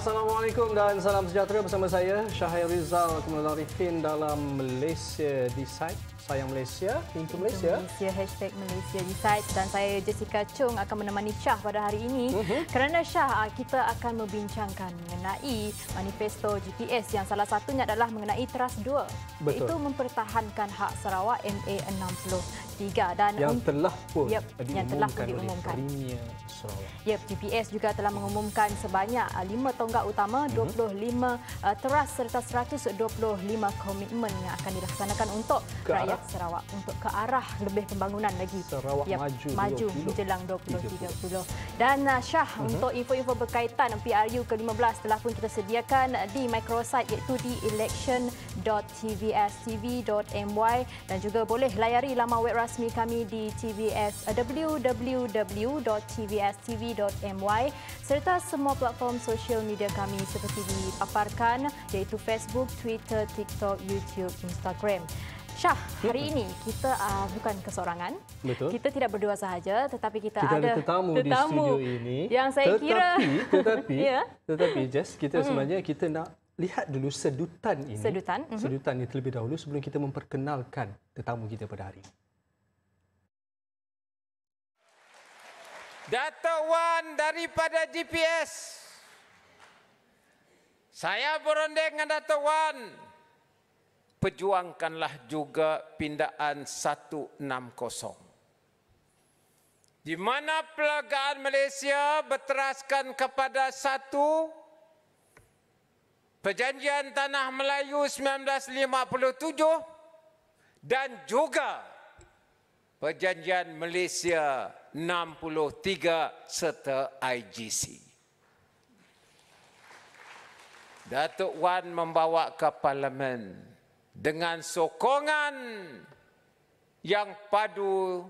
Assalamualaikum dan salam sejahtera bersama saya Syahir Rizal Kemal Arifin dalam Malaysia Decide Sayang Malaysia, pintu Malaysia. Malaysia Hashtag Malaysia Decide Dan saya Jessica Chung akan menemani Syah pada hari ini uh-huh. Kerana Syah, ah, kita akan membincangkan mengenai manifesto GPS Yang salah satunya adalah mengenai Teras 2 Betul. Iaitu mempertahankan hak Sarawak MA60 Tiga dan yang um, telah pun yep, yang telah pun diumumkan. oleh Yep, GPS juga telah mengumumkan sebanyak uh, lima tonggak utama, 25 mhm. uh, teras serta 125 komitmen yang akan dilaksanakan untuk ke rakyat arah, Sarawak untuk ke arah lebih pembangunan lagi. Sarawak yep, maju, maju menjelang 2030. 30. Dan uh, Syah, uh-huh. Mhm. untuk info-info berkaitan um, PRU ke-15 telah pun kita sediakan uh, di microsite iaitu di election.tvstv.my dan juga boleh layari laman web rasmi rasmi kami di TVS www.tvstv.my serta semua platform sosial media kami seperti dipaparkan iaitu Facebook, Twitter, TikTok, YouTube, Instagram. Syah, hari hmm. ini kita uh, bukan kesorangan. Betul. Kita tidak berdua sahaja tetapi kita, kita ada, ada tetamu, tetamu di studio ini. Yang saya tetapi, kira tetapi yeah. tetapi ya. just kita mm. sebenarnya kita nak lihat dulu sedutan ini. Sedutan. Mm-hmm. Sedutan ini terlebih dahulu sebelum kita memperkenalkan tetamu kita pada hari ini. Data Wan daripada GPS. Saya berunding dengan Data Wan. Perjuangkanlah juga pindaan 160. Di mana pelagaan Malaysia berteraskan kepada satu Perjanjian Tanah Melayu 1957 dan juga Perjanjian Malaysia 63 serta IGC. Datuk Wan membawa ke parlimen dengan sokongan yang padu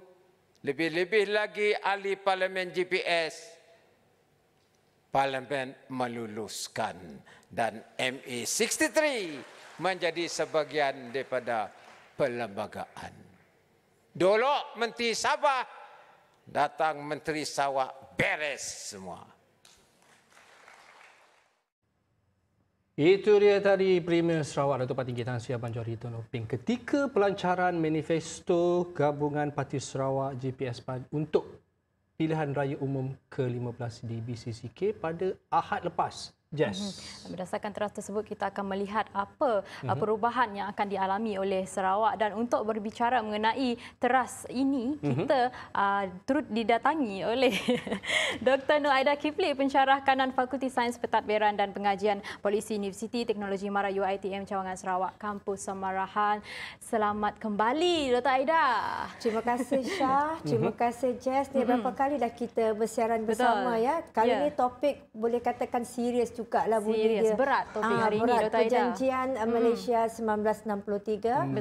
lebih-lebih lagi ahli parlimen GPS parlimen meluluskan dan MA63 menjadi sebahagian daripada perlembagaan. Dolok Menteri Sabah datang Menteri Sawak beres semua. Itu dia tadi Premier Sarawak Dato' Parti Tan Sri Abang Johari Tun Oping. Ketika pelancaran manifesto gabungan Parti Sarawak GPS untuk pilihan raya umum ke-15 di BCCK pada Ahad lepas. Yes. Mm-hmm. Berdasarkan teras tersebut kita akan melihat apa mm-hmm. perubahan yang akan dialami oleh Sarawak dan untuk berbicara mengenai teras ini mm-hmm. kita uh, turut didatangi oleh Dr. Noaida Kifli pensyarah kanan Fakulti Sains Pentadbiran dan Pengajian Polisi Universiti Teknologi Mara UiTM Cawangan Sarawak Kampus Samarahan. Selamat kembali Dr. Aida. Terima kasih Syah, mhm. terima mm-hmm. kasih Jess. Ni mm-hmm. berapa mhm. kali dah kita bersiaran bersama ya. Kali yeah. ini topik boleh katakan serius juga lah bunyi dia. Berat topik ah, hari berat ini, Dr. Perjanjian Aida. Uh, hmm. Malaysia hmm.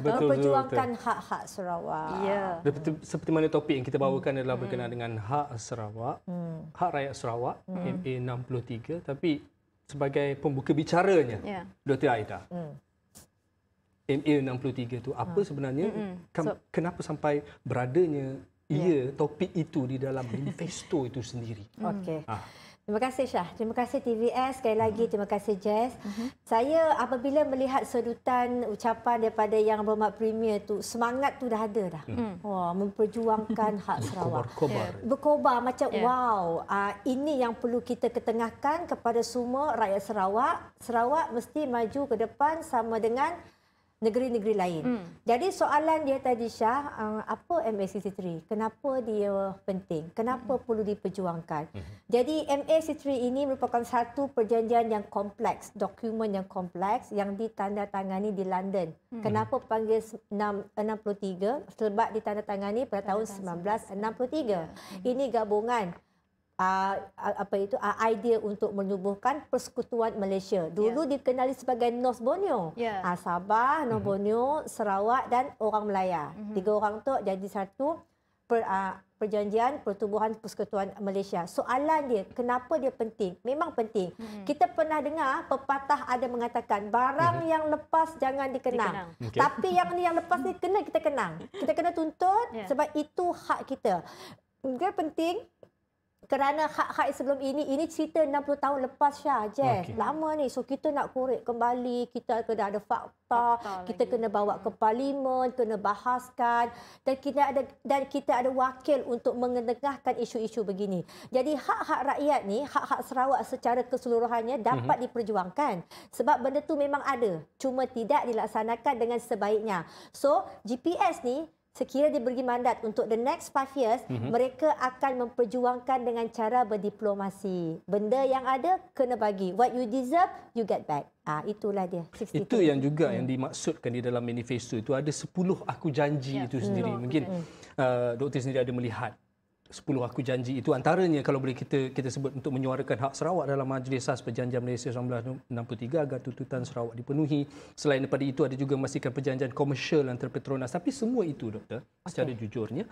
1963 betul, memperjuangkan betul, betul. hak-hak Sarawak. Ya. Seperti, seperti mana topik yang kita bawakan adalah hmm. berkenaan hmm. dengan hak Sarawak, hmm. hak rakyat Sarawak, hmm. MA 63. Tapi sebagai pembuka bicaranya, ya. Dr. Aida, hmm. MA 63 itu apa ha. sebenarnya, hmm. so, kenapa sampai beradanya ya. ia yeah. topik itu di dalam manifesto itu sendiri. Okey. Ah. Terima kasih Syah. Terima kasih TVS. Sekali lagi terima kasih Jess. Uh mhm. -huh. Saya apabila melihat sedutan ucapan daripada Yang Berhormat Premier tu semangat tu dah ada dah. Hmm. Wah, memperjuangkan hak Sarawak. Berkobar. Berkobar macam yeah. wow. Uh, ini yang perlu kita ketengahkan kepada semua rakyat Sarawak. Sarawak mesti maju ke depan sama dengan negeri-negeri lain. Hmm. Jadi soalan dia tadi Syah, uh, apa MACC3? Kenapa dia penting? Kenapa hmm. perlu diperjuangkan? Hmm. Jadi MACC3 ini merupakan satu perjanjian yang kompleks, dokumen yang kompleks yang ditandatangani di London. Hmm. Kenapa panggil 63? Sebab ditandatangani pada tahun 1963. Hmm. Ini gabungan uh, apa itu uh, idea untuk menubuhkan persekutuan Malaysia. Ya. Dulu yeah. dikenali sebagai Nos Borneo. Yeah. Ya. Uh, Sabah, Nos mm-hmm. Sarawak dan orang Melaya. Mm-hmm. Tiga orang tu jadi satu per, uh, perjanjian pertubuhan persekutuan Malaysia. Soalan dia, kenapa dia penting? Memang penting. Mm-hmm. Kita pernah dengar pepatah ada mengatakan barang mm-hmm. yang lepas jangan dikenang. dikenang. Okay. Tapi yang ni yang lepas ni kena kita kenang. Kita kena tuntut yeah. sebab itu hak kita. Dia penting kerana hak-hak sebelum ini ini cerita 60 tahun lepas Syah je okay. lama ni so kita nak korek kembali kita kena ada fakta, fakta kita lagi. kena bawa ke parlimen kena bahaskan dan kita ada dan kita ada wakil untuk mengendengahkan isu-isu begini jadi hak-hak rakyat ni hak-hak Sarawak secara keseluruhannya dapat mm-hmm. diperjuangkan sebab benda tu memang ada cuma tidak dilaksanakan dengan sebaiknya so GPS ni Sekiranya dia beri mandat untuk the next five years, mm-hmm. mereka akan memperjuangkan dengan cara berdiplomasi. Benda yang ada, kena bagi. What you deserve, you get back. Ah, itulah dia. 62. Itu yang juga mm. yang dimaksudkan di dalam manifesto itu. Ada 10 aku janji yeah. itu sendiri. Mm. Mungkin mm. Uh, doktor sendiri ada melihat 10 aku janji itu antaranya kalau boleh kita kita sebut untuk menyuarakan hak Sarawak dalam Majlis Sas Perjanjian Malaysia 1963 agar tuntutan Sarawak dipenuhi. Selain daripada itu ada juga memastikan perjanjian komersial antara Petronas. Tapi semua itu doktor, secara jujurnya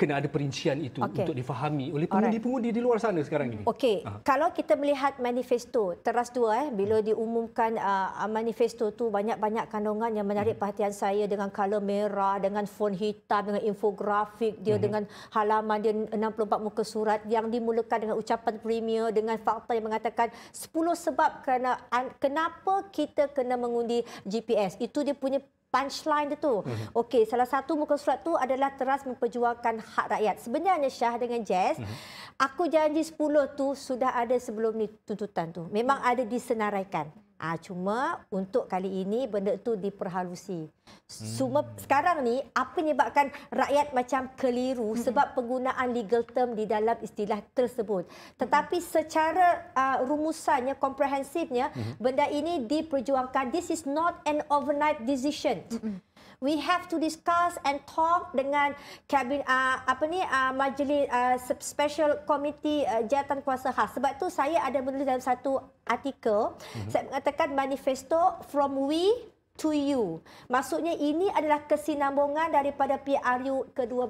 kena ada perincian itu okay. untuk difahami oleh pengundi-pengundi di luar sana sekarang ini. Okey, kalau kita melihat manifesto teras dua eh bila hmm. diumumkan uh, manifesto tu banyak-banyak kandungan yang menarik hmm. perhatian saya dengan color merah, dengan fon hitam, dengan infografik dia hmm. dengan halaman dia 64 muka surat yang dimulakan dengan ucapan premier dengan fakta yang mengatakan 10 sebab kerana kenapa kita kena mengundi GPS. Itu dia punya punchline dia tu. Mm-hmm. Okey, salah satu muka surat tu adalah teras memperjuangkan hak rakyat. Sebenarnya Syah dengan Jazz, mm-hmm. aku janji 10 tu sudah ada sebelum ni tuntutan tu. Memang mm-hmm. ada disenaraikan. Ah ha, cuma untuk kali ini benda tu diperhalusi. Semua hmm. sekarang ni apa menyebabkan rakyat macam keliru hmm. sebab penggunaan legal term di dalam istilah tersebut. Hmm. Tetapi hmm. secara uh, rumusannya komprehensifnya hmm. benda ini diperjuangkan this is not an overnight decision. Hmm we have to discuss and talk dengan kabin uh, apa ni uh, majlis uh, special committee uh, jawatan kuasa khas sebab tu saya ada menulis dalam satu artikel mm-hmm. saya mengatakan manifesto from we to you. Maksudnya ini adalah kesinambungan daripada PRU ke-12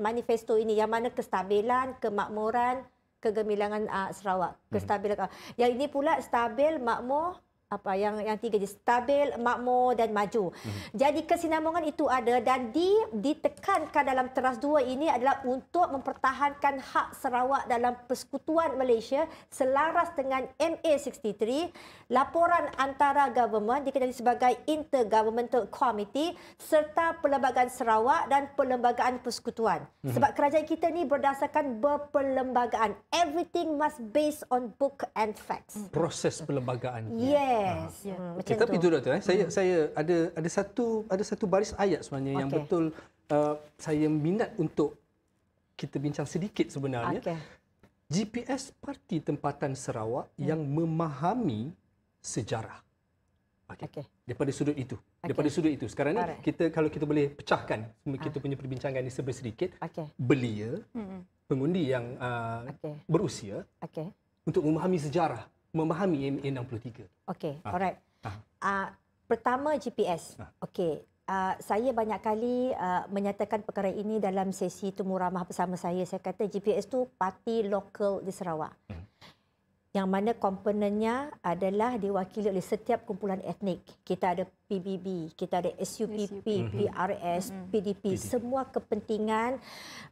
manifesto ini yang mana kestabilan, kemakmuran, kegemilangan uh, Sarawak. Mhm. Kestabilan. Hmm. Yang ini pula stabil, makmur, apa yang yang tiga je stabil makmur dan maju. Hmm. Jadi kesinambungan itu ada dan di ditekankan dalam teras dua ini adalah untuk mempertahankan hak Sarawak dalam persekutuan Malaysia selaras dengan MA63 laporan antara government dikenali sebagai intergovernmental committee serta perlembagaan Sarawak dan perlembagaan persekutuan. Hmm. Sebab kerajaan kita ni berdasarkan berperlembagaan. Everything must based on book and facts. Proses perlembagaannya. Yeah. Yes. Ha. Ya, macam Tapi tu doktor eh. Saya hmm. saya ada ada satu ada satu baris ayat sebenarnya okay. yang betul uh, saya minat untuk kita bincang sedikit sebenarnya. Okay. GPS parti tempatan Sarawak hmm. yang memahami sejarah. Okey. Okay. Daripada sudut itu. Okay. Daripada sudut itu. Sekarang ni Alright. kita kalau kita boleh pecahkan ah. kita punya perbincangan ini ni sedikit. Okay. Belia, hmm. pengundi yang uh, okay. berusia. Okey. Untuk memahami sejarah memahami M63. Okey, ah. alright. Ah. Uh, pertama GPS. Ah. Okey. Uh, saya banyak kali uh, menyatakan perkara ini dalam sesi temu ramah bersama saya. Saya kata GPS tu parti lokal di Sarawak. Hmm yang mana komponennya adalah diwakili oleh setiap kumpulan etnik. Kita ada PBB, kita ada SUPP, PRS, mhm. mm-hmm. PDP. PDP. Semua kepentingan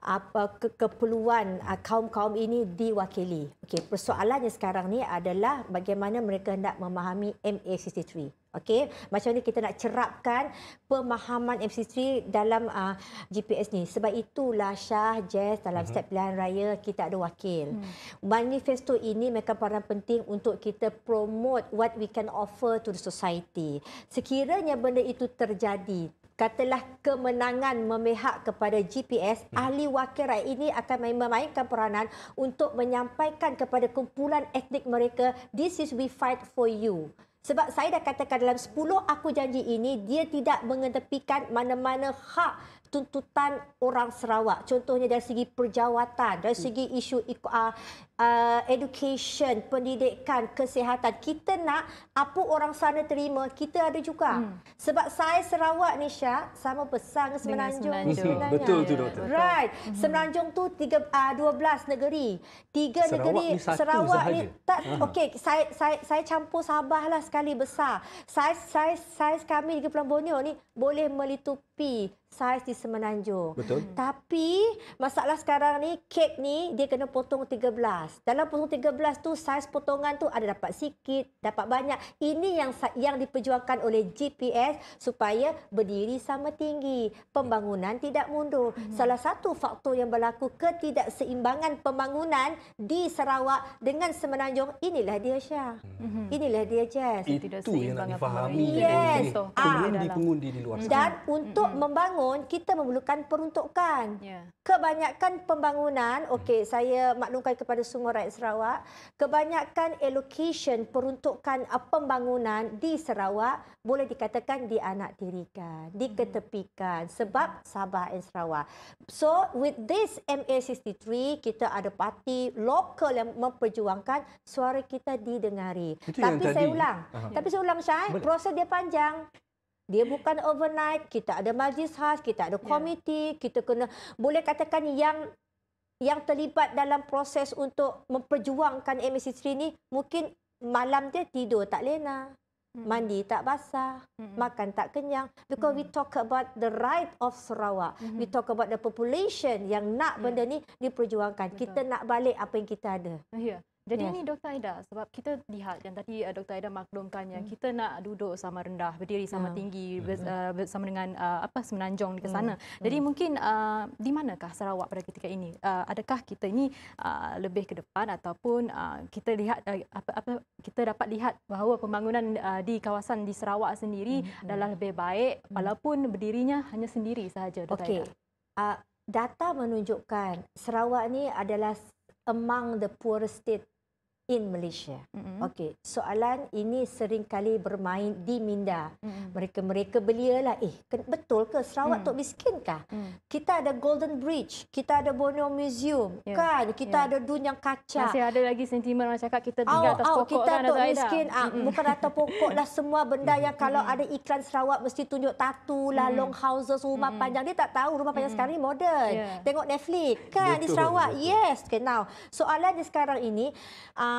apa ke- keperluan uh, kaum-kaum ini diwakili. Okey, persoalannya sekarang ni adalah bagaimana mereka hendak memahami MA63. Okey, macam ni kita nak cerapkan pemahaman MC3 dalam uh, ah, GPS ni. Sebab itulah Shah Jess dalam uh-huh. Mhm. step pilihan raya kita ada wakil. Uh-huh. Manifesto ini mereka peran penting untuk kita promote what we can offer to the society. Sekiranya benda itu terjadi, katalah kemenangan memihak kepada GPS, hmm. ahli wakil rakyat ini akan memainkan peranan untuk menyampaikan kepada kumpulan etnik mereka, this is we fight for you. Sebab saya dah katakan dalam 10 aku janji ini, dia tidak mengetepikan mana-mana hak tuntutan orang Sarawak. Contohnya dari segi perjawatan, dari segi isu uh, Uh, education, pendidikan, kesihatan. Kita nak apa orang sana terima, kita ada juga. Hmm. Sebab saya Sarawak nisha sama besar dengan Semenanjung. Dengan hmm, Semenanjung. Betul, ya. betul tu Doktor. Right. Hmm. Semenanjung tu tiga, uh, 12 negeri. Tiga Sarawak negeri. Ni satu Sarawak sahaja. ni tak ha. okey saya saya saya campur Sabah lah sekali besar. Saiz saiz saiz kami di Kepulauan Borneo ni boleh melitupi saiz di Semenanjung. Betul. Tapi masalah sekarang ni kek ni dia kena potong 13. 13. Dalam potong 13 tu saiz potongan tu ada dapat sikit, dapat banyak. Ini yang yang diperjuangkan oleh GPS supaya berdiri sama tinggi. Pembangunan tidak mundur. Hmm. Salah satu faktor yang berlaku ketidakseimbangan pembangunan di Sarawak dengan Semenanjung inilah dia Syah. Hmm. Inilah dia Jess. Itu yang nak difahami yes. pengundi-pengundi ah, di luar hmm. sana. Dan hmm. untuk hmm. membangun kita memerlukan peruntukan. Yeah. Kebanyakan pembangunan, okay saya maklumkan kepada semua Rakyat Sarawak, kebanyakan allocation peruntukan uh, pembangunan di Sarawak boleh dikatakan di anak tirikan, di ketepikan sebab Sabah dan Sarawak. So with this MA63, kita ada parti lokal yang memperjuangkan suara kita didengari. Itu tapi saya tadi. ulang, Aha. tapi saya ulang saya proses dia panjang. Dia bukan overnight, kita ada majlis khas, kita ada ya. komiti, yeah. kita kena boleh katakan yang yang terlibat dalam proses untuk memperjuangkan MSC3 ni mungkin malam dia tidur tak lena. Mandi tak basah, hmm makan tak kenyang. Because hmm we talk about the right of Sarawak. hmm We talk about the population yang nak benda yeah. ni diperjuangkan. Betul. Kita nak balik apa yang kita ada. Yeah. Jadi yes. ni Dr. Aida, sebab kita lihat yang tadi uh, eh, Dr. Aida maklumkan yang hmm. kita nak duduk sama rendah, berdiri sama ya. hmm. tinggi ber, uh, sama dengan uh, apa semenanjung di ke hmm. sana. Hmm. Jadi hmm. mungkin uh, di manakah Sarawak pada ketika ini? Uh, adakah kita ini uh, lebih ke depan ataupun uh, kita lihat uh, apa, apa kita dapat lihat bahawa pembangunan uh, di kawasan di Sarawak sendiri hmm. adalah lebih baik hmm. walaupun berdirinya hanya sendiri sahaja Dr. Okay. Aida. Uh, data menunjukkan Sarawak ni adalah among the poorest state in Malaysia. Mm-hmm. Okey, soalan ini sering kali bermain di minda. Mm-hmm. Mereka-mereka belialah, eh betul ke Sarawak mm. Tok Miskin kah? Mm. Kita ada Golden Bridge, kita ada Borneo Museum, yeah. kan? Kita yeah. ada Dun yang kaca. Masih ada lagi sentimen orang cakap kita tinggal oh, atas pokok. Oh, kita kan, Tok Miskin, ah, mm-hmm. bukan atas pokok lah semua benda yang kalau mm-hmm. ada iklan Sarawak mesti tunjuk tatu lah, mm-hmm. long houses, rumah mm-hmm. panjang. Dia tak tahu rumah panjang mm-hmm. sekarang ni modern. Yeah. Tengok Netflix, kan? Betul, di Sarawak. Betul. Yes, okay, now. Soalan dia sekarang ini, ah,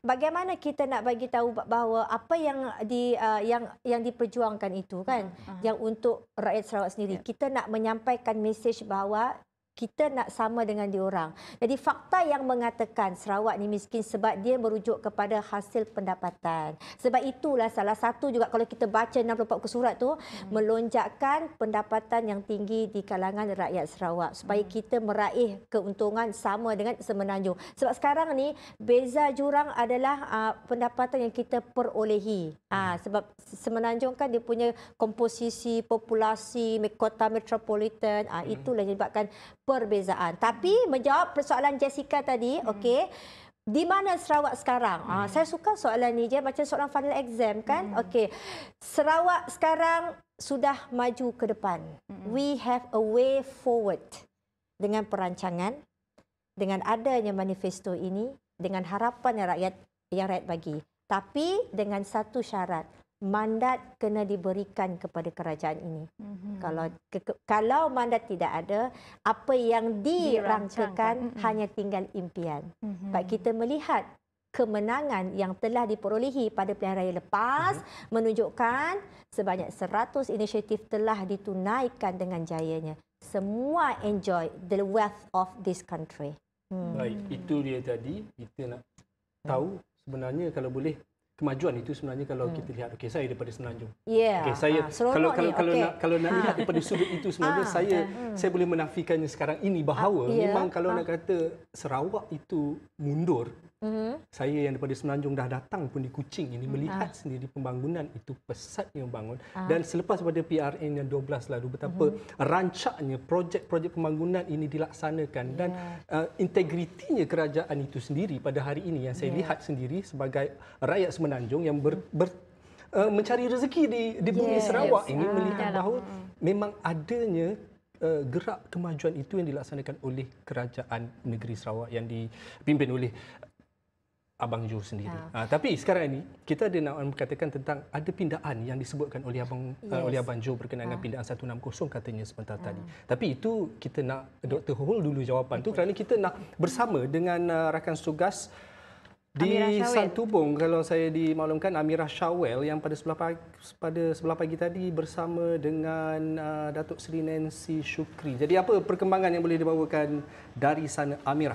bagaimana kita nak bagi tahu bahawa apa yang di uh, yang yang diperjuangkan itu kan uh-huh. yang untuk rakyat Sarawak sendiri yeah. kita nak menyampaikan mesej bahawa kita nak sama dengan orang. Jadi fakta yang mengatakan Sarawak ni miskin sebab dia merujuk kepada hasil pendapatan. Sebab itulah salah satu juga kalau kita baca 64 ke surat tu hmm. melonjakkan pendapatan yang tinggi di kalangan rakyat Sarawak supaya hmm. kita meraih keuntungan sama dengan Semenanjung. Sebab sekarang ni beza jurang adalah uh, pendapatan yang kita perolehi. Ah, hmm. Uh, sebab Semenanjung kan dia punya komposisi populasi kota metropolitan uh, hmm. itulah yang menyebabkan perbezaan. Tapi hmm. menjawab persoalan Jessica tadi, hmm. okey. Di mana Sarawak sekarang? Ah, hmm. saya suka soalan ni je macam soalan final exam kan. Hmm. Okey. Sarawak sekarang sudah maju ke depan. Hmm. We have a way forward dengan perancangan dengan adanya manifesto ini dengan harapan yang rakyat yang rakyat bagi. Tapi dengan satu syarat mandat kena diberikan kepada kerajaan ini. Mm-hmm. Kalau ke, kalau mandat tidak ada, apa yang dirancangkan mm-hmm. hanya tinggal impian. Mm-hmm. Baik kita melihat kemenangan yang telah diperolehi pada pilihan raya lepas mm-hmm. menunjukkan sebanyak 100 inisiatif telah ditunaikan dengan jayanya. Semua enjoy the wealth of this country. Hmm. Baik, itu dia tadi. Kita nak hmm. tahu sebenarnya kalau boleh kemajuan itu sebenarnya kalau hmm. kita lihat okey saya daripada semenanjung. Yeah. Okey saya ha, kalau kalau kalau okay. nak kalau nak ah. lihat daripada sudut itu sebenarnya ha, saya hmm. saya boleh menafikannya sekarang ini bahawa ha, yeah. memang kalau ha. nak kata Serawak itu mundur Mm-hmm. Saya yang daripada Semenanjung dah datang pun di Kuching ini hmm, melihat mm sendiri pembangunan itu pesat yang bangun ah. dan selepas pada PRN yang 12 lalu betapa mm-hmm. rancaknya projek-projek pembangunan ini dilaksanakan yeah. dan uh, integritinya kerajaan itu sendiri pada hari ini yang saya yeah. lihat sendiri sebagai rakyat Semenanjung semenanjung yang ber, ber, uh, mencari rezeki di di bumi yes. Sarawak ini ah. melihat bahawa mm. memang adanya uh, gerak kemajuan itu yang dilaksanakan oleh kerajaan negeri Sarawak yang dipimpin oleh Abang Jo sendiri. Ah. Uh, tapi sekarang ini kita ada nak mengatakan tentang ada pindaan yang disebutkan oleh Abang uh, yes. uh, oleh Abang Jo berkenaan ah. dengan pindaan 160 katanya sebentar ah. tadi. Tapi itu kita nak ya. Dr. Hul dulu jawapan okay. tu kerana kita nak bersama dengan uh, rakan tugas di Santubong kalau saya dimaklumkan Amira Shawel yang pada sebelah pagi, pada sebelah pagi tadi bersama dengan uh, Datuk Seri Nancy Shukri. Jadi apa perkembangan yang boleh dibawakan dari sana Amira?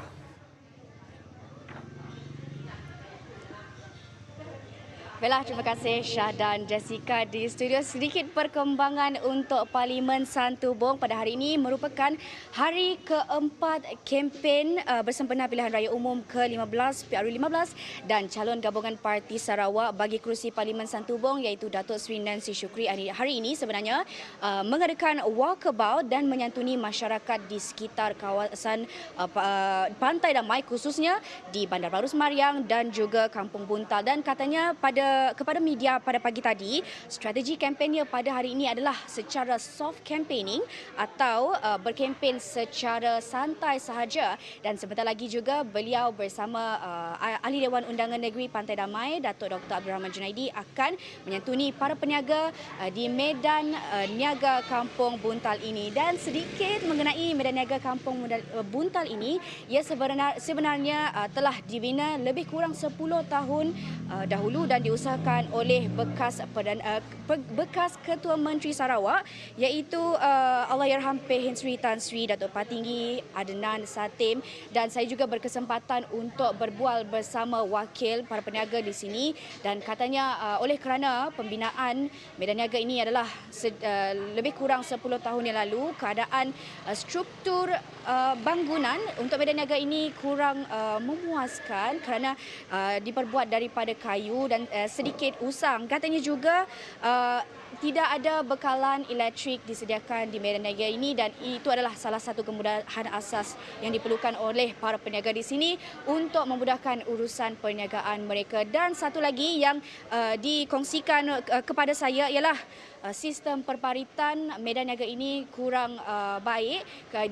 Baiklah, terima kasih Syah dan Jessica di studio. Sedikit perkembangan untuk Parlimen Santubong pada hari ini merupakan hari keempat kempen uh, bersempena pilihan raya umum ke-15 PRU15 dan calon gabungan Parti Sarawak bagi kerusi Parlimen Santubong iaitu Datuk Sri Nancy Shukri hari ini sebenarnya uh, mengadakan walkabout dan menyantuni masyarakat di sekitar kawasan uh, Pantai Damai khususnya di Bandar Baru Semariang dan juga Kampung Buntal dan katanya pada pada kepada media pada pagi tadi, strategi kampanye pada hari ini adalah secara soft campaigning atau uh, berkempen secara santai sahaja dan sebentar lagi juga beliau bersama uh, ahli Dewan Undangan Negeri Pantai Damai Datuk Dr. Abdul Rahman Junaidi akan menyentuni para peniaga uh, di medan uh, niaga Kampung Buntal ini dan sedikit mengenai medan niaga Kampung uh, Buntal ini ia sebenarnya, sebenarnya uh, telah dibina lebih kurang 10 tahun uh, dahulu dan diusahakan disahkan oleh bekas perdana uh, pe, bekas ketua menteri Sarawak iaitu uh, eh, Allahyarham Peh Hin Tan Sri Datuk Patinggi Adenan Satim dan saya juga berkesempatan untuk berbual bersama wakil para peniaga di sini dan katanya uh, oleh kerana pembinaan medan niaga ini adalah uh, lebih kurang 10 tahun yang lalu keadaan uh, struktur uh, bangunan untuk medan niaga ini kurang uh, memuaskan kerana uh, diperbuat daripada kayu dan uh, sedikit usang. Katanya juga uh, tidak ada bekalan elektrik disediakan di Medan Negeri ini dan itu adalah salah satu kemudahan asas yang diperlukan oleh para peniaga di sini untuk memudahkan urusan perniagaan mereka. Dan satu lagi yang uh, dikongsikan uh, kepada saya ialah uh, sistem perparitan medan niaga ini kurang uh, baik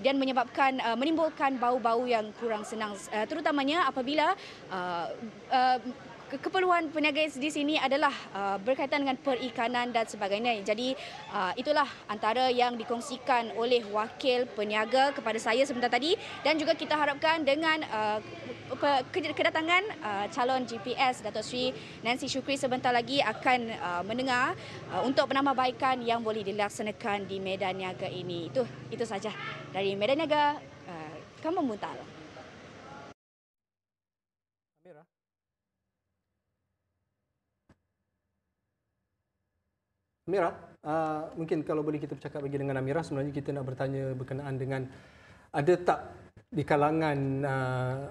dan menyebabkan uh, menimbulkan bau-bau yang kurang senang uh, terutamanya apabila uh, uh, keperluan peniaga di sini adalah uh, berkaitan dengan perikanan dan sebagainya. Jadi uh, itulah antara yang dikongsikan oleh wakil peniaga kepada saya sebentar tadi dan juga kita harapkan dengan uh, kedatangan calon GPS Datuk Sri Nancy Shukri sebentar lagi akan mendengar untuk penambahbaikan yang boleh dilaksanakan di medan niaga ini. Itu itu saja dari medan niaga Kamu Muntal. Amira, uh, mungkin kalau boleh kita bercakap lagi dengan Amira, sebenarnya kita nak bertanya berkenaan dengan ada tak di kalangan uh,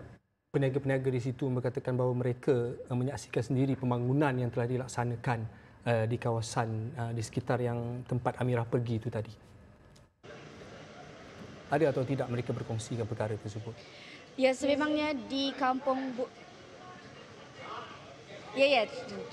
peniaga-peniaga di situ mengatakan bahawa mereka uh, menyaksikan sendiri pembangunan yang telah dilaksanakan uh, di kawasan uh, di sekitar yang tempat Amira pergi itu tadi. Ada atau tidak mereka berkongsikan perkara tersebut? Ya, sebenarnya di kampung Ya, ya.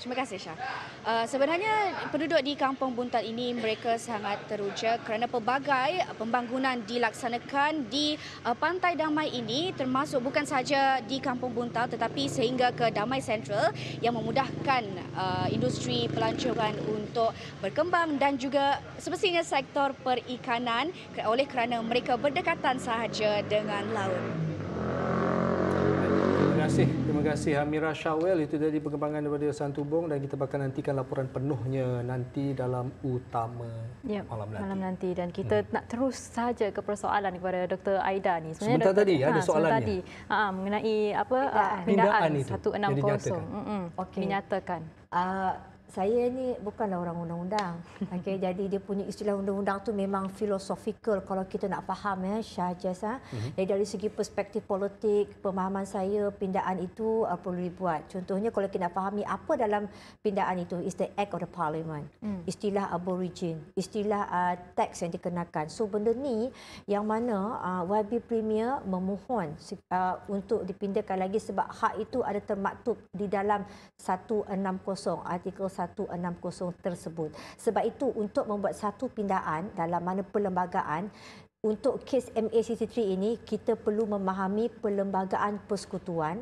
Terima kasih, Syah. Uh, sebenarnya, penduduk di Kampung Buntal ini mereka sangat teruja kerana pelbagai pembangunan dilaksanakan di uh, Pantai Damai ini termasuk bukan sahaja di Kampung Buntal tetapi sehingga ke Damai Central yang memudahkan uh, industri pelancongan untuk berkembang dan juga semestinya sektor perikanan oleh kerana mereka berdekatan sahaja dengan laut. Terima kasih Amira Shawel itu tadi perkembangan daripada Tubong dan kita akan nantikan laporan penuhnya nanti dalam utama yep, malam nanti. Malam nanti dan kita hmm. nak terus saja ke persoalan kepada Dr Aida ni. Sebenarnya sebentar Dr. tadi ha, ada soalan tadi ha, mengenai apa pindaan, ah, pindaan, pindaan itu. 160. Heeh. Okay. Dinyatakan. Uh, saya ni bukanlah orang undang-undang. Okay, jadi dia punya istilah undang-undang tu memang philosophical kalau kita nak faham ya Ha? Mm-hmm. Jadi dari segi perspektif politik, pemahaman saya pindaan itu uh, perlu dibuat. Contohnya kalau kita nak fahami apa dalam pindaan itu is the act of the parliament. Mm. Istilah aborigine, istilah uh, tax yang dikenakan. So benda ni yang mana uh, YB Premier memohon uh, untuk dipindahkan lagi sebab hak itu ada termaktub di dalam 160 artikel 160 1160 tersebut. Sebab itu untuk membuat satu pindaan dalam mana perlembagaan untuk kes MACC3 ini kita perlu memahami perlembagaan persekutuan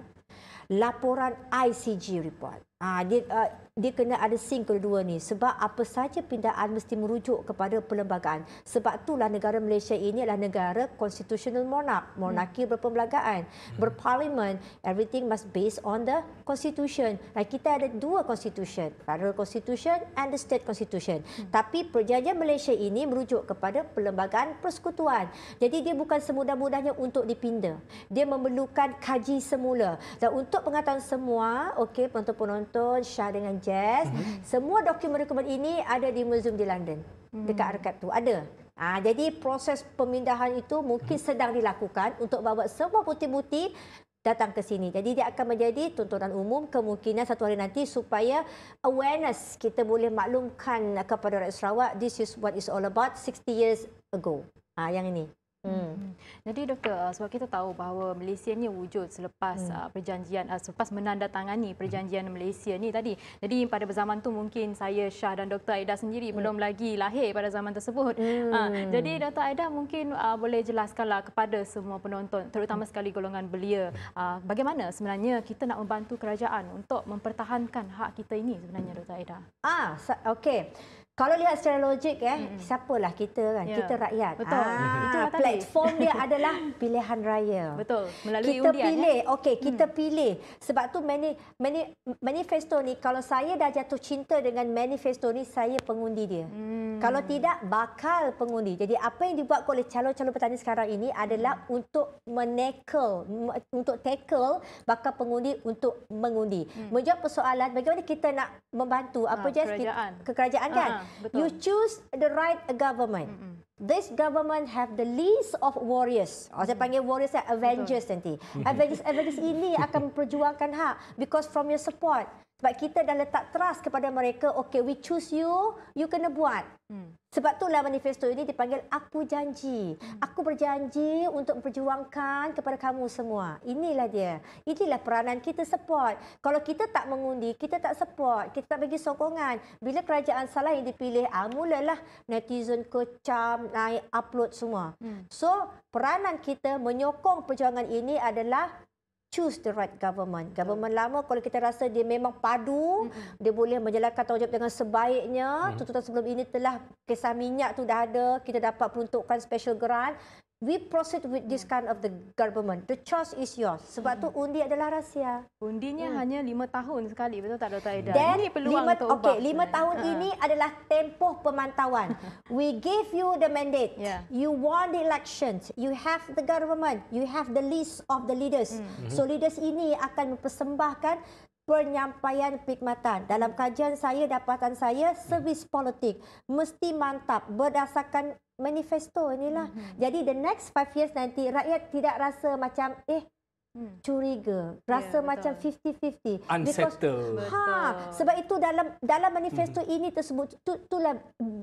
laporan ICG report. Ah dia uh, dia kena ada sync kedua ni sebab apa saja pindaan mesti merujuk kepada perlembagaan. Sebab itulah negara Malaysia ini adalah negara constitutional monarch, monarki hmm. berperlembagaan, hmm. berparlimen, everything must based on the constitution. Nah kita ada dua constitution, federal constitution and the state constitution. Hmm. Tapi perjanjian Malaysia ini merujuk kepada perlembagaan persekutuan. Jadi dia bukan semudah-mudahnya untuk dipindah Dia memerlukan kaji semula. Dan untuk pengetahuan semua, okey penonton Anton, Shah dengan Jess. Mm-hmm. Semua dokumen-dokumen ini ada di Museum di London. Mm-hmm. Dekat arkad tu ada. Ah ha, jadi proses pemindahan itu mungkin mhm. sedang dilakukan untuk bawa semua putih-putih datang ke sini. Jadi dia akan menjadi tuntutan umum kemungkinan satu hari nanti supaya awareness kita boleh maklumkan kepada rakyat Sarawak this is what is all about 60 years ago. Ah ha, yang ini. Hmm. hmm. Jadi doktor uh, sebab kita tahu bahawa Malaysia ni wujud selepas hmm. Uh, perjanjian uh, selepas menandatangani perjanjian hmm. Malaysia ni tadi. Jadi pada zaman tu mungkin saya Syah dan Dr Aida sendiri hmm. belum lagi lahir pada zaman tersebut. Hmm. Ha, jadi Dr Aida mungkin uh, boleh jelaskanlah kepada semua penonton terutama hmm. sekali golongan belia uh, bagaimana sebenarnya kita nak membantu kerajaan untuk mempertahankan hak kita ini sebenarnya Dr Aida. Ah okey kalau lihat secara logik eh mm -mm. siapalah kita kan yeah. kita rakyat betul ah, ah itu platform dia adalah pilihan raya betul melalui kita undian kita pilih ya? okey kita mm. pilih sebab tu mani, mani, manifesto ni kalau saya dah jatuh cinta dengan manifesto ni saya pengundi dia mm. kalau tidak bakal pengundi jadi apa yang dibuat oleh calon-calon petani sekarang ini adalah mm. untuk menekel untuk tackle bakal pengundi untuk mengundi mm. menjawab persoalan bagaimana kita nak membantu apa ha, je kerajaan, kita, kerajaan kan ha. Betul. You choose the right government. Mm-mm. This government have the least of warriors. Oh, saya panggil warriors eh, Avengers Betul. nanti. Avengers Avengers ini akan memperjuangkan hak because from your support. Sebab kita dah letak trust kepada mereka, okay, we choose you, you kena buat. Hmm. Sebab lah manifesto ini dipanggil Aku Janji. Hmm. Aku berjanji untuk memperjuangkan kepada kamu semua. Inilah dia. Inilah peranan kita support. Kalau kita tak mengundi, kita tak support. Kita tak bagi sokongan. Bila kerajaan salah yang dipilih, ah, mulalah netizen kecam, naik upload semua. Hmm. So, peranan kita menyokong perjuangan ini adalah choose the right government. Government hmm. lama kalau kita rasa dia memang padu, hmm. dia boleh menjalankan tanggungjawab dengan sebaiknya. Hmm. Tuntutan sebelum ini telah kisah minyak tu dah ada, kita dapat peruntukkan special grant we proceed with this hmm. kind of the government. The choice is yours. Sebab hmm. tu undi adalah rahsia. Undinya hmm. hanya lima tahun sekali, betul tak Dr. Aida? Then, ini peluang lima, untuk okay, ubah. Lima hmm. tahun ini adalah tempoh pemantauan. we give you the mandate. Yeah. You want the elections. You have the government. You have the list of the leaders. Hmm. Mhm. So leaders ini akan mempersembahkan penyampaian perkhidmatan. Dalam kajian saya, dapatan saya, hmm. servis politik mesti mantap berdasarkan manifesto inilah. Mm -hmm. Jadi the next five years nanti rakyat tidak rasa macam eh hmm. curiga ya, rasa yeah, macam 50-50 because ha sebab itu dalam dalam manifesto -hmm. ini tersebut tu, tu lah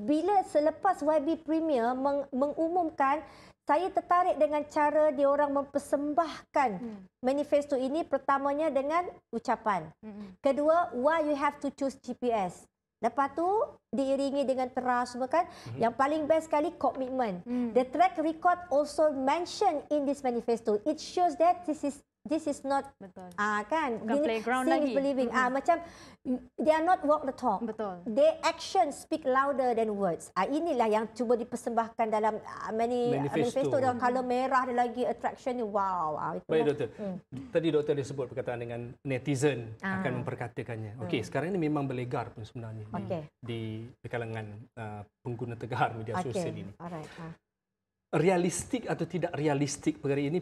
bila selepas YB Premier meng, mengumumkan saya tertarik dengan cara dia orang mempersembahkan mm. manifesto ini pertamanya dengan ucapan -hmm. kedua why you have to choose GPS Lepas tu diiringi dengan teras semua kan. Mm-hmm. Yang paling best sekali komitmen. Mm. The track record also mentioned in this manifesto. It shows that this is this is not betul. ah uh, kan Bukan ini playground lagi. believing ah mm-hmm. uh, macam they are not walk the talk betul their action speak louder than words ah uh, inilah yang cuba dipersembahkan dalam uh, ah, many ah, manifesto, dan kalau merah ada lagi attraction ni wow ah uh, baik doktor mm. tadi doktor dia sebut perkataan dengan netizen uh. akan memperkatakannya mm. okey sekarang ini memang berlegar pun sebenarnya okay. di, di kalangan uh, pengguna tegar media okay. sosial ini okey alright uh. realistik atau tidak realistik perkara ini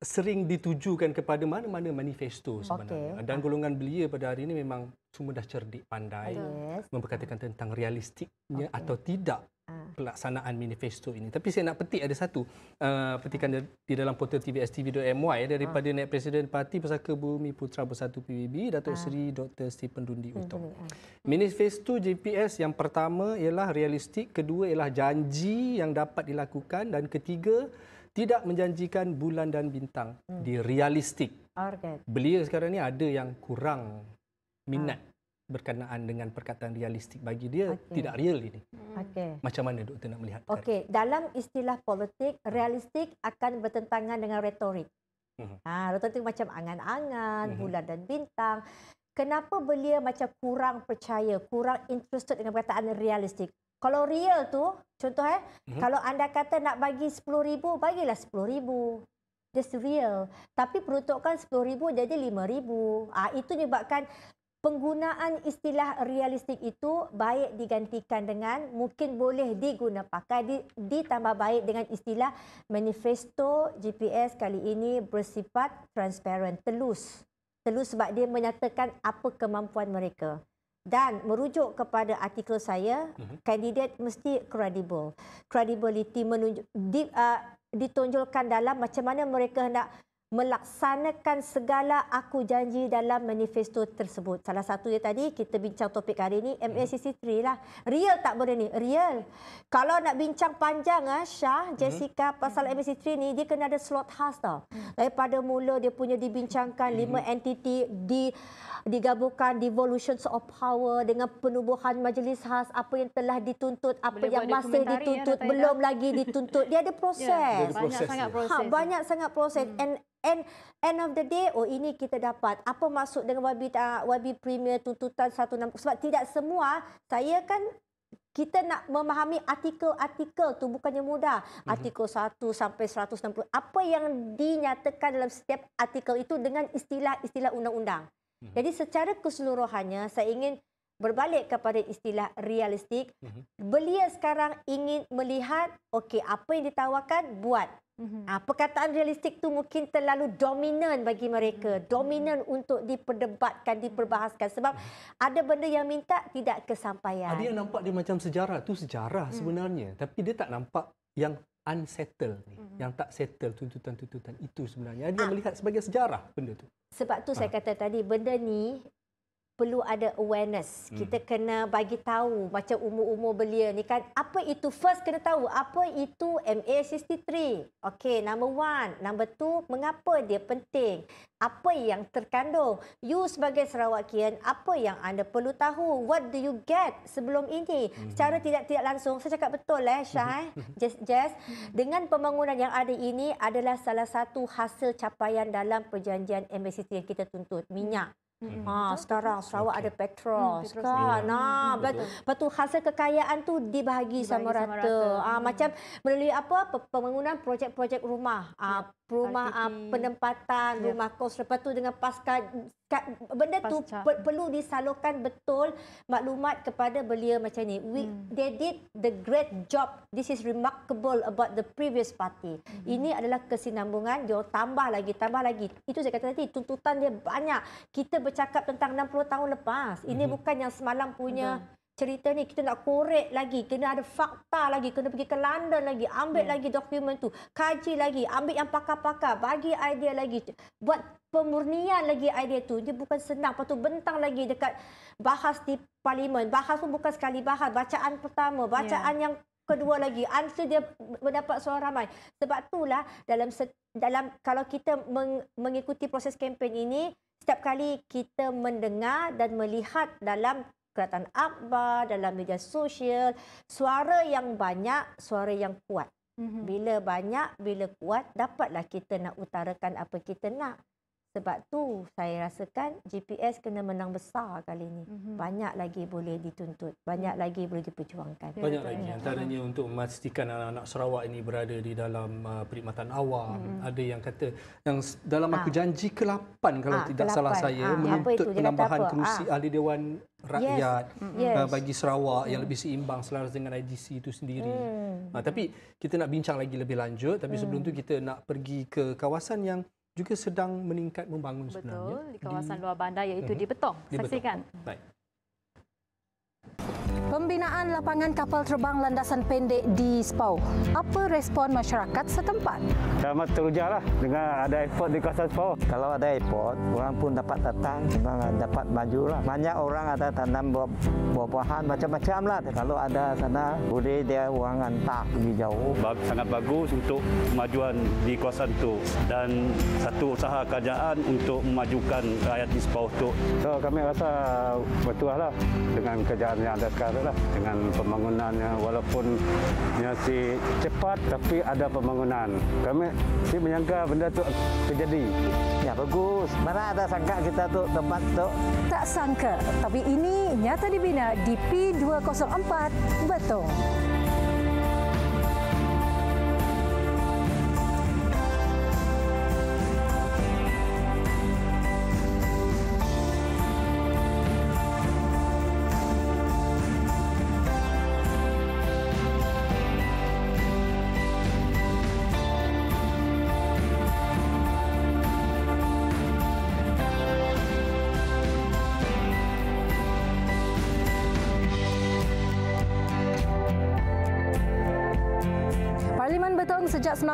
sering ditujukan kepada mana-mana manifesto sebenarnya. Okay. Dan golongan belia pada hari ini memang semua dah cerdik pandai yes. memperkatakan tentang realistiknya okay. atau tidak ah. pelaksanaan manifesto ini. Tapi saya nak petik ada satu uh, petikan di dalam portal tvstv.my daripada uh. Ah. Naib Presiden Parti Pusaka Bumi Putra Bersatu PBB Datuk uh. Seri Dr. Stephen Dundi Utong. Manifesto GPS yang pertama ialah realistik, kedua ialah janji yang dapat dilakukan dan ketiga tidak menjanjikan bulan dan bintang. Hmm. Dia realistik. Okay. Belia sekarang ni ada yang kurang minat ha. berkenaan dengan perkataan realistik. Bagi dia, okay. tidak real ini. Okay. Macam mana doktor nak melihat? Okay. Dalam istilah politik, realistik akan bertentangan dengan retorik. Mhm. Ha, retorik macam angan-angan, mhm. bulan dan bintang. Kenapa belia macam kurang percaya, kurang interested dengan perkataan realistik? kalau real tu, contoh eh, mm-hmm. kalau anda kata nak bagi RM10,000, bagilah RM10,000. Just real. Tapi peruntukkan RM10,000 jadi RM5,000. Ah, itu menyebabkan penggunaan istilah realistik itu baik digantikan dengan mungkin boleh diguna pakai di, ditambah baik dengan istilah manifesto GPS kali ini bersifat transparent, telus. Telus sebab dia menyatakan apa kemampuan mereka dan merujuk kepada artikel saya mhm. kandidat mm-hmm. mesti credible credibility menunjuk di, uh, ditonjolkan dalam macam mana mereka hendak melaksanakan segala aku janji dalam manifesto tersebut. Salah satu dia tadi kita bincang topik hari ini MACC3 lah. Real tak boleh ni? Real. Kalau nak bincang panjang ah Syah, mhm. Jessica mm-hmm. pasal MACC3 mhm. ni dia kena ada slot khas tau. Mm-hmm. Daripada mula dia punya dibincangkan lima mm-hmm. entiti di digabungkan devolutions of power dengan penubuhan majlis khas apa yang telah dituntut apa Boleh yang masih ya, dituntut ya, belum lagi dituntut dia ada ya, proses, yeah, dia banyak sangat proses ha, banyak sangat proses mm. and end end of the day oh ini kita dapat apa maksud dengan wabi uh, wabi premier tuntutan 160 sebab tidak semua saya kan kita nak memahami artikel-artikel tu bukannya mudah. Mhm. Artikel 1 sampai 160. Apa yang dinyatakan dalam setiap artikel itu dengan istilah-istilah undang-undang. Mhm. Jadi secara keseluruhannya saya ingin berbalik kepada istilah realistik. Mhm. Belia sekarang ingin melihat okay apa yang ditawarkan buat. Uh, perkataan realistik tu mungkin terlalu dominan bagi mereka. Mhm. Dominan untuk diperdebatkan, diperbahaskan. Sebab mhm. ada benda yang minta tidak kesampaian. Ada yang nampak dia macam sejarah. tu sejarah sebenarnya. Tapi dia tak nampak yang unsettled. Ni, uh. Yang tak settle tuntutan-tuntutan itu sebenarnya. Dia uh. melihat sebagai sejarah benda tu. Sebab tu uh. saya ah. kata tadi, benda ni perlu ada awareness. Hmm. Kita kena bagi tahu macam umur-umur belia ni kan. Apa itu? First kena tahu apa itu MA63. Okay, number one. Number two, mengapa dia penting? Apa yang terkandung? You sebagai Sarawak apa yang anda perlu tahu? What do you get sebelum ini? Hmm. Secara tidak-tidak langsung, saya cakap betul eh Syah. Eh? Jess, Jess, dengan pembangunan yang ada ini adalah salah satu hasil capaian dalam perjanjian MA63 yang kita tuntut. Minyak. Hmm. Hmm. Ha, sekarang Sarawak okay. ada petrol, hmm, petrol kan. Nah, hmm, betul. betul. hasil kekayaan tu dibahagi, dibahagi sama, sama rata. rata. Ha, hmm. macam melalui apa pembangunan projek-projek rumah. Ha, rumah uh, penempatan yeah. rumah kos lepas tu dengan pasca kat, benda pasca. tu per, perlu disalurkan betul maklumat kepada belia macam ni we hmm. they did the great job this is remarkable about the previous party hmm. ini adalah kesinambungan dia tambah lagi tambah lagi itu saya kata tadi tuntutan dia banyak kita bercakap tentang 60 tahun lepas ini hmm. bukan yang semalam punya hmm cerita ni kita nak korek lagi kena ada fakta lagi kena pergi ke London lagi ambil hmm. lagi dokumen tu kaji lagi ambil yang pakar-pakar bagi idea lagi buat pemurnian lagi idea tu dia bukan senang patut bentang lagi dekat bahas di parlimen bahas pun bukan sekali bahas bacaan pertama ya. bacaan yeah. yang kedua lagi answer dia mendapat suara ramai sebab itulah dalam dalam kalau kita meng, mengikuti proses kempen ini setiap kali kita mendengar dan melihat dalam Kelihatan akbar dalam media sosial. Suara yang banyak, suara yang kuat. Mhm. Bila banyak, bila kuat, dapatlah kita nak utarakan apa kita nak. Sebab tu saya rasakan GPS kena menang besar kali ni. Mm-hmm. Banyak lagi boleh dituntut, banyak hmm. lagi boleh diperjuangkan. Ya, banyak Betul. lagi ya. antaranya mm untuk memastikan anak-anak Sarawak ini berada di dalam uh, perkhidmatan awam. Mm-hmm. Ada yang kata yang dalam aku ah. janji ke-8 kalau ha, tidak ke salah saya ha, menuntut penambahan kerusi ha. ahli dewan rakyat yes. Mm-hmm. Yes. Uh, bagi Sarawak mm. yang hmm. lebih seimbang selaras dengan IDC itu sendiri. Mm. Ha, tapi kita nak bincang lagi lebih lanjut tapi mm. sebelum tu kita nak pergi ke kawasan yang juga sedang meningkat membangun Betul, sebenarnya. Betul, di kawasan di, luar bandar iaitu uh-huh, di Betong. Di Saksikan. Betong. Baik. Pembinaan lapangan kapal terbang landasan pendek di Sepau. Apa respon masyarakat setempat? Selamat teruja lah dengan ada airport di kawasan Sepau. Kalau ada airport, orang pun dapat datang, memang dapat maju lah. Banyak orang ada tanam buah-buahan macam-macam lah. Kalau ada sana, boleh dia orang hantar lebih jauh. Sangat bagus untuk kemajuan di kawasan tu dan satu usaha kerajaan untuk memajukan rakyat di Sepau tu. So, kami rasa bertuah lah dengan kerjaan yang ada sekarang lah dengan pembangunannya walaupun si cepat tapi ada pembangunan. Kami si menyangka benda tu terjadi. Ya bagus. Mana ada sangka kita tu tempat tu? Tak sangka. Tapi ini nyata dibina di P204 Betong.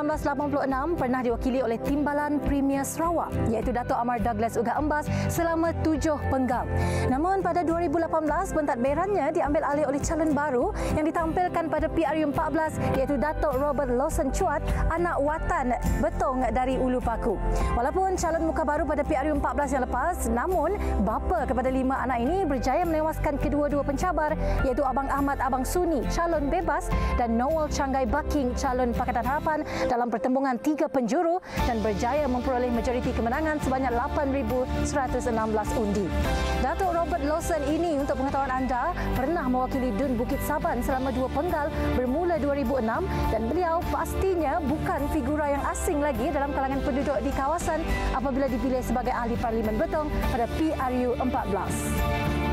1986 pernah diwakili oleh Timbalan Premier Sarawak iaitu Dato' Amar Douglas Uga Embas selama tujuh penggal. Namun pada 2018, pentadbirannya diambil alih oleh calon baru yang ditampilkan pada PRU14 iaitu Dato' Robert Lawson Chuat, anak watan betong dari Ulu Paku. Walaupun calon muka baru pada PRU14 yang lepas, namun bapa kepada lima anak ini berjaya menewaskan kedua-dua pencabar iaitu Abang Ahmad Abang Suni, calon bebas dan Noel Changai Baking, calon Pakatan Harapan dalam pertembungan tiga penjuru dan berjaya memperoleh majoriti kemenangan sebanyak 8,116 undi. Datuk Robert Lawson ini untuk pengetahuan anda pernah mewakili Dun Bukit Saban selama dua penggal bermula 2006 dan beliau pastinya bukan figura yang asing lagi dalam kalangan penduduk di kawasan apabila dipilih sebagai ahli parlimen Betong pada PRU 14.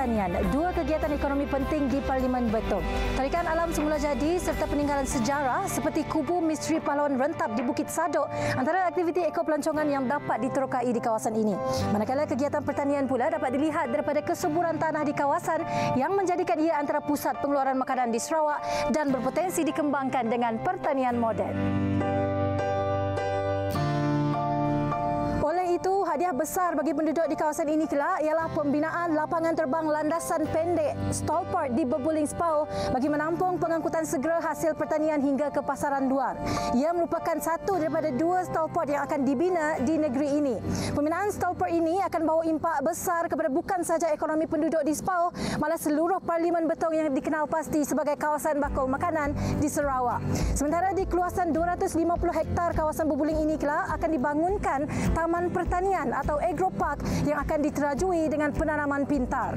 pertanian. Dua kegiatan ekonomi penting di Parlimen Betong. Tarikan alam semula jadi serta peninggalan sejarah seperti kubu misteri pahlawan rentap di Bukit Sadok antara aktiviti ekopelancongan yang dapat diterokai di kawasan ini. Manakala kegiatan pertanian pula dapat dilihat daripada kesuburan tanah di kawasan yang menjadikan ia antara pusat pengeluaran makanan di Sarawak dan berpotensi dikembangkan dengan pertanian moden. itu, hadiah besar bagi penduduk di kawasan ini kelak ialah pembinaan lapangan terbang landasan pendek Stolport di Bebuling Spau bagi menampung pengangkutan segera hasil pertanian hingga ke pasaran luar. Ia merupakan satu daripada dua Stolport yang akan dibina di negeri ini. Pembinaan Stolport ini akan bawa impak besar kepada bukan sahaja ekonomi penduduk di Spau, malah seluruh Parlimen Betong yang dikenal pasti sebagai kawasan bakul makanan di Sarawak. Sementara di keluasan 250 hektar kawasan Bebuling ini kelak akan dibangunkan Taman Pertanian pertanian atau agropark yang akan diterajui dengan penanaman pintar.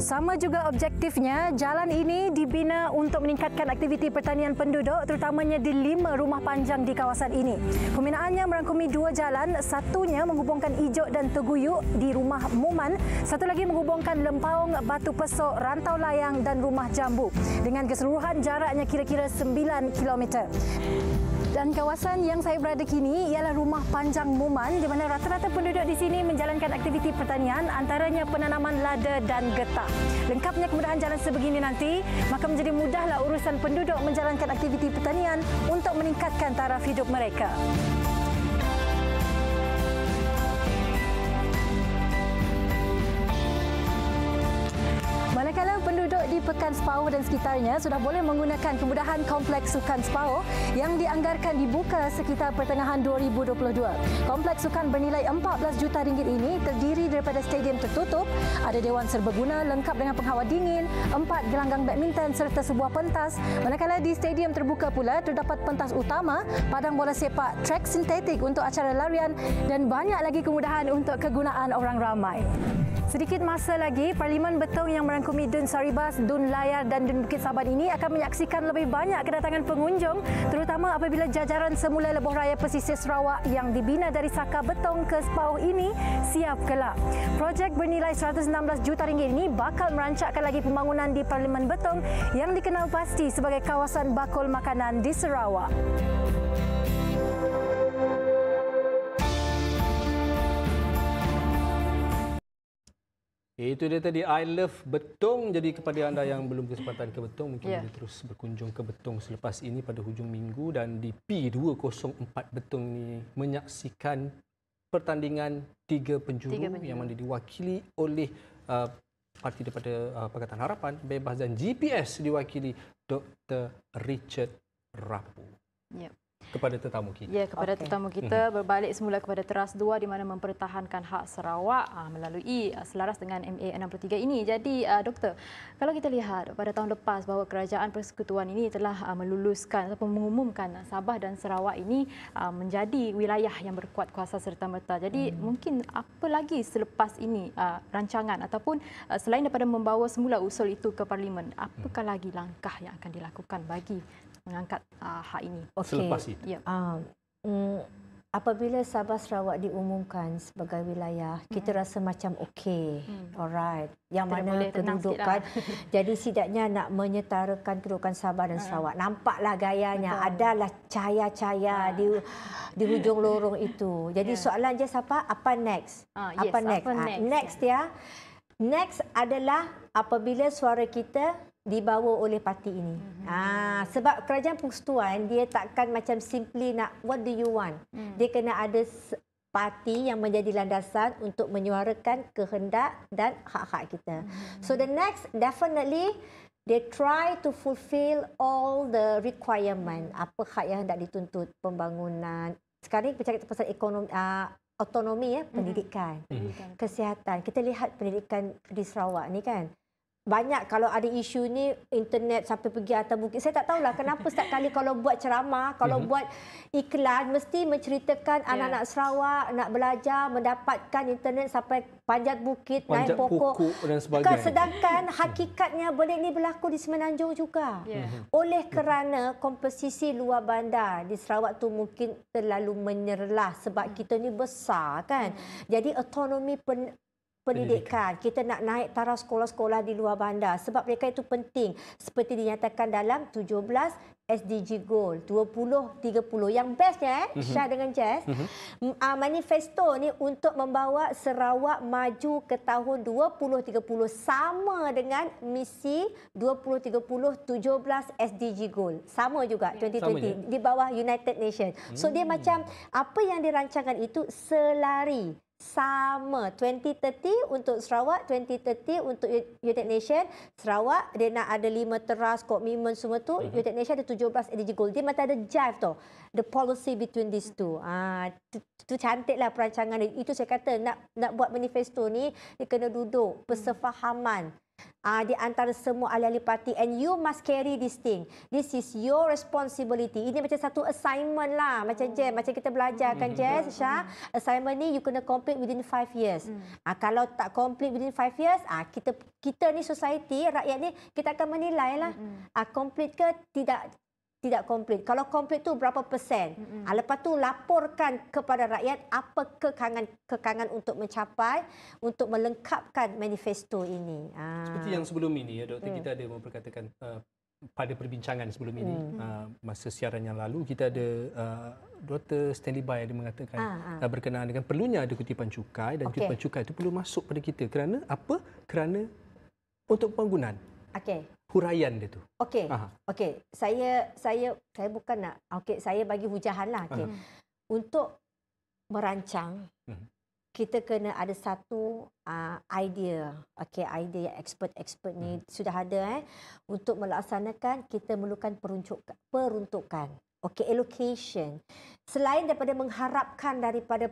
Sama juga objektifnya, jalan ini dibina untuk meningkatkan aktiviti pertanian penduduk terutamanya di lima rumah panjang di kawasan ini. Pembinaannya merangkumi dua jalan, satunya menghubungkan Ijok dan Teguyuk di rumah Muman, satu lagi menghubungkan Lempaung, Batu Pesok, Rantau Layang dan rumah Jambu dengan keseluruhan jaraknya kira-kira 9 km. Dan kawasan yang saya berada kini ialah rumah panjang Muman di mana rata-rata penduduk di sini menjalankan aktiviti pertanian antaranya penanaman lada dan getah. Lengkapnya kemudahan jalan sebegini nanti, maka menjadi mudahlah urusan penduduk menjalankan aktiviti pertanian untuk meningkatkan taraf hidup mereka. Pekan Sepau dan sekitarnya sudah boleh menggunakan kemudahan Kompleks Sukan Sepau yang dianggarkan dibuka sekitar pertengahan 2022. Kompleks Sukan bernilai 14 juta ringgit ini terdiri daripada stadium tertutup, ada dewan serbaguna lengkap dengan penghawa dingin, empat gelanggang badminton serta sebuah pentas. Manakala di stadium terbuka pula terdapat pentas utama, padang bola sepak, trek sintetik untuk acara larian dan banyak lagi kemudahan untuk kegunaan orang ramai. Sedikit masa lagi, Parlimen Betong yang merangkumi Dun Saribas Dun Layar dan Dun Bukit Saban ini akan menyaksikan lebih banyak kedatangan pengunjung terutama apabila jajaran semula lebuh raya pesisir Sarawak yang dibina dari Saka Betong ke Sepauh ini siap kelak. Projek bernilai 116 juta ringgit ini bakal merancakkan lagi pembangunan di Parlimen Betong yang dikenal pasti sebagai kawasan bakul makanan di Sarawak. Itu dia tadi, I Love Betong. Jadi kepada anda yang belum kesempatan ke Betong, mungkin yeah. boleh terus berkunjung ke Betong selepas ini pada hujung minggu. Dan di P204 Betong ini menyaksikan pertandingan tiga penjuru, tiga penjuru. yang mana diwakili oleh uh, parti daripada uh, Pakatan Harapan, Bebas dan GPS diwakili Dr. Richard Rapu. Yep. Ya kepada tetamu kita. Ya, kepada okay. tetamu kita mhm. berbalik semula kepada teras dua di mana mempertahankan hak Sarawak ah, melalui ah, selaras dengan MA63 ini. Jadi, ah, doktor, kalau kita lihat pada tahun lepas bahawa kerajaan persekutuan ini telah meluluskan ataupun mengumumkan Sabah dan Sarawak ini menjadi wilayah yang berkuat kuasa serta-merta. Jadi, hmm. mungkin apa lagi selepas ini rancangan ataupun selain daripada membawa semula usul itu ke parlimen, mhm. apakah lagi langkah yang akan dilakukan bagi mengangkat uh, hak ini. Okay. Selepas itu. Yep. Ya. Uh, ah, mm, apabila Sabah Sarawak diumumkan sebagai wilayah, mm. kita rasa macam okey. Mm. Alright. Yang kita mana lah. kedudukan. jadi setidaknya nak menyetarakan kedudukan Sabah dan ah. Sarawak. Mm. Nampaklah gayanya. Betul. Adalah cahaya-cahaya mm. di di hujung lorong itu. Jadi yeah. soalan je siapa? Apa next? Uh, yes, apa next? Apa next? Uh, next ya. Next adalah apabila suara kita dibawa oleh parti ini. Mm-hmm. Ah, sebab kerajaan persekutuan dia takkan macam simply nak what do you want. Mm. Dia kena ada parti yang menjadi landasan untuk menyuarakan kehendak dan hak-hak kita. Mm-hmm. So the next definitely they try to fulfill all the requirement apa hak yang hendak dituntut pembangunan. Sekarang kita cakap pasal ekonomi ah, otonomi ya mhm. pendidikan mm-hmm. kesihatan kita lihat pendidikan di Sarawak ni kan banyak kalau ada isu ni internet sampai pergi atas bukit. Saya tak tahulah kenapa setiap kali kalau buat ceramah, kalau mm-hmm. buat iklan mesti menceritakan yeah. anak-anak Sarawak nak belajar, mendapatkan internet sampai panjat bukit, panjat naik pokok. pokok dan sebagainya. Kan, sedangkan hmm. hakikatnya boleh ini berlaku di Semenanjung juga. Yeah. Mhm. Mhm. Oleh kerana komposisi luar bandar di Sarawak tu mungkin terlalu menyerlah sebab hmm. kita ni besar kan. Hmm. Jadi otonomi pen, pendidikan. Kita nak naik taraf sekolah-sekolah di luar bandar sebab mereka itu penting seperti dinyatakan dalam 17 SDG Goal 2030 yang bestnya eh mm-hmm. dengan Jess mm-hmm. manifesto ni untuk membawa Sarawak maju ke tahun 2030 sama dengan misi 2030 17 SDG Goal sama juga 2020 ya. sama di bawah United Nations. So mm. dia hmm. macam apa yang dirancangkan itu selari sama 2030 untuk Sarawak 2030 untuk United Nation Sarawak dia nak ada lima teras memang semua tu uh-huh. United Nation ada 17 energy goal dia mata ada jive tu the policy between these two ah tu, tu cantiklah perancangan itu saya kata nak nak buat manifesto ni dia kena duduk persefahaman mhm. Uh, di antara semua ahli-ahli parti and you must carry this thing. This is your responsibility. Ini macam satu assignment lah. Macam oh. Jess, macam kita belajar kan mm-hmm. Jess, sya. Assignment ni you kena complete within five years. Mm. Uh, kalau tak complete within five years, uh, kita kita ni society, rakyat ni, kita akan menilai lah. Mm-hmm. Uh, complete ke tidak tidak komplit. Kalau komplit tu berapa persen? Mm-hmm. Lepas tu laporkan kepada rakyat apa kekangan-kekangan untuk mencapai untuk melengkapkan manifesto ini. Ah. Seperti yang sebelum ini ya doktor mm. kita ada memperkatakan uh, pada perbincangan sebelum ini mm. uh, masa siaran yang lalu kita ada uh, Dr. Stanley Bay ada mengatakan ah, ah. Uh, berkenaan dengan perlunya ada kutipan cukai dan okay. kutipan cukai itu perlu masuk pada kita kerana apa? Kerana untuk penggunaan. Okay huraian dia tu. Okey. Okey. Saya saya saya bukan nak okey saya bagi hujahan lah. Okey. Untuk merancang uh kita kena ada satu uh, idea. Okey, idea yang expert-expert ni uh sudah ada eh untuk melaksanakan kita memerlukan peruntukan peruntukan. Okey, allocation. Selain daripada mengharapkan daripada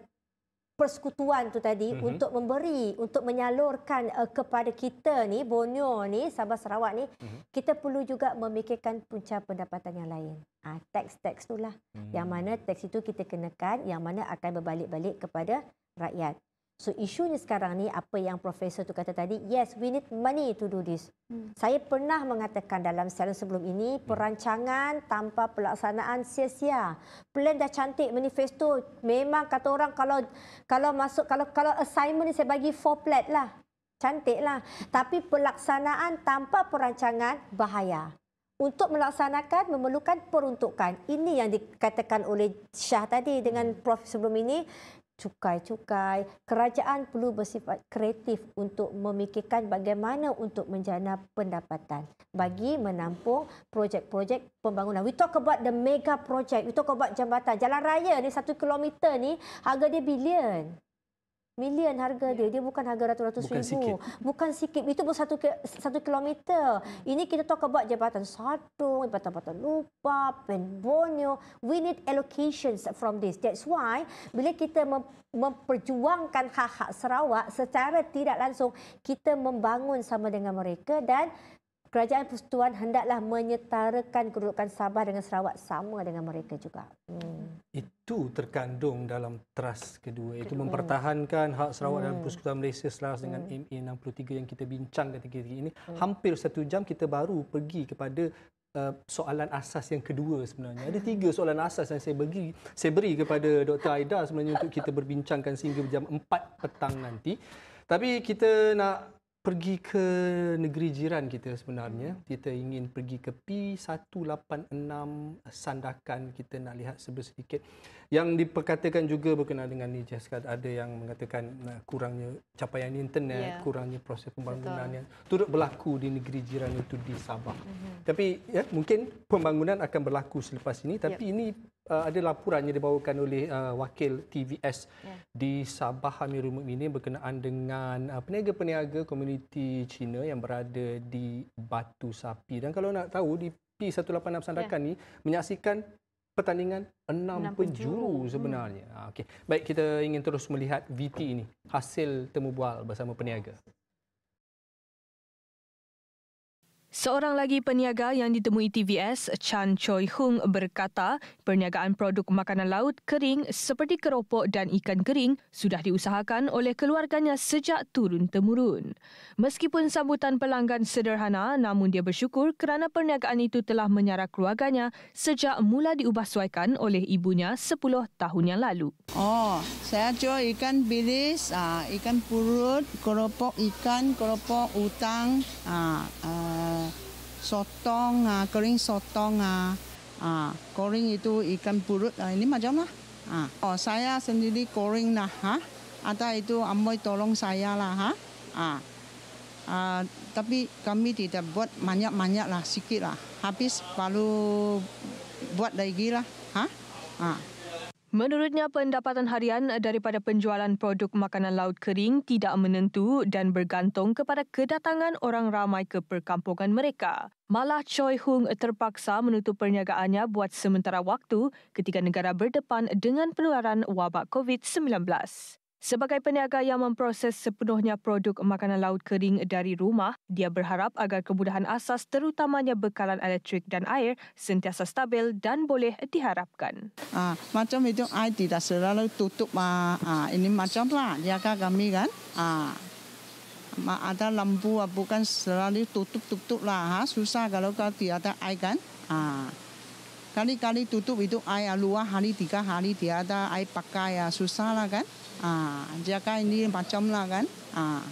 persekutuan tu tadi mm-hmm. untuk memberi untuk menyalurkan uh, kepada kita ni Borneo ni Sabah Sarawak ni mm-hmm. kita perlu juga memikirkan punca pendapatan yang lain. Ah ha, teks-teks itulah. Mm-hmm. Yang mana teks itu kita kenakan yang mana akan berbalik-balik kepada rakyat. So isunya sekarang ni apa yang profesor tu kata tadi, yes we need money to do this. Hmm. Saya pernah mengatakan dalam sesi sebelum ini, hmm. perancangan tanpa pelaksanaan sia-sia. Plan dah cantik manifesto memang kata orang kalau kalau masuk kalau kalau assignment ni saya bagi four plat lah. cantik lah. Tapi pelaksanaan tanpa perancangan bahaya. Untuk melaksanakan memerlukan peruntukan. Ini yang dikatakan oleh Syah tadi dengan Prof sebelum ini cukai-cukai. Kerajaan perlu bersifat kreatif untuk memikirkan bagaimana untuk menjana pendapatan bagi menampung projek-projek pembangunan. We talk about the mega project. We talk about jambatan. Jalan raya ni satu kilometer ni harga dia bilion million harga ya. dia. Dia bukan harga ratus-ratus bukan ribu. Sikit. Bukan sikit. Itu pun satu, satu kilometer. Ini kita talk about jabatan satu, jabatan-jabatan lupa, penbonyo. We need allocations from this. That's why bila kita memperjuangkan hak-hak Sarawak secara tidak langsung, kita membangun sama dengan mereka dan Kerajaan Persekutuan hendaklah menyetarakan kedudukan Sabah dengan Sarawak sama dengan mereka juga. Hmm. Itu terkandung dalam trust kedua. Itu hmm. mempertahankan hak Sarawak hmm. dan Persekutuan Malaysia selaras dengan MA63 hmm. yang kita bincang ketika ini. Hmm. Hampir satu jam kita baru pergi kepada uh, soalan asas yang kedua sebenarnya. Ada hmm. tiga soalan asas yang saya bagi, saya beri kepada Dr. Aida sebenarnya untuk kita berbincangkan sehingga jam 4 petang nanti. Tapi kita nak pergi ke negeri jiran kita sebenarnya. Hmm. Kita ingin pergi ke P186 Sandakan. Kita nak lihat sedikit. Yang diperkatakan juga berkenaan dengan ni, Jessica, ada yang mengatakan kurangnya capaian internet, yeah. kurangnya proses pembangunan Betul. yang turut berlaku di negeri jiran itu di Sabah. Hmm. Tapi ya, mungkin pembangunan akan berlaku selepas ini. Tapi yep. ini Uh, ada laporan yang dibawakan oleh uh, wakil TVS ya. di Sabah Amirul ini berkenaan dengan uh, peniaga-peniaga komuniti Cina yang berada di Batu Sapi. Dan kalau nak tahu di P186 Sandakan ya. ni menyaksikan pertandingan enam penjuru hmm. sebenarnya. Hmm. Okey. Baik kita ingin terus melihat VT ini, hasil temu bual bersama peniaga. Seorang lagi peniaga yang ditemui TVS, Chan Choi Hung berkata, perniagaan produk makanan laut kering seperti keropok dan ikan kering sudah diusahakan oleh keluarganya sejak turun-temurun. Meskipun sambutan pelanggan sederhana, namun dia bersyukur kerana perniagaan itu telah menyara keluarganya sejak mula diubahsuaikan oleh ibunya 10 tahun yang lalu. Oh, saya jual ikan bilis, ah, ikan purut, keropok ikan, keropok utang, ah, ah sotong ah, kering sotong ah, ah, goreng itu ikan purut ah, ini macam lah. Ah. Oh, saya sendiri goreng lah, ha? Ada itu amoi tolong saya lah, ha? Ah. Ah, tapi kami tidak buat banyak-banyak lah, sedikit lah. Habis baru buat lagi lah, ha? Ah. Menurutnya, pendapatan harian daripada penjualan produk makanan laut kering tidak menentu dan bergantung kepada kedatangan orang ramai ke perkampungan mereka. Malah Choi Hung terpaksa menutup perniagaannya buat sementara waktu ketika negara berdepan dengan penularan wabak COVID-19. Sebagai peniaga yang memproses sepenuhnya produk makanan laut kering dari rumah, dia berharap agar kemudahan asas terutamanya bekalan elektrik dan air sentiasa stabil dan boleh diharapkan. Ha, macam itu air tidak selalu tutup. Ha, ini macamlah, lah, jaga kami kan. Ha, ada lampu bukan selalu tutup-tutup lah. Ha, susah kalau kau tiada air kan. Ha, kali-kali tutup itu air luar hari tiga hari tiada air pakai. Ya, susah lah kan. Ha, ah, dia kan ini macam lah kan. Ha.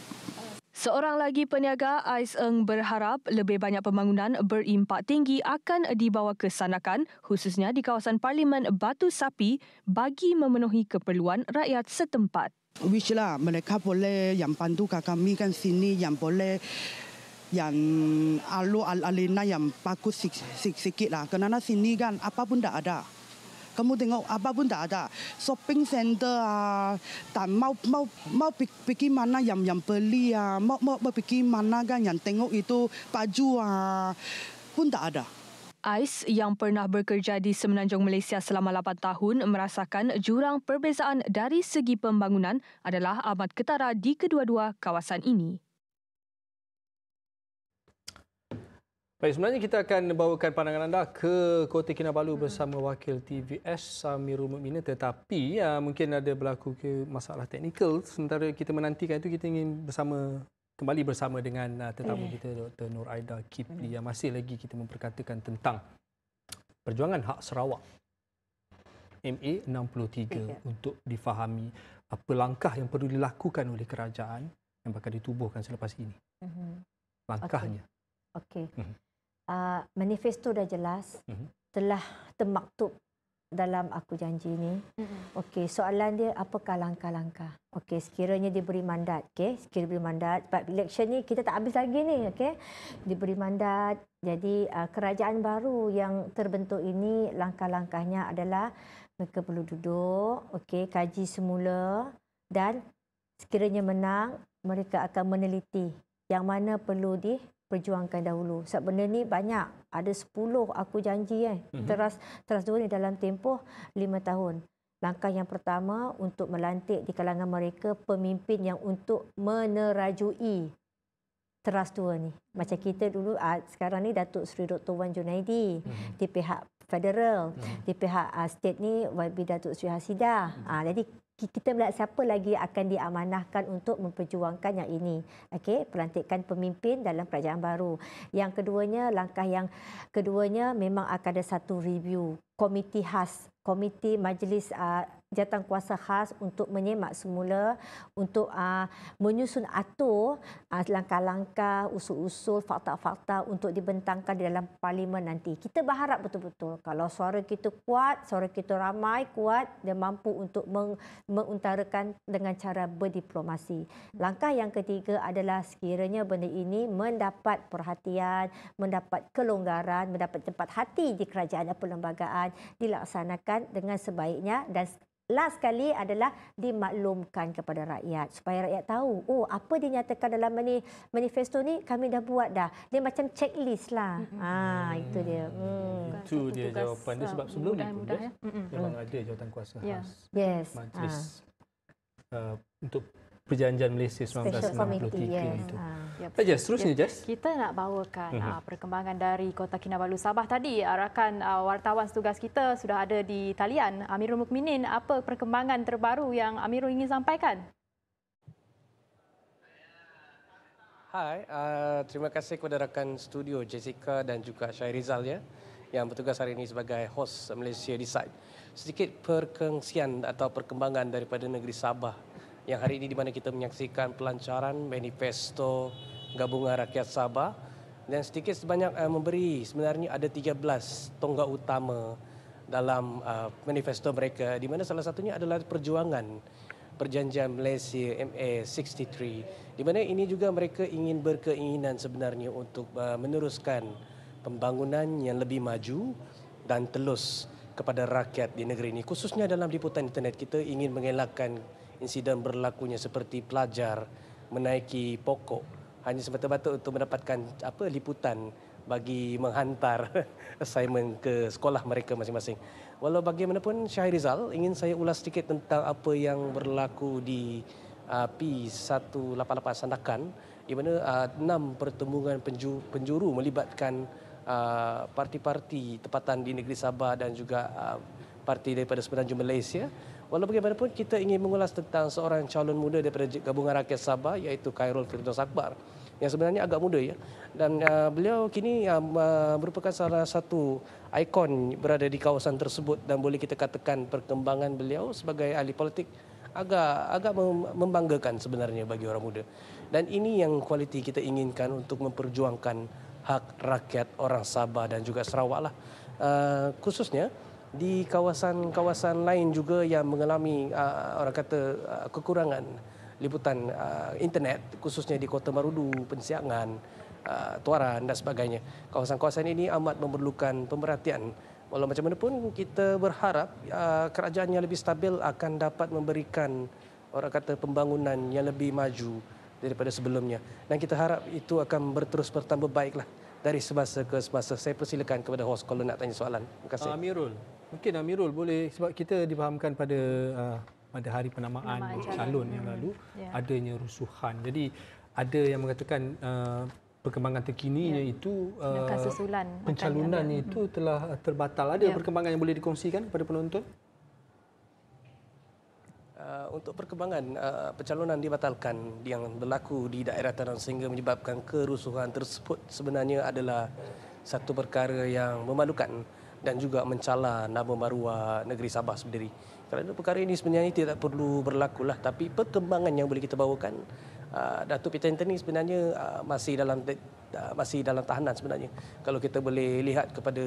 Seorang lagi peniaga Ais Eng berharap lebih banyak pembangunan berimpak tinggi akan dibawa ke Sanakan khususnya di kawasan Parlimen Batu Sapi bagi memenuhi keperluan rakyat setempat. Wish lah mereka boleh yang bantu kami kan sini yang boleh yang alu al alina yang bagus sikit, sikit lah. Kerana sini kan apa pun tak ada. 咁我哋屋阿巴本达达 shopping centre ah, 啊，但猫猫猫比比基曼啊，人人贝利啊，猫猫猫比基曼啊，跟人订屋亦都巴住啊，本达达。Ais ah, kan ah, yang pernah bekerja di Semenanjung Malaysia selama 8 tahun merasakan jurang perbezaan dari segi pembangunan adalah amat ketara di kedua-dua kawasan ini. Baik, sebenarnya kita akan bawakan pandangan anda ke Kota Kinabalu hmm. bersama wakil TVS Samirul Mukmina tetapi ya, mungkin ada berlaku ke masalah teknikal sementara kita menantikan itu kita ingin bersama kembali bersama dengan uh, tetamu eh. kita Dr. Nur Aida Kipli hmm. yang masih lagi kita memperkatakan tentang perjuangan hak Sarawak MA63 yeah. untuk difahami apa langkah yang perlu dilakukan oleh kerajaan yang bakal ditubuhkan selepas ini. Mm-hmm. Langkahnya. Okey. Okay. Mm-hmm uh, manifesto dah jelas mm -hmm. telah termaktub dalam aku janji ini. Mm -hmm. Okey, soalan dia apakah langkah-langkah? Okey, sekiranya diberi mandat, okey, sekiranya diberi mandat, sebab election ni kita tak habis lagi ni, okey. Diberi mandat, jadi uh, kerajaan baru yang terbentuk ini langkah-langkahnya adalah mereka perlu duduk, okey, kaji semula dan sekiranya menang, mereka akan meneliti yang mana perlu di perjuangkan dahulu. Sebab benda ni banyak. Ada 10 aku janji kan. Mm-hmm. Teras teras dua ni dalam tempoh 5 tahun. Langkah yang pertama untuk melantik di kalangan mereka pemimpin yang untuk menerajui teras tua ni. Macam kita dulu ah, sekarang ni Datuk Seri Dr. Wan Junaidi mm-hmm. di pihak federal. Mm-hmm. Di pihak ah, state ni YB Datuk Seri Hasidah. Mm-hmm. jadi kita melihat siapa lagi akan diamanahkan untuk memperjuangkan yang ini. Okey, pelantikan pemimpin dalam kerajaan baru. Yang keduanya, langkah yang keduanya memang akan ada satu review komiti khas, komiti majlis ah, Jatuh kuasa khas untuk menyemak semula untuk uh, menyusun atur uh, langkah-langkah usul-usul fakta-fakta untuk dibentangkan di dalam parlimen nanti. Kita berharap betul-betul kalau suara kita kuat, suara kita ramai kuat dia mampu untuk meng- menguntarakan dengan cara berdiplomasi. Langkah yang ketiga adalah sekiranya benda ini mendapat perhatian, mendapat kelonggaran, mendapat tempat hati di kerajaan atau perlembagaan dilaksanakan dengan sebaiknya dan last sekali adalah dimaklumkan kepada rakyat supaya rakyat tahu oh apa dinyatakan dalam mani, manifesto ni kami dah buat dah dia macam checklist lah mm-hmm. ha itu dia hmm. hmm. itu dia tugas jawapan dia uh, sebab sebelum ni mudah, mudah, ya? memang mm-hmm. ada jawatan kuasa yeah. khas yes ah. uh, untuk Perjanjian Malaysia 1993 itu. Ah, ah, ya, Jess, ni Jess. Kita nak bawakan uh-huh. perkembangan dari Kota Kinabalu Sabah tadi. Rakan wartawan setugas kita sudah ada di talian. Amirul Mukminin, apa perkembangan terbaru yang Amirul ingin sampaikan? Hai, uh, terima kasih kepada rakan studio Jessica dan juga Syairizal ya yang bertugas hari ini sebagai host Malaysia Decide. Sedikit perkongsian atau perkembangan daripada negeri Sabah yang hari ini di mana kita menyaksikan pelancaran manifesto gabungan rakyat Sabah dan sedikit sebanyak uh, memberi sebenarnya ada 13 tonggak utama dalam uh, manifesto mereka di mana salah satunya adalah perjuangan perjanjian Malaysia MA63 di mana ini juga mereka ingin berkeinginan sebenarnya untuk uh, meneruskan pembangunan yang lebih maju dan telus kepada rakyat di negeri ini khususnya dalam liputan internet kita ingin mengelakkan insiden berlakunya seperti pelajar menaiki pokok hanya semata-mata untuk mendapatkan apa liputan bagi menghantar assignment ke sekolah mereka masing-masing. Walau bagaimanapun Syahir Rizal ingin saya ulas sedikit tentang apa yang berlaku di uh, ah, P188 Sandakan di mana ah, enam pertemuan penjuru, melibatkan ah, parti-parti tempatan di negeri Sabah dan juga parti daripada Semenanjung Malaysia. Walaupun bagaimanapun kita ingin mengulas tentang seorang calon muda daripada Gabungan Rakyat Sabah iaitu Khairul Firdaus Akbar yang sebenarnya agak muda ya dan uh, beliau kini uh, merupakan salah satu ikon berada di kawasan tersebut dan boleh kita katakan perkembangan beliau sebagai ahli politik agak agak membanggakan sebenarnya bagi orang muda. Dan ini yang kualiti kita inginkan untuk memperjuangkan hak rakyat orang Sabah dan juga Sarawak lah. Uh, khususnya di kawasan-kawasan lain juga yang mengalami uh, orang kata uh, kekurangan liputan uh, internet khususnya di Kota Marudu, Pensiangan, uh, Tuaran dan sebagainya. Kawasan-kawasan ini amat memerlukan pemerhatian. Walau macam mana pun kita berharap uh, kerajaan yang lebih stabil akan dapat memberikan orang kata pembangunan yang lebih maju daripada sebelumnya dan kita harap itu akan berterus bertambah baiklah dari semasa ke semasa. Saya persilakan kepada host kalau nak tanya soalan. Terima kasih. Amirul, Mungkin Amirul boleh sebab kita dipahamkan pada uh, pada hari penamaan, penamaan calon yang hmm. lalu ya. adanya rusuhan. Jadi ada yang mengatakan uh, perkembangan terkini ya. Uh, itu uh, pencalonan itu telah terbatal. Ada ya. perkembangan yang boleh dikongsikan kepada penonton? Uh, untuk perkembangan uh, pencalonan dibatalkan yang berlaku di daerah Tanah sehingga menyebabkan kerusuhan tersebut sebenarnya adalah satu perkara yang memalukan dan juga mencala nama maruah negeri Sabah sendiri. Kerana perkara ini sebenarnya tidak perlu berlaku lah tapi perkembangan yang boleh kita bawakan ah, Datuk Peter Anthony sebenarnya ah, masih dalam ah, masih dalam tahanan sebenarnya. Kalau kita boleh lihat kepada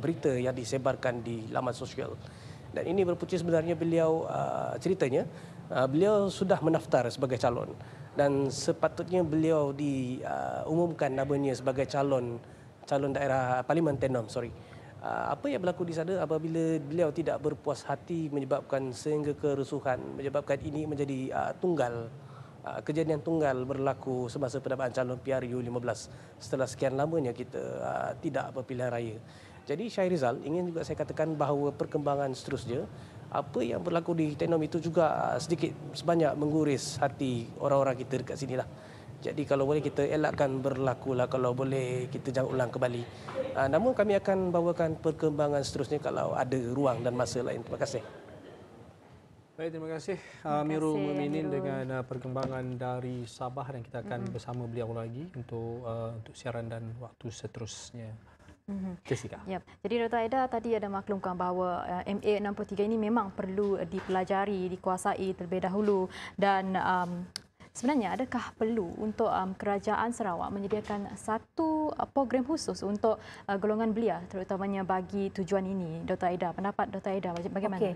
berita yang disebarkan di laman sosial dan ini berpunca sebenarnya beliau ceritanya beliau sudah mendaftar sebagai calon dan sepatutnya beliau diumumkan namanya sebagai calon calon daerah parlimen Tenom sorry Ah, apa yang berlaku di sana apabila beliau tidak berpuas hati menyebabkan sehingga kerusuhan menyebabkan ini menjadi uh, tunggal uh, kejadian tunggal berlaku semasa penambahan calon PRU 15 setelah sekian lamanya kita uh, tidak berpilihan raya. Jadi Syairizal ingin juga saya katakan bahawa perkembangan seterusnya apa yang berlaku di Tenom itu juga sedikit sebanyak mengguris hati orang-orang kita dekat sini lah. Jadi kalau boleh kita elakkan berlakulah kalau boleh kita jangan ulang kembali. Uh, namun kami akan bawakan perkembangan seterusnya kalau ada ruang dan masa lain. Terima kasih. Baik, terima kasih ah, Amirul Muminin dengan uh, perkembangan dari Sabah dan kita akan mm-hmm. bersama beliau lagi untuk uh, untuk siaran dan waktu seterusnya. Mm-hmm. Jessica. Ya. Jadi Dr. Aida tadi ada maklumkan bahawa MA63 ini memang perlu dipelajari, dikuasai terlebih dahulu dan um, Sebenarnya adakah perlu untuk um, kerajaan Sarawak menyediakan satu uh, program khusus untuk uh, golongan belia terutamanya bagi tujuan ini Dr. Aida pendapat Dr. Aida bagaimana okay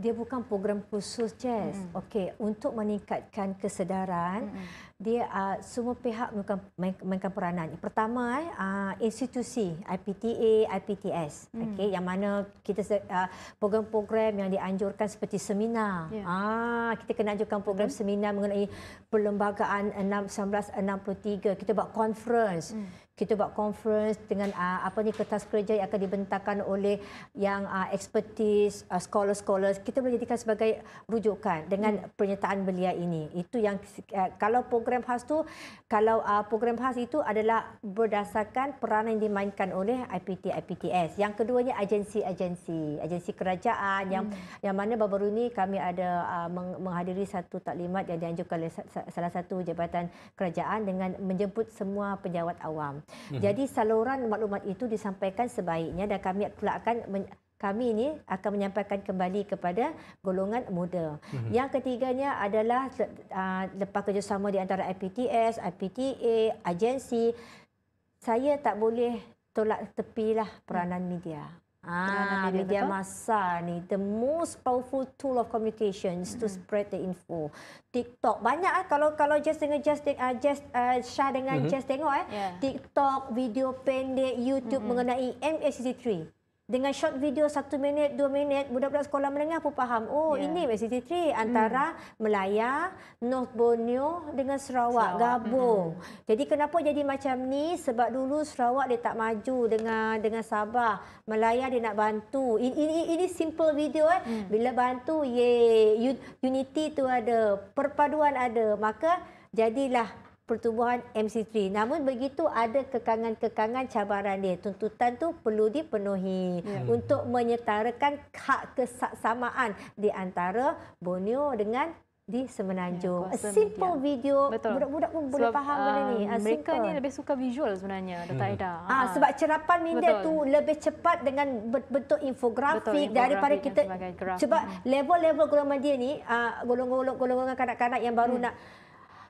dia bukan program khusus jazz. Mm-hmm. Okey, untuk meningkatkan kesedaran, mm-hmm. dia uh, semua pihak memainkan, memainkan peranan. Pertama eh uh, institusi IPTA, IPTS. Mm-hmm. Okey, yang mana kita uh, program-program yang dianjurkan seperti seminar. Yeah. Ah, kita kena anjurkan program mm-hmm. seminar mengenai perlembagaan 1963. Kita buat conference. Mm-hmm kita buat conference dengan uh, apa ni kertas kerja yang akan dibentangkan oleh yang uh, expertise uh, ah, scholar scholars kita boleh jadikan sebagai rujukan dengan hmm. pernyataan beliau ini itu yang uh, kalau program khas tu kalau uh, program khas itu adalah berdasarkan peranan yang dimainkan oleh IPT IPTS yang keduanya agensi-agensi agensi kerajaan yang hmm. yang mana baru-baru ini kami ada uh, menghadiri satu taklimat yang dianjurkan oleh salah satu jabatan kerajaan dengan menjemput semua pejabat awam Mhm. Jadi saluran maklumat itu disampaikan sebaiknya dan kami pula akan kami ini akan menyampaikan kembali kepada golongan muda. Mm-hmm. Yang ketiganya adalah ah, lepas kerjasama di antara IPTS, IPTA, agensi, saya tak boleh tolak tepilah peranan media. Ah, media, media massa ni the most powerful tool of communications mm-hmm. to spread the info. TikTok banyak ah kalau kalau just dengan just uh, just uh, share dengan mm-hmm. just tengok eh yeah. TikTok video pendek YouTube mm-hmm. mengenai MSC3 dengan short video satu minit, dua minit, budak-budak sekolah menengah pun faham. Oh, yeah. ini MCT3 hmm. antara mm. Melaya, North Borneo dengan Sarawak, Sarawak. gabung. Mm. Jadi kenapa jadi macam ni? Sebab dulu Sarawak dia tak maju dengan dengan Sabah. Melaya dia nak bantu. Ini ini, ini simple video eh. Mm. Bila bantu, ye, unity tu ada, perpaduan ada. Maka jadilah pertubuhan MC3. Namun begitu ada kekangan-kekangan cabaran dia. Tuntutan tu perlu dipenuhi ya. hmm. untuk menyetarakan hak kesamaan di antara Borneo dengan di Semenanjung. Ya, simple media. Ya. video. Budak-budak pun boleh faham um, benda ni. Ha, mereka simple. ni lebih suka visual sebenarnya, Dr. Hmm. Aida. Hmm. Ha, Sebab cerapan media Betul. tu lebih cepat dengan bentuk infografik, Betul, infografik daripada kita. Sebab hmm. level-level golongan dia ni, uh, golongan-golongan kanak-kanak yang baru hmm. nak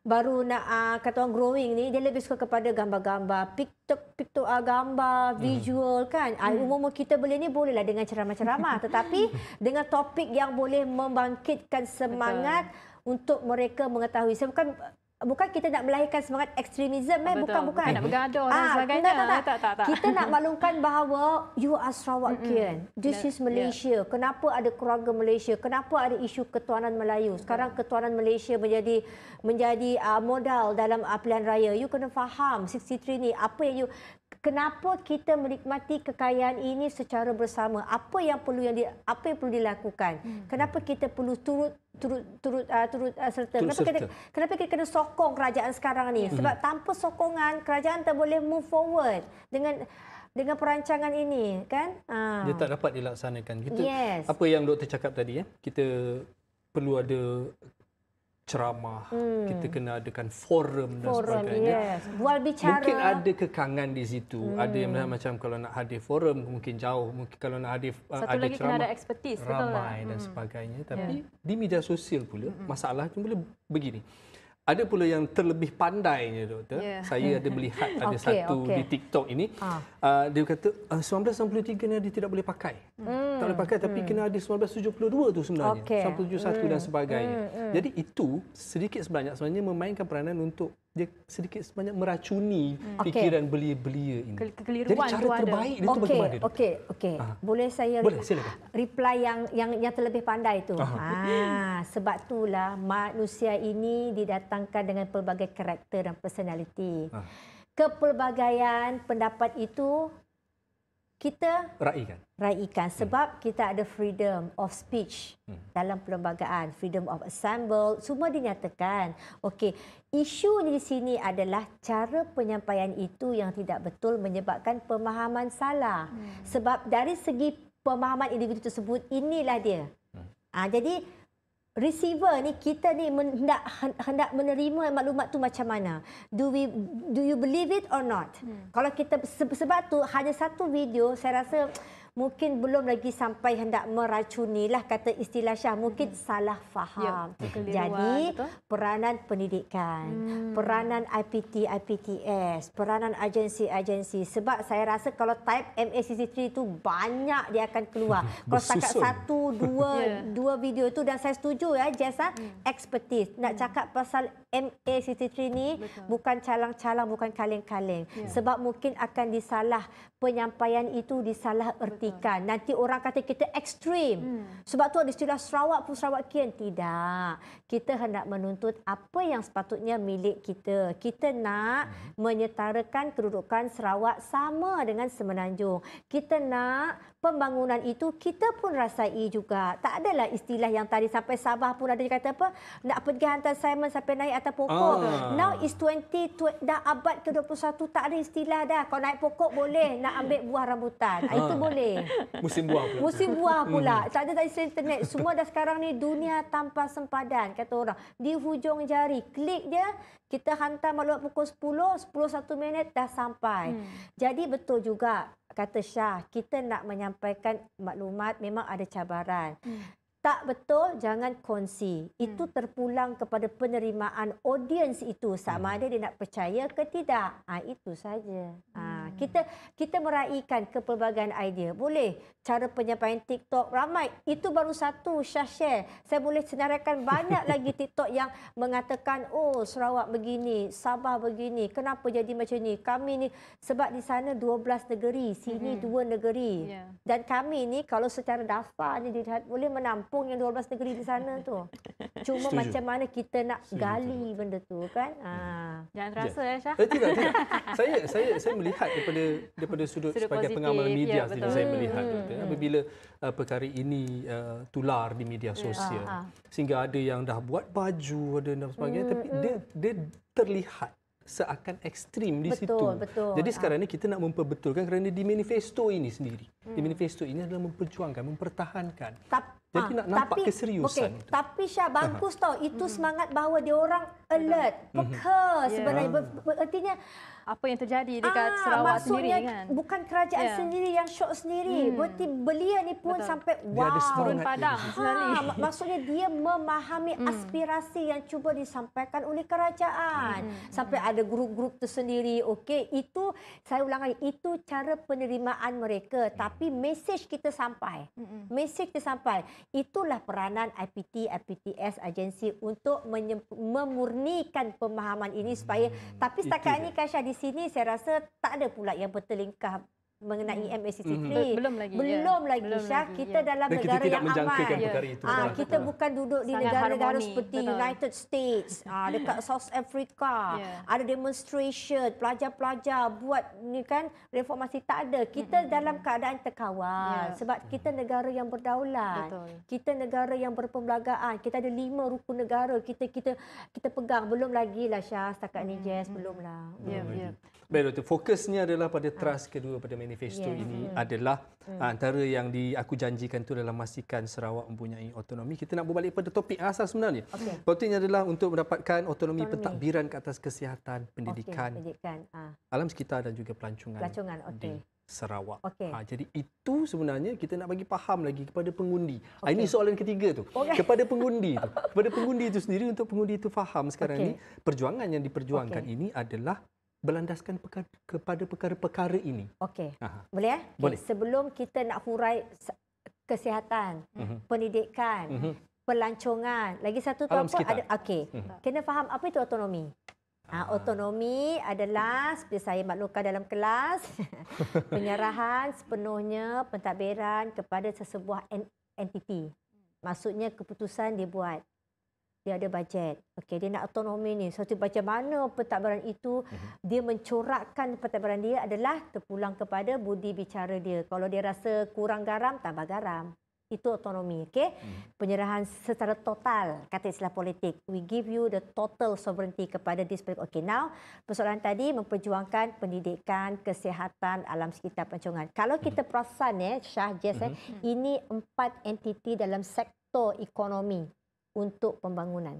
baru nak uh, kata orang growing ni dia lebih suka kepada gambar-gambar TikTok TikTok uh, gambar hmm. visual kan ah, hmm. umur-umur kita boleh ni bolehlah dengan ceramah-ceramah tetapi dengan topik yang boleh membangkitkan semangat Betul. untuk mereka mengetahui saya bukan bukan kita nak melahirkan semangat ekstremisme eh ah, bukan bukan nak bergaduh dan ah, sebagainya tak tak tak. tak tak tak kita nak maklumkan bahawa you are Sarawakian this is Malaysia yeah. kenapa ada keluarga Malaysia kenapa ada isu ketuanan Melayu sekarang ketuanan Malaysia menjadi menjadi uh, modal dalam uh, pilihan raya you kena faham 63 ni apa yang you kenapa kita menikmati kekayaan ini secara bersama apa yang perlu yang di, apa yang perlu dilakukan hmm. kenapa kita perlu turut turut turut uh, turut uh, serta turut kenapa serta. kita kenapa kita kena sokong kerajaan sekarang ni hmm. sebab tanpa sokongan kerajaan tak boleh move forward dengan dengan perancangan ini kan uh. dia tak dapat dilaksanakan kita yes. apa yang doktor cakap tadi ya kita perlu ada ceramah, hmm. kita kena adakan forum dan forum, sebagainya. Yes. Bicara. Mungkin ada kekangan di situ. Hmm. Ada yang macam kalau nak hadir forum mungkin jauh, mungkin kalau nak hadir Satu ada uh, lagi ceramah, kena ada expertise, ramai betul dan hmm. sebagainya. Ya. Tapi yeah. di media sosial pula, hmm. masalah cuma boleh begini. Ada pula yang terlebih pandainya doktor. Yeah. Saya ada melihat ada okay, satu okay. di TikTok ini. Ah. Uh, dia kata ah, uh, 1993 ni dia tidak boleh pakai. Mm. Tak boleh pakai tapi mm. kena ada 1972 tu sebenarnya. Okay. 1971 mm. dan hmm. sebagainya. Mm. Jadi itu sedikit sebanyak sebenarnya memainkan peranan untuk dia sedikit sebanyak meracuni hmm. fikiran okay. belia-belia ini. Kekeliruan Jadi cara terbaik ada. dia tu okay. bagaimana? Okey, okey, okey. Ah. Boleh saya Boleh, silakan. reply yang yang yang terlebih pandai itu. Ha, ah, sebab itulah manusia ini didatangkan dengan pelbagai karakter dan personaliti. Ah. Kepelbagaian pendapat itu kita raikan raikan hmm. sebab hmm. kita ada freedom of speech hmm. dalam perlembagaan freedom of assemble semua dinyatakan okey isu di sini adalah cara penyampaian itu yang tidak betul menyebabkan pemahaman salah hmm. sebab dari segi pemahaman individu tersebut inilah dia hmm. Ah, ha, jadi receiver ni kita ni hendak hendak menerima maklumat tu macam mana do we do you believe it or not hmm. kalau kita sebab tu hanya satu video saya rasa mungkin belum lagi sampai hendak meracuni lah kata istilah Syah mungkin hmm. salah faham. Ya, Jadi betul. peranan pendidikan, hmm. peranan IPT, IPTS, peranan agensi-agensi sebab saya rasa kalau type MACC3 itu banyak dia akan keluar. kalau setakat satu, dua, yeah. dua video itu dan saya setuju ya Jess, ah, hmm. expertise. Nak hmm. cakap pasal MA63 ni Betul. bukan calang-calang, bukan kaleng-kaleng. Yeah. Sebab mungkin akan disalah penyampaian itu disalah ertikan. Betul. Nanti orang kata kita ekstrim. Hmm. Sebab tu ada istilah Sarawak pun Sarawak kian. Tidak. Kita hendak menuntut apa yang sepatutnya milik kita. Kita nak hmm. menyetarakan kedudukan Sarawak sama dengan Semenanjung. Kita nak pembangunan itu kita pun rasai juga. Tak adalah istilah yang tadi sampai Sabah pun ada yang kata apa nak pergi hantar Simon sampai naik atas pokok. Ah. Now is 20, 20 dah abad ke-21 tak ada istilah dah. kalau naik pokok boleh, nak ambil buah rambutan. Ah. Itu ah. boleh. Musim buah pula. Musim buah pula. Hmm. Tak ada dari internet. Semua dah sekarang ni dunia tanpa sempadan kata orang. Di hujung jari klik dia kita hantar maklumat pukul 10, 10 satu minit dah sampai. Hmm. Jadi betul juga kata Syah, kita nak menyampaikan maklumat memang ada cabaran. Hmm. Tak betul, jangan kongsi. Itu hmm. terpulang kepada penerimaan audiens itu. Sama hmm. ada dia nak percaya ke tidak. Ha, itu saja. Hmm. Hmm. kita kita meraihkan kepelbagaian idea. Boleh cara penyampaian TikTok ramai. Itu baru satu Syah share. Saya boleh senaraikan banyak lagi TikTok yang mengatakan oh Sarawak begini, Sabah begini. Kenapa jadi macam ni? Kami ni sebab di sana 12 negeri, sini hmm dua negeri. Yeah. Dan kami ni kalau secara daftar ni dilihat boleh menampung yang 12 negeri di sana tu. Cuma Setuju. macam mana kita nak Setuju. gali benda tu kan? Ha. Jangan rasa ya, ya Syah. Eh, tidak, tidak. saya saya saya melihat daripada daripada sudut, sudut sebagai pengamal media ya, saya melihat hmm, doktor hmm. apabila uh, perkara ini uh, tular di media hmm, sosial ya, sehingga ada yang dah buat baju ada dan sebagainya hmm. tapi hmm. dia dia terlihat seakan ekstrim di betul, situ. Betul. Jadi sekarang ah. ni kita nak memperbetulkan kerana di manifesto ini sendiri. Hmm. Di manifesto ini adalah memperjuangkan, mempertahankan. Ta- Jadi ha, nak nampak tapi, keseriusan. Okay. Tapi Syah, bagus tau. Itu hmm. semangat bahawa dia orang alert, mhm. peka hmm. sebenarnya. Yeah. Ber- ber- ber- artinya apa yang terjadi dekat ah, Sarawak sendiri kan. Maksudnya bukan kerajaan yeah. sendiri yang shock sendiri. Hmm. Berarti belia ni pun Betul. sampai wow. Turun padang Ha, maksudnya dia memahami hmm. aspirasi yang cuba disampaikan oleh kerajaan. Hmm. Sampai hmm. ada grup-grup tersendiri. Okey, itu saya ulang lagi. Itu cara penerimaan mereka. Hmm. Tapi mesej kita sampai. Hmm. Mesej kita sampai. Itulah peranan IPT, IPTS, agensi untuk memurnikan pemahaman ini supaya... Hmm. Tapi setakat ini, Kasyah, di sini saya rasa tak ada pula yang bertelingkah mengenai hmm. macc hmm. belum lagi ya. belum ya. lagi belum Syah lagi, kita ya. dalam negara kita tidak yang aman perkara ha, kita itu. bukan duduk di negara-negara seperti Betul. United States ha, dekat South Africa yeah. ada demonstration pelajar-pelajar buat ni kan reformasi tak ada kita mm-hmm. dalam keadaan terkawal yeah. sebab kita negara yang berdaulat Betul. kita negara yang berpembelagaan kita ada lima rukun negara kita kita kita pegang belum lagi lah Syah setakat mm-hmm. ni Jess belum lah yeah, belum yeah. Baik, fokusnya adalah pada trust kedua pada manifesto yes. ini hmm. adalah hmm. Ah, antara yang di aku janjikan itu adalah memastikan Sarawak mempunyai autonomi Kita nak berbalik pada topik asal sebenarnya. Okay. Topiknya adalah untuk mendapatkan autonomi otonomi pentadbiran ke atas kesihatan, pendidikan, okay. pendidikan. Ah. alam sekitar dan juga pelancongan. Pelancongan, okay. Di Sarawak. Okay. Ha, ah, jadi itu sebenarnya kita nak bagi faham lagi kepada pengundi. Okay. Ah, ini soalan ketiga tu. Okay. Kepada pengundi tu. Kepada pengundi itu sendiri untuk pengundi itu faham sekarang okay. ni perjuangan yang diperjuangkan okay. ini adalah berlandaskan peka- kepada perkara-perkara ini. Okey. Boleh eh? Okay. Boleh. Sebelum kita nak hurai kesihatan, mm-hmm. pendidikan, mm-hmm. pelancongan, lagi satu tu apa? Ada okey. Mm-hmm. Kena faham apa itu autonomi. Ha, otonomi ah. adalah seperti saya maklumkan dalam kelas penyerahan sepenuhnya pentadbiran kepada sesebuah entiti. Maksudnya keputusan dibuat dia ada bajet. Okey, dia nak autonomi ni. So, macam mana pentadbiran itu mm-hmm. dia mencorakkan pentadbiran dia adalah terpulang kepada budi bicara dia. Kalau dia rasa kurang garam, tambah garam. Itu autonomi, okey? Mm-hmm. Penyerahan secara total, kata istilah politik. We give you the total sovereignty kepada this political. Okey, now, persoalan tadi memperjuangkan pendidikan, kesihatan, alam sekitar pencungan. Kalau mhm. kita mm-hmm. perasan, eh, Syah, Jess, mm-hmm. eh, mhm. ini empat entiti dalam sektor ekonomi untuk pembangunan.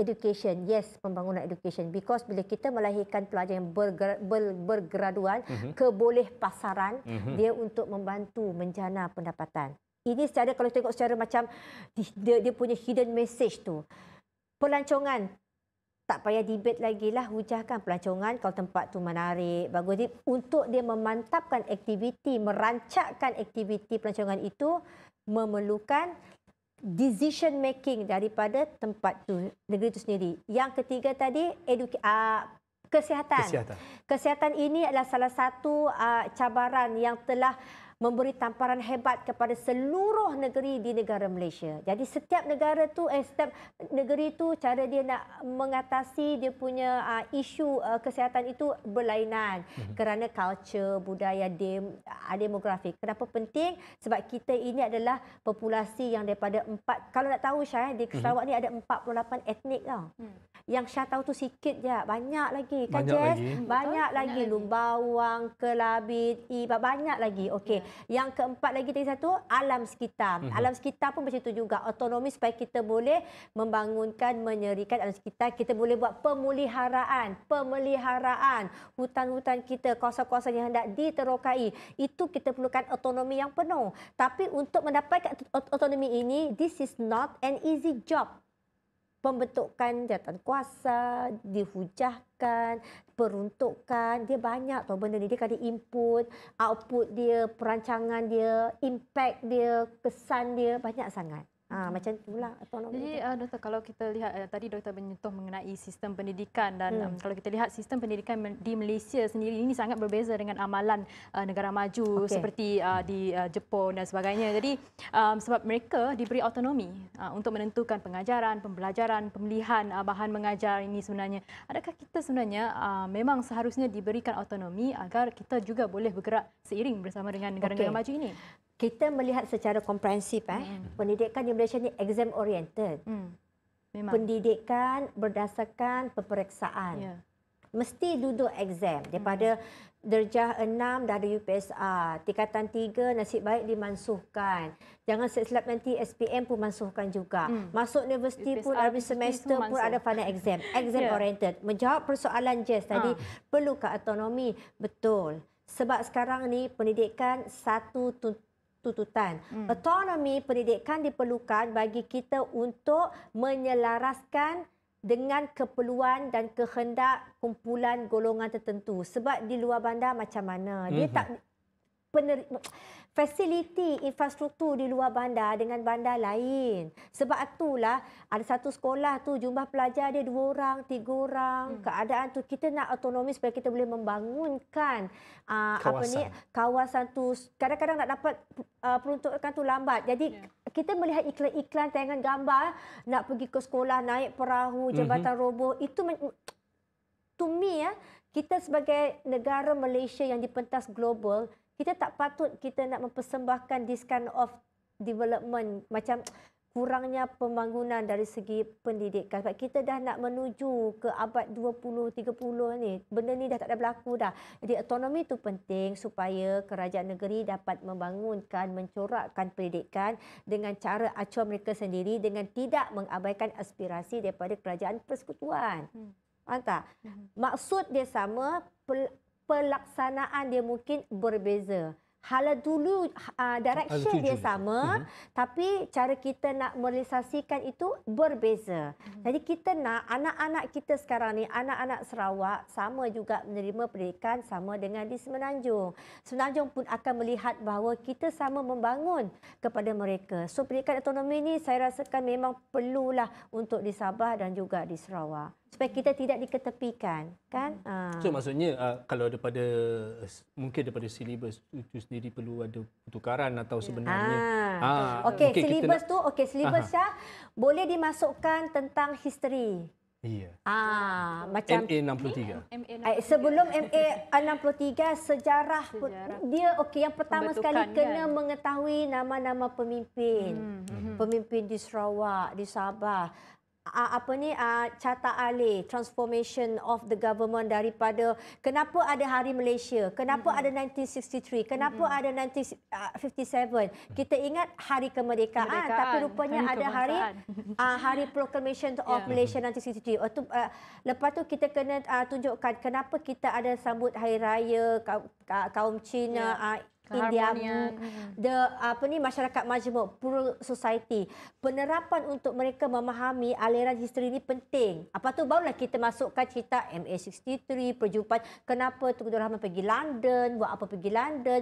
Education, yes, pembangunan education. Because bila kita melahirkan pelajar yang bergraduan, mm-hmm. keboleh pasaran, mm-hmm. dia untuk membantu menjana pendapatan. Ini secara kalau tengok secara macam dia, dia punya hidden message tu. Pelancongan, tak payah debate lagi lah. Hujahkan pelancongan kalau tempat tu menarik, bagus. Untuk dia memantapkan aktiviti, merancakkan aktiviti pelancongan itu, memerlukan decision making daripada tempat tu negeri itu sendiri. Yang ketiga tadi eduk uh, ah, kesihatan. Kesihatan. Kesihatan ini adalah salah satu uh, cabaran yang telah memberi tamparan hebat kepada seluruh negeri di negara Malaysia. Jadi setiap negara tu eh setiap negeri tu cara dia nak mengatasi dia punya uh, isu uh, kesihatan itu berlainan mm-hmm. kerana culture, budaya, dem, uh, demografi. Kenapa penting? Sebab kita ini adalah populasi yang daripada empat kalau nak tahu saya eh, di mhm. Sarawak mm-hmm. ni ada 48 etnik lah. Mm. Yang saya tahu tu sikit ya banyak lagi. Kan banyak, lagi. Hmm, banyak, banyak lagi. Banyak lagi Lumbawang, Kelabit, Ipa banyak lagi. Okey. Yeah. Yang keempat lagi tadi satu, alam sekitar. Mm-hmm. Alam sekitar pun macam tu juga. Otonomi supaya kita boleh membangunkan, menyerikan alam sekitar. Kita boleh buat pemuliharaan. Pemeliharaan. Hutan-hutan kita, kawasan-kawasan yang hendak diterokai. Itu kita perlukan otonomi yang penuh. Tapi untuk mendapatkan otonomi ini, this is not an easy job pembentukan jawatan kuasa, dihujahkan, peruntukkan, dia banyak tau benda ni. Dia kena input, output dia, perancangan dia, impact dia, kesan dia, banyak sangat. Ha, hmm. macam itulah autonomi. Jadi uh, doktor kalau kita lihat uh, tadi doktor menyentuh mengenai sistem pendidikan dan hmm. um, kalau kita lihat sistem pendidikan di Malaysia sendiri ini sangat berbeza dengan amalan uh, negara maju okay. seperti uh, di uh, Jepun dan sebagainya. Jadi um, sebab mereka diberi autonomi uh, untuk menentukan pengajaran, pembelajaran, pemilihan uh, bahan mengajar ini sebenarnya. Adakah kita sebenarnya uh, memang seharusnya diberikan autonomi agar kita juga boleh bergerak seiring bersama dengan negara-negara okay. maju ini? kita melihat secara komprehensif eh mm. pendidikan di Malaysia ni exam oriented. Mm. pendidikan berdasarkan peperiksaan. Yeah. Mesti duduk exam daripada mm. darjah 6 dari UPSR, tingkatan tiga nasib baik dimansuhkan. Jangan silap nanti SPM pun mansuhkan juga. Mm. Masuk universiti UPSR, pun every semester pun ada final exam, exam yeah. oriented. Menjawab persoalan JES tadi uh. Ah. perlu ke autonomi betul. Sebab sekarang ni pendidikan satu tuntutan Tututan, Hmm. Autonomi pendidikan diperlukan bagi kita untuk menyelaraskan dengan keperluan dan kehendak kumpulan golongan tertentu sebab di luar bandar macam mana dia mhm. tak pener- fasiliti infrastruktur di luar bandar dengan bandar lain. Sebab itulah ada satu sekolah tu jumlah pelajar dia dua orang, tiga orang. Hmm. Keadaan tu kita nak autonomi supaya kita boleh membangunkan uh, apa ni kawasan tu. Kadang-kadang nak dapat uh, peruntukan tu lambat. Jadi yeah. kita melihat iklan-iklan tayangan gambar nak pergi ke sekolah naik perahu, mhm. jambatan mm-hmm. roboh itu men- to me ya kita sebagai negara Malaysia yang di pentas global kita tak patut kita nak mempersembahkan this kind of development macam kurangnya pembangunan dari segi pendidikan sebab kita dah nak menuju ke abad 20 30 ni benda ni dah tak ada berlaku dah jadi autonomi tu penting supaya kerajaan negeri dapat membangunkan mencorakkan pendidikan dengan cara acuan mereka sendiri dengan tidak mengabaikan aspirasi daripada kerajaan persekutuan hmm. faham hmm. maksud dia sama pelaksanaan dia mungkin berbeza. Hala dulu uh, direction Hala dia sama uh-huh. tapi cara kita nak merealisasikan itu berbeza. Uh-huh. Jadi kita nak anak-anak kita sekarang ni anak-anak Sarawak sama juga menerima pendidikan sama dengan di Semenanjung. Semenanjung pun akan melihat bahawa kita sama membangun kepada mereka. So pendidikan autonomi ni saya rasakan memang perlulah untuk di Sabah dan juga di Sarawak supaya kita tidak diketepikan kan hmm. ah. so maksudnya ah, kalau daripada eh, mungkin daripada silibus itu sendiri perlu ada pertukaran atau ya. sebenarnya ha okey okay, silibus tu okey silibus ya boleh dimasukkan tentang history Iya. Ah, macam MA 63. Eh, sebelum MA 63 sejarah, sejarah. dia okey yang pertama sekali kena kan? mengetahui nama-nama pemimpin. Hmm. hmm, hmm. Pemimpin di Sarawak, di Sabah uh, apa ni uh, carta alih transformation of the government daripada kenapa ada hari Malaysia kenapa mm-hmm. ada 1963 kenapa mm-hmm. ada 1957 kita ingat hari kemerdekaan, kemerdekaan. tapi rupanya hari ada hari uh, hari proclamation of yeah. Malaysia 1963 oh, uh, lepas tu kita kena uh, tunjukkan kenapa kita ada sambut hari raya kaum, kaum Cina yeah. uh, India mm-hmm. the apa ni masyarakat majmuk plural society penerapan untuk mereka memahami aliran history ini penting apa tu barulah kita masukkan cerita MA63 perjumpaan kenapa Tunku Dr. Rahman pergi London buat apa pergi London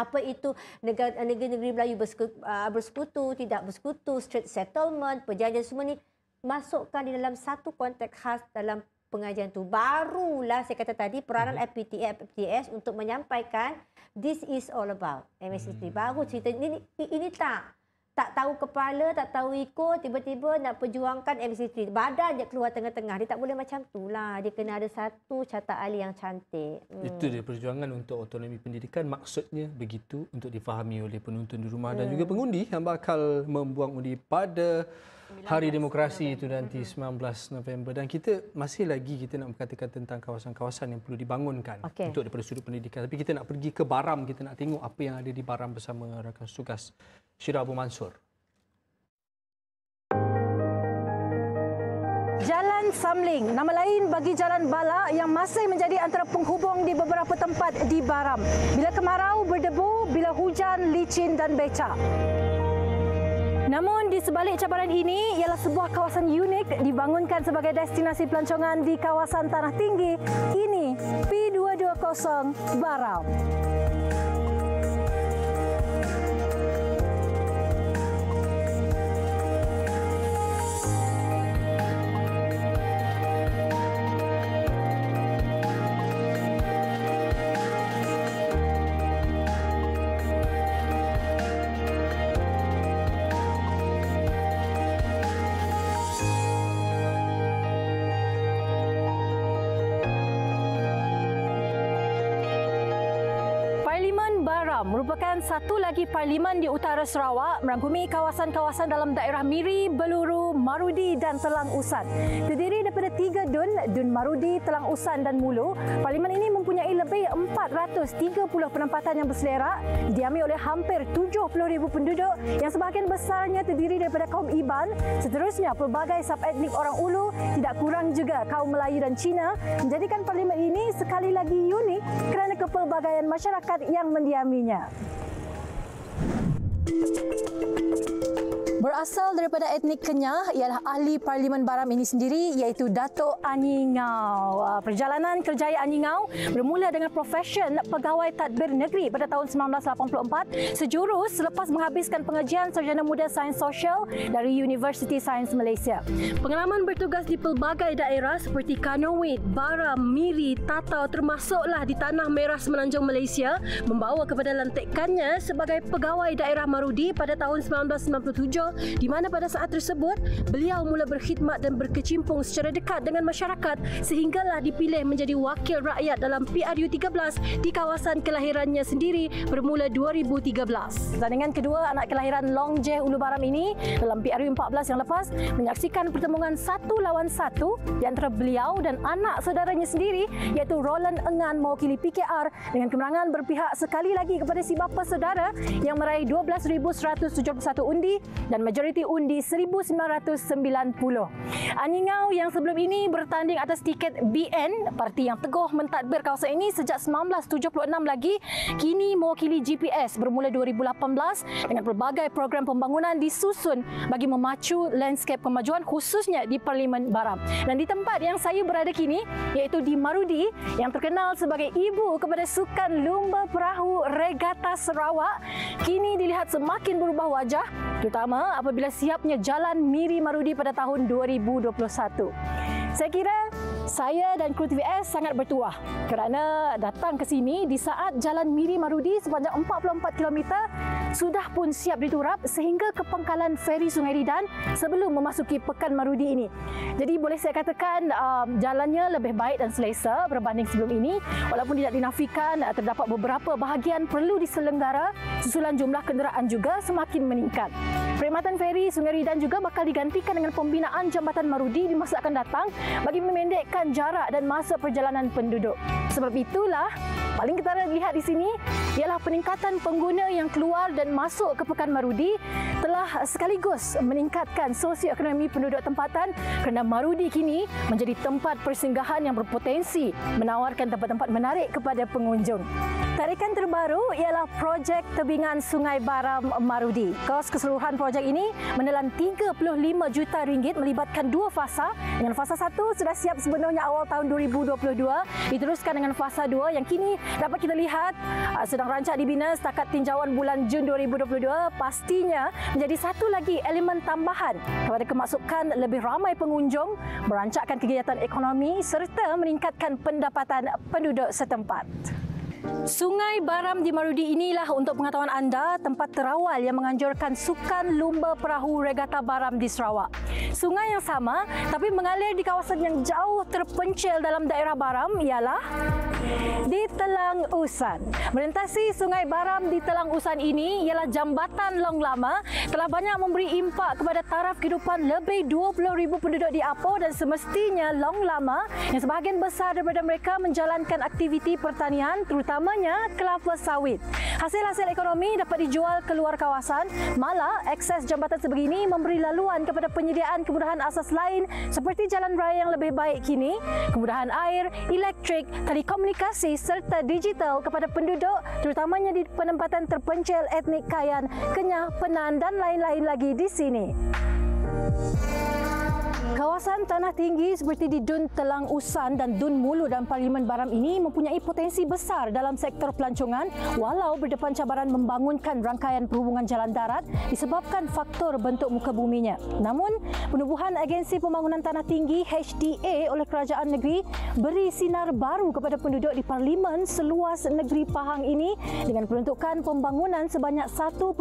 apa itu negeri-negeri Melayu bersekutu, bersekutu tidak bersekutu straight settlement perjanjian semua ni masukkan di dalam satu konteks khas dalam pengajian tu barulah saya kata tadi peranan hmm. FPTA FPTS untuk menyampaikan this is all about MSCT hmm. baru cerita ini, ini ini tak tak tahu kepala tak tahu ikut tiba-tiba nak perjuangkan MSCT badan dia keluar tengah-tengah dia tak boleh macam tu lah dia kena ada satu carta ahli yang cantik hmm. itu dia perjuangan untuk autonomi pendidikan maksudnya begitu untuk difahami oleh penonton di rumah hmm. dan ya. juga pengundi yang bakal membuang undi pada Hari Demokrasi itu nanti 19 November dan kita masih lagi kita nak berkatakan tentang kawasan-kawasan yang perlu dibangunkan okay. untuk daripada sudut pendidikan tapi kita nak pergi ke Baram kita nak tengok apa yang ada di Baram bersama rakan tugas Syirah Abu Mansur. Jalan Samling, nama lain bagi Jalan Bala yang masih menjadi antara penghubung di beberapa tempat di Baram. Bila kemarau berdebu, bila hujan licin dan becak. Namun di sebalik cabaran ini ialah sebuah kawasan unik dibangunkan sebagai destinasi pelancongan di kawasan Tanah Tinggi ini P220 Baram. satu lagi parlimen di utara Sarawak merangkumi kawasan-kawasan dalam daerah Miri, Beluru, Marudi dan Telang Usan. Terdiri daripada tiga dun, Dun Marudi, Telang Usan dan Mulu, parlimen ini mempunyai lebih 430 penempatan yang berselerak, diami oleh hampir 70,000 penduduk yang sebahagian besarnya terdiri daripada kaum Iban, seterusnya pelbagai sub etnik orang Ulu, tidak kurang juga kaum Melayu dan Cina, menjadikan parlimen ini sekali lagi unik kerana kepelbagaian masyarakat yang mendiaminya. ピッ Berasal daripada etnik Kenyah ialah ahli Parlimen Baram ini sendiri iaitu Datuk Anyingau. Ah, perjalanan kerjaya Anyingau bermula dengan profesion pegawai tadbir negeri pada tahun 1984 sejurus selepas menghabiskan pengajian sarjana muda sains sosial dari University Sains Malaysia. Pengalaman bertugas di pelbagai daerah seperti Kanowit, Baram, Miri, Tatau termasuklah di Tanah Merah Semenanjung Malaysia membawa kepada lantikannya sebagai pegawai daerah Marudi pada tahun 1997 di mana pada saat tersebut beliau mula berkhidmat dan berkecimpung secara dekat dengan masyarakat sehinggalah dipilih menjadi wakil rakyat dalam PRU 13 di kawasan kelahirannya sendiri bermula 2013. Dan dengan kedua anak kelahiran Long Jeh Ulu Baram ini dalam PRU 14 yang lepas menyaksikan pertemuan satu lawan satu di antara beliau dan anak saudaranya sendiri iaitu Roland Engan mewakili PKR dengan kemenangan berpihak sekali lagi kepada si bapa saudara yang meraih 12,171 undi dan majoriti undi 1990. Aningau yang sebelum ini bertanding atas tiket BN, parti yang teguh mentadbir kawasan ini sejak 1976 lagi, kini mewakili GPS bermula 2018 dengan pelbagai program pembangunan disusun bagi memacu landscape kemajuan khususnya di Parlimen Baram. Dan di tempat yang saya berada kini iaitu di Marudi yang terkenal sebagai ibu kepada sukan lumba perahu Regata Sarawak kini dilihat semakin berubah wajah terutama apabila siapnya jalan Miri Marudi pada tahun 2021. Saya kira saya dan kru TVS sangat bertuah kerana datang ke sini di saat jalan Miri Marudi sepanjang 44 km sudah pun siap diturap sehingga ke pangkalan feri Sungai Ridan sebelum memasuki pekan Marudi ini. Jadi boleh saya katakan um, jalannya lebih baik dan selesa berbanding sebelum ini walaupun tidak dinafikan uh, terdapat beberapa bahagian perlu diselenggara susulan jumlah kenderaan juga semakin meningkat. Perkhidmatan feri Sungai Ridan juga bakal digantikan dengan pembinaan jambatan Marudi di masa akan datang bagi memendekkan jarak dan masa perjalanan penduduk. Sebab itulah, paling kita lihat di sini ialah peningkatan pengguna yang keluar dan masuk ke Pekan Marudi telah sekaligus meningkatkan sosioekonomi penduduk tempatan kerana Marudi kini menjadi tempat persinggahan yang berpotensi menawarkan tempat-tempat menarik kepada pengunjung. Tarikan terbaru ialah projek tebingan Sungai Baram Marudi. Kos keseluruhan projek ini menelan 35 juta ringgit melibatkan dua fasa dengan fasa satu sudah siap sebenarnya awal tahun 2022 diteruskan dengan fasa dua yang kini dapat kita lihat uh, sedang rancak dibina setakat tinjauan bulan Jun 2022 pastinya menjadi satu lagi elemen tambahan kepada kemasukan lebih ramai pengunjung merancakkan kegiatan ekonomi serta meningkatkan pendapatan penduduk setempat. Sungai Baram di Marudi inilah untuk pengetahuan anda tempat terawal yang menganjurkan sukan lumba perahu regata Baram di Sarawak. Sungai yang sama tapi mengalir di kawasan yang jauh terpencil dalam daerah Baram ialah di Telang Usan. Merentasi Sungai Baram di Telang Usan ini ialah jambatan Long Lama telah banyak memberi impak kepada taraf kehidupan lebih 20,000 penduduk di Apo dan semestinya Long Lama yang sebahagian besar daripada mereka menjalankan aktiviti pertanian terutama utamanya kelapa sawit. Hasil-hasil ekonomi dapat dijual keluar kawasan. Malah, akses jambatan sebegini memberi laluan kepada penyediaan kemudahan asas lain seperti jalan raya yang lebih baik kini, kemudahan air, elektrik, telekomunikasi serta digital kepada penduduk terutamanya di penempatan terpencil etnik Kayan, Kenyah, Penan dan lain-lain lagi di sini. Thank you. Kawasan tanah tinggi seperti di Dun Telang Usan dan Dun Mulu dan Parlimen Baram ini mempunyai potensi besar dalam sektor pelancongan walau berdepan cabaran membangunkan rangkaian perhubungan jalan darat disebabkan faktor bentuk muka buminya. Namun, penubuhan Agensi Pembangunan Tanah Tinggi HDA oleh Kerajaan Negeri beri sinar baru kepada penduduk di Parlimen seluas negeri Pahang ini dengan peruntukan pembangunan sebanyak 1.5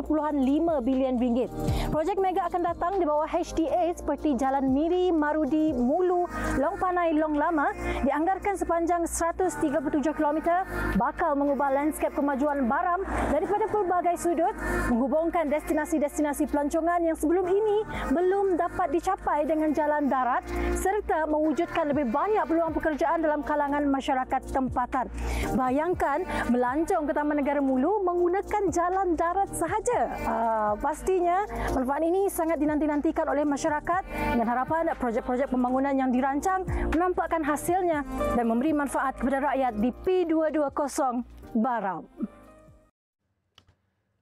bilion ringgit. Projek mega akan datang di bawah HDA seperti Jalan Miri Marudi Mulu Long Panai Long Lama dianggarkan sepanjang 137 km bakal mengubah landscape kemajuan Baram daripada pelbagai sudut menghubungkan destinasi-destinasi pelancongan yang sebelum ini belum dapat dicapai dengan jalan darat serta mewujudkan lebih banyak peluang pekerjaan dalam kalangan masyarakat tempatan. Bayangkan melancong ke Taman Negara Mulu menggunakan jalan darat sahaja. Uh, pastinya manfaat ini sangat dinanti-nantikan oleh masyarakat dengan harapan projek-projek pembangunan yang dirancang menampakkan hasilnya dan memberi manfaat kepada rakyat di P220 Baram.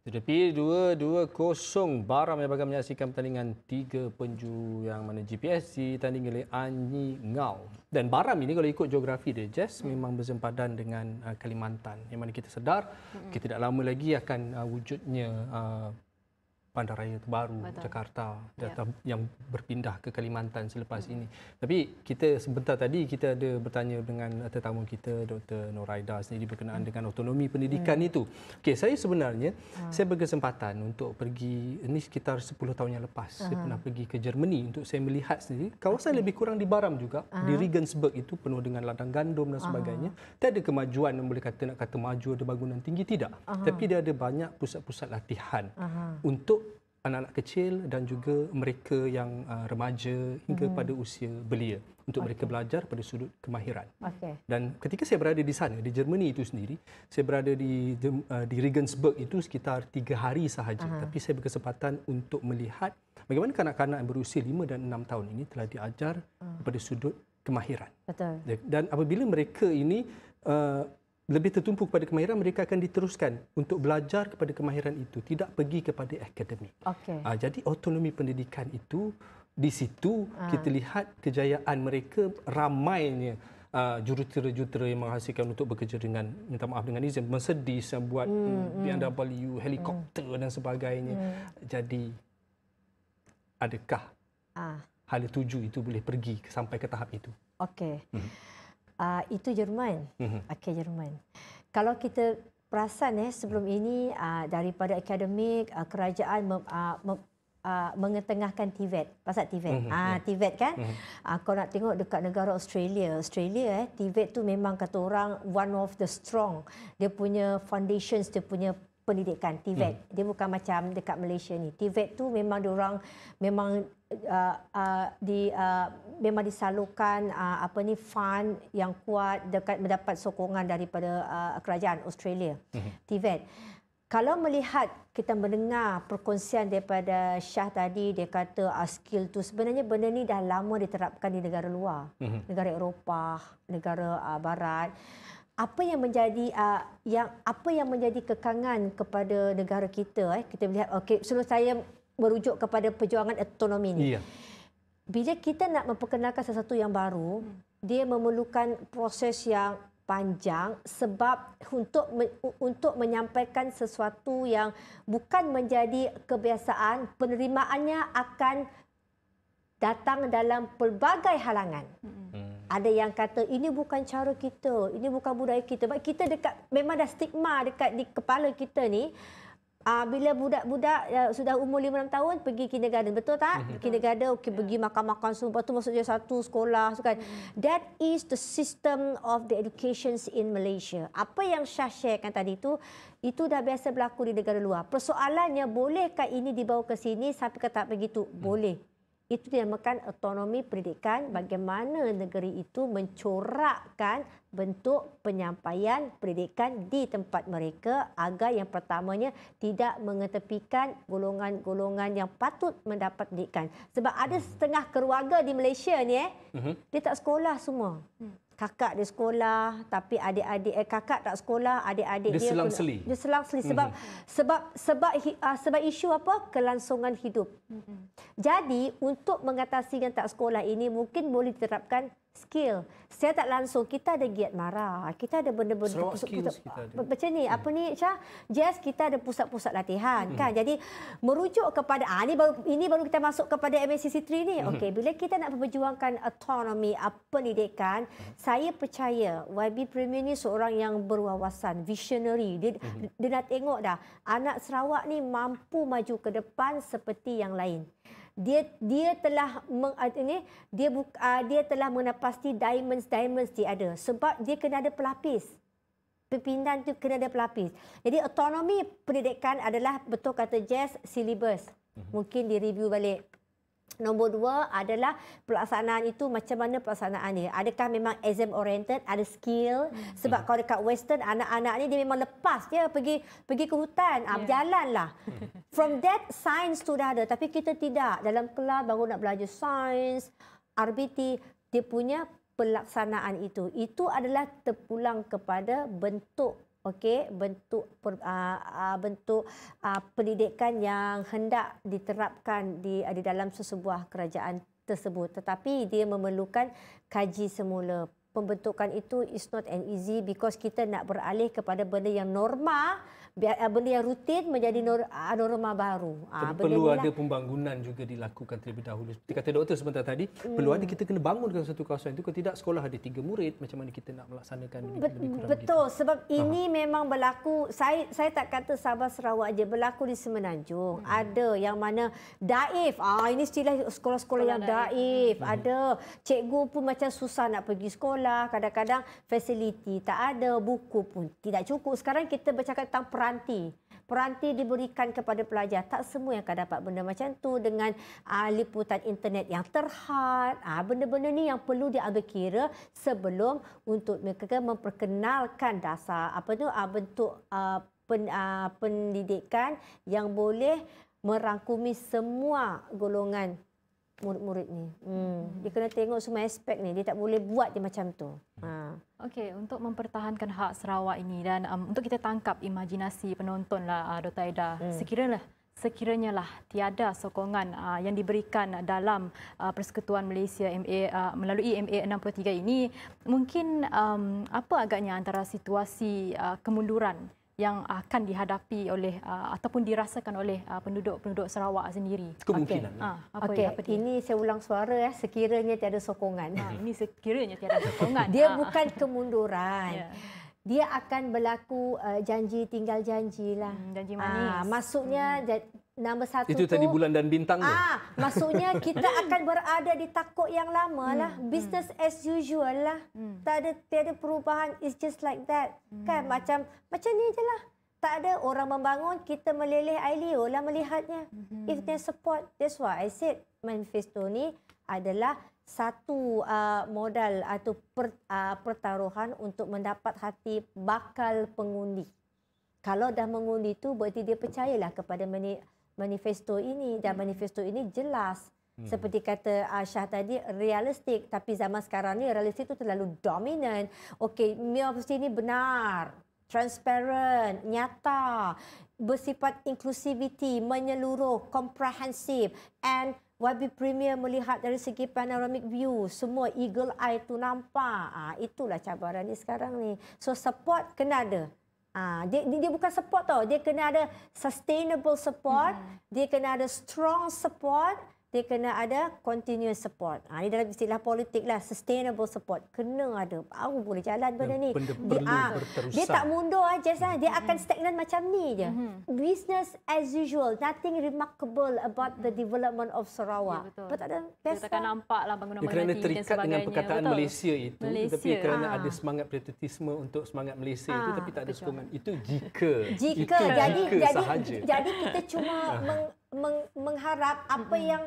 Sudah P220 Baram yang bagaimana menyaksikan pertandingan tiga penju yang mana GPS ditanding oleh Anyi Ngau. Dan Baram ini kalau ikut geografi dia, Jess, memang bersempadan dengan uh, Kalimantan. Yang mana kita sedar, kita tidak lama lagi akan uh, wujudnya uh, bandaraya terbaru Betul. Jakarta yeah. Ya. yang berpindah ke Kalimantan selepas mm. ini. Tapi kita sebentar tadi kita ada bertanya dengan tetamu kita Dr. Noraida sendiri berkenaan mm. dengan autonomi hmm. pendidikan mm. itu. Okey, saya sebenarnya mm. saya berkesempatan untuk pergi ini sekitar 10 tahun yang lepas uh-huh. saya hmm. pernah pergi ke Germany untuk saya melihat sendiri kawasan okay. lebih kurang di Baram juga uh-huh. di Regensburg itu penuh dengan ladang gandum dan ah. sebagainya. Uh-huh. Tiada kemajuan yang boleh kata nak kata maju ada bangunan tinggi tidak. Uh-huh. Tapi dia ada banyak pusat-pusat latihan uh-huh. untuk anak-anak kecil dan juga mereka yang uh, remaja hingga hmm. pada usia belia untuk okay. mereka belajar pada sudut kemahiran. Okay. Dan ketika saya berada di sana di Germany itu sendiri, saya berada di uh, di Regensburg itu sekitar tiga hari sahaja uh-huh. tapi saya berkesempatan untuk melihat bagaimana kanak-kanak yang berusia lima dan enam tahun ini telah diajar uh. Ah. pada sudut kemahiran. Betul. Dan apabila mereka ini uh, lebih tertumpu kepada kemahiran mereka akan diteruskan untuk belajar kepada kemahiran itu tidak pergi kepada akademik. Okay. Uh, ah, jadi autonomi pendidikan itu di situ uh. kita lihat kejayaan mereka ramainya uh, jurutera-jurutera yang menghasilkan untuk bekerja dengan minta maaf dengan izin Mercedes yang buat mm, hmm, mm, BMW helikopter mm. dan sebagainya. Mm. Jadi adakah uh. hal tuju itu boleh pergi sampai ke tahap itu? Okey. Mm uh, itu Jerman. Mm-hmm. Okey Jerman. Kalau kita perasan eh sebelum ini uh, daripada akademik uh, kerajaan mem, uh, mem, uh, mengetengahkan Tibet. Pasal Tibet. Mm-hmm. Uh, Tibet kan? Mm-hmm. Uh, kau nak tengok dekat negara Australia. Australia eh Tibet tu memang kata orang one of the strong. Dia punya foundations, dia punya pendidikan TVET. E hmm. Dia bukan macam dekat Malaysia ni. TVET e tu memang orang memang uh, uh, di uh, memang disalurkan uh, apa ni fund yang kuat dekat mendapat sokongan daripada uh, kerajaan Australia. Hmm. TVET. E Kalau melihat kita mendengar perkongsian daripada Syah tadi dia kata uh, skill tu sebenarnya benda ni dah lama diterapkan di negara luar. Hmm. Negara Eropah, negara uh, barat apa yang menjadi uh, yang apa yang menjadi kekangan kepada negara kita eh kita lihat okey sebelum saya merujuk kepada perjuangan autonomi ni yeah. bila kita nak memperkenalkan sesuatu yang baru dia memerlukan proses yang panjang sebab untuk untuk menyampaikan sesuatu yang bukan menjadi kebiasaan penerimaannya akan datang dalam pelbagai halangan hmm. hmm. Ada yang kata ini bukan cara kita, ini bukan budaya kita. Sebab kita dekat memang dah stigma dekat di kepala kita ni. Uh, bila budak-budak uh, sudah umur 5 6 tahun pergi kindergarten, betul tak? Betul. Mhm. Kindergarten okey yeah. pergi ya. makan-makan semua tu maksudnya satu sekolah kan. Mm. That is the system of the education in Malaysia. Apa yang Syah sharekan tadi itu itu dah biasa berlaku di negara luar. Persoalannya bolehkah ini dibawa ke sini sampai ke tak begitu? Mm. Boleh itu dinamakan autonomi pendidikan bagaimana negeri itu mencorakkan bentuk penyampaian pendidikan di tempat mereka agar yang pertamanya tidak mengetepikan golongan-golongan yang patut mendapat pendidikan sebab ada setengah keluarga di Malaysia ni eh uh-huh. dia tak sekolah semua uh-huh kakak dia sekolah tapi adik-adik eh, kakak tak sekolah adik-adik dia, dia selang seli dia selang seli sebab mm -hmm. sebab sebab sebab, uh, sebab isu apa kelangsungan hidup mm -hmm. jadi untuk mengatasi yang tak sekolah ini mungkin boleh diterapkan skill. Saya tak langsung kita ada giat marah. Kita ada benda-benda pusat-pusat. Macam ni, apa ni Syah? Yes, kita ada pusat-pusat latihan hmm. kan. Jadi merujuk kepada ah ini baru ini baru kita masuk kepada MSCC3 ni. Hmm. Okey, bila kita nak memperjuangkan autonomy pendidikan, hmm. saya percaya YB Premier ni seorang yang berwawasan, visionary. Dia, hmm. dia dah tengok dah anak Sarawak ni mampu maju ke depan seperti yang lain dia dia telah meng, ah, ini dia buka, ah, dia telah menapasti diamonds diamonds dia ada sebab dia kena ada pelapis pimpinan tu kena ada pelapis jadi autonomi pendidikan adalah betul kata Jess syllabus mhm. mungkin di review balik Nombor dua adalah pelaksanaan itu macam mana pelaksanaan dia. Adakah memang exam oriented, ada skill. Hmm. Sebab kalau dekat western, anak-anak ni dia memang lepas dia pergi pergi ke hutan, yeah. Ya. berjalan lah. Hmm. From that, science tu dah ada. Tapi kita tidak. Dalam kelas baru nak belajar science, RBT, dia punya pelaksanaan itu. Itu adalah terpulang kepada bentuk okey bentuk per, aa, ah, ah, bentuk aa, ah, pendidikan yang hendak diterapkan di di dalam sesebuah kerajaan tersebut tetapi dia memerlukan kaji semula pembentukan itu is not an easy because kita nak beralih kepada benda yang norma eh, benda yang rutin menjadi ah, norma baru. Ah, perlu, perlu ada pembangunan juga dilakukan terlebih dahulu. Seperti kata doktor sebentar tadi, hmm. perlu ada kita kena bangunkan satu kawasan itu. Kalau tidak sekolah ada tiga murid, macam mana kita nak melaksanakan lebih, Bet- lebih kurang Betul. Gitu. Sebab Aha. ini memang berlaku, saya saya tak kata Sabah Sarawak aja berlaku di Semenanjung. Hmm. Ada yang mana daif. Ah, ini istilah sekolah-sekolah Sekolah yang daif. daif. Hmm. Ada. Cikgu pun macam susah nak pergi sekolah sekolah, kadang-kadang fasiliti tak ada, buku pun tidak cukup. Sekarang kita bercakap tentang peranti. Peranti diberikan kepada pelajar. Tak semua yang akan dapat benda macam tu dengan uh, liputan internet yang terhad. Uh, benda-benda ni yang perlu diambil kira sebelum untuk mereka memperkenalkan dasar apa tu uh, bentuk uh, pen, uh, pendidikan yang boleh merangkumi semua golongan murid-murid ni. Hmm. hmm. Dia kena tengok semua aspek ni. Dia tak boleh buat dia macam tu. Ha. Okey, untuk mempertahankan hak Sarawak ini dan um, untuk kita tangkap imajinasi penonton lah, uh, Dr. Aida. Hmm. Sekiranya sekiranya lah tiada sokongan uh, yang diberikan dalam uh, persekutuan Malaysia MA uh, melalui MA 63 ini mungkin um, apa agaknya antara situasi uh, kemunduran yang akan dihadapi oleh uh, ataupun dirasakan oleh uh, penduduk-penduduk Sarawak sendiri. Kemungkinan. Okey, okay. Ya. Ah, okay. ini saya ulang suara ya, sekiranya tiada sokongan. Ha, ini sekiranya tiada sokongan. Dia ah. bukan kemunduran. yeah dia akan berlaku uh, janji tinggal janji lah. Hmm, janji ah, manis. Ah, maksudnya hmm. nombor satu itu tadi bulan dan bintang. tu. Ah, ke? maksudnya kita akan berada di takut yang lama hmm. lah. Hmm. Business hmm. as usual lah. Hmm. Tak ada tiada perubahan. It's just like that. Hmm. Kan macam macam ni je lah. Tak ada orang membangun kita meleleh Ailio lah melihatnya. Hmm. If they support, that's why I said manifesto ni adalah satu uh, modal atau per, uh, pertaruhan untuk mendapat hati bakal pengundi. Kalau dah mengundi tu berarti dia percayalah kepada mani, manifesto ini dan hmm. manifesto ini jelas. Hmm. Seperti kata Aisyah uh, tadi, realistik. Tapi zaman sekarang ni realistik tu terlalu dominan. Okey, miopsi ini benar. Transparent, nyata, bersifat inklusiviti, menyeluruh, komprehensif and YB Premier melihat dari segi panoramic view, semua eagle eye tu nampak. Ah, itulah cabaran ni sekarang ni. So support kena ada. Ah, dia, dia, dia bukan support tau. Dia kena ada sustainable support. Hmm. Dia kena ada strong support dia kena ada continuous support. Ha, ini dalam istilah politik lah, sustainable support. Kena ada, baru boleh jalan benda hmm, ni. Benda perlu ah, dia, tak mundur aja, lah. dia mm-hmm. akan stagnan macam ni je. Mm-hmm. Business as usual, nothing remarkable about the hmm. development of Sarawak. Ya, betul. Betul tak? Kita takkan lah. nampak lah bangunan-bangunan kerana terikat dan sebagainya. dengan perkataan betul. Malaysia itu, Malaysia. tetapi kerana ha. ada ah. semangat patriotisme untuk semangat Malaysia ha. itu, ah, tapi tak ada betul. sokongan. Itu jika. Jika, jika. jadi, jika jadi, jadi kita cuma meng, meng, mengharap apa mm-hmm. yang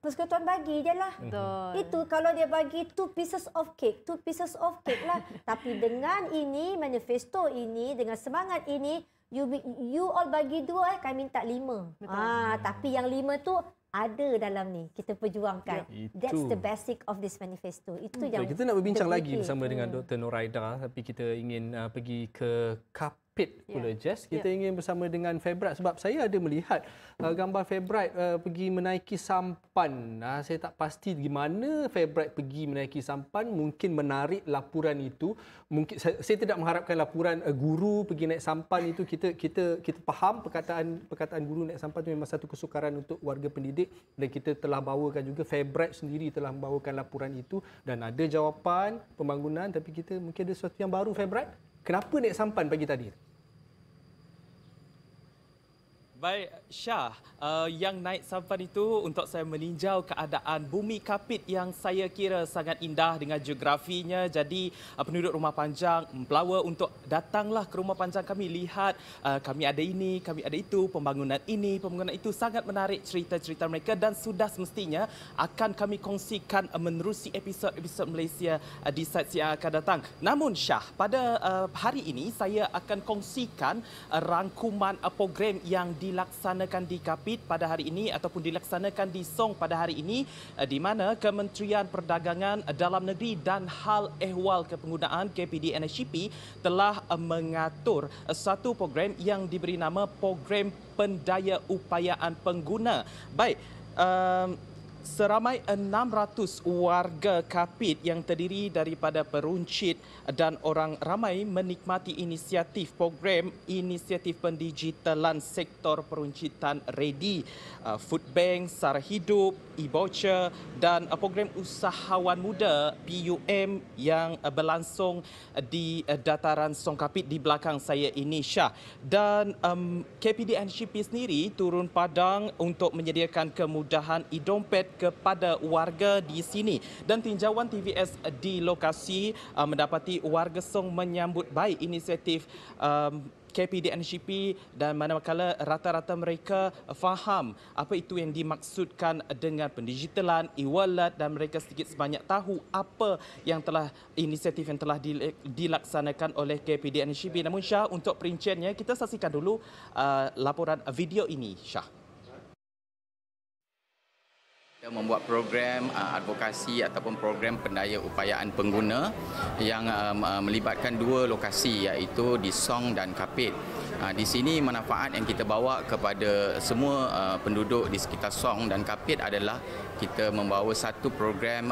persekutuan bagi je lah. Betul. Itu kalau dia bagi two pieces of cake, two pieces of cake lah. Tapi dengan ini, manifesto ini, dengan semangat ini, you you all bagi dua eh, kami minta lima. Betul. Ah, yeah. Tapi yang lima tu ada dalam ni. Kita perjuangkan. Yeah, That's the basic of this manifesto. Itu mm. yang Betul. Kita nak berbincang lagi bersama mm. dengan hmm. Dr. Noraida. Tapi kita ingin uh, pergi ke kap Pit ya. pula yeah. Jess. Kita yeah. ingin bersama dengan Febrat sebab saya ada melihat uh, gambar Febrat uh, pergi menaiki sampan. Uh, saya tak pasti gimana Febrat pergi menaiki sampan. Mungkin menarik laporan itu. Mungkin saya, saya tidak mengharapkan laporan uh, guru pergi naik sampan itu kita kita kita faham perkataan perkataan guru naik sampan itu memang satu kesukaran untuk warga pendidik dan kita telah bawakan juga Febrat sendiri telah membawakan laporan itu dan ada jawapan pembangunan tapi kita mungkin ada sesuatu yang baru Febrat. Kenapa naik sampan pagi tadi? Baik, Syah, uh, yang naik sampan itu untuk saya meninjau keadaan bumi kapit yang saya kira sangat indah dengan geografinya. Jadi, uh, penduduk rumah panjang mempelawa untuk datanglah ke rumah panjang kami lihat uh, kami ada ini, kami ada itu, pembangunan ini, pembangunan itu sangat menarik cerita-cerita mereka dan sudah semestinya akan kami kongsikan uh, menerusi episod-episod Malaysia uh, di site yang akan datang. Namun, Syah, pada uh, hari ini saya akan kongsikan uh, rangkuman uh, program yang di dilaksanakan di Kapit pada hari ini ataupun dilaksanakan di Song pada hari ini eh, di mana Kementerian Perdagangan eh, Dalam Negeri dan Hal Ehwal Kepenggunaan KPD NSCP telah eh, mengatur satu program yang diberi nama Program Pendaya Upayaan Pengguna. Baik, um, seramai 600 warga Kapit yang terdiri daripada peruncit dan orang ramai menikmati inisiatif program inisiatif pendigitalan sektor peruncitan ready uh, food bank sarah hidup e-voucher dan uh, program usahawan muda PUM yang uh, berlangsung di dataran Song Kapit di belakang saya ini Syah dan um, KPD sendiri turun padang untuk menyediakan kemudahan e-dompet kepada warga di sini dan tinjauan TVS di lokasi uh, mendapati warga Song menyambut baik inisiatif um, KPDNCP dan manakala rata-rata mereka faham apa itu yang dimaksudkan dengan pendigitalan, e-wallet dan mereka sedikit sebanyak tahu apa yang telah inisiatif yang telah dilaksanakan oleh KPDNCP. Namun Syah, untuk perinciannya, kita saksikan dulu uh, laporan video ini, Syah kita membuat program uh, advokasi ataupun program pendaya upayaan pengguna yang uh, uh, melibatkan dua lokasi iaitu di Song dan Kapit. di sini manfaat yang kita bawa kepada semua penduduk di sekitar Song dan Kapit adalah kita membawa satu program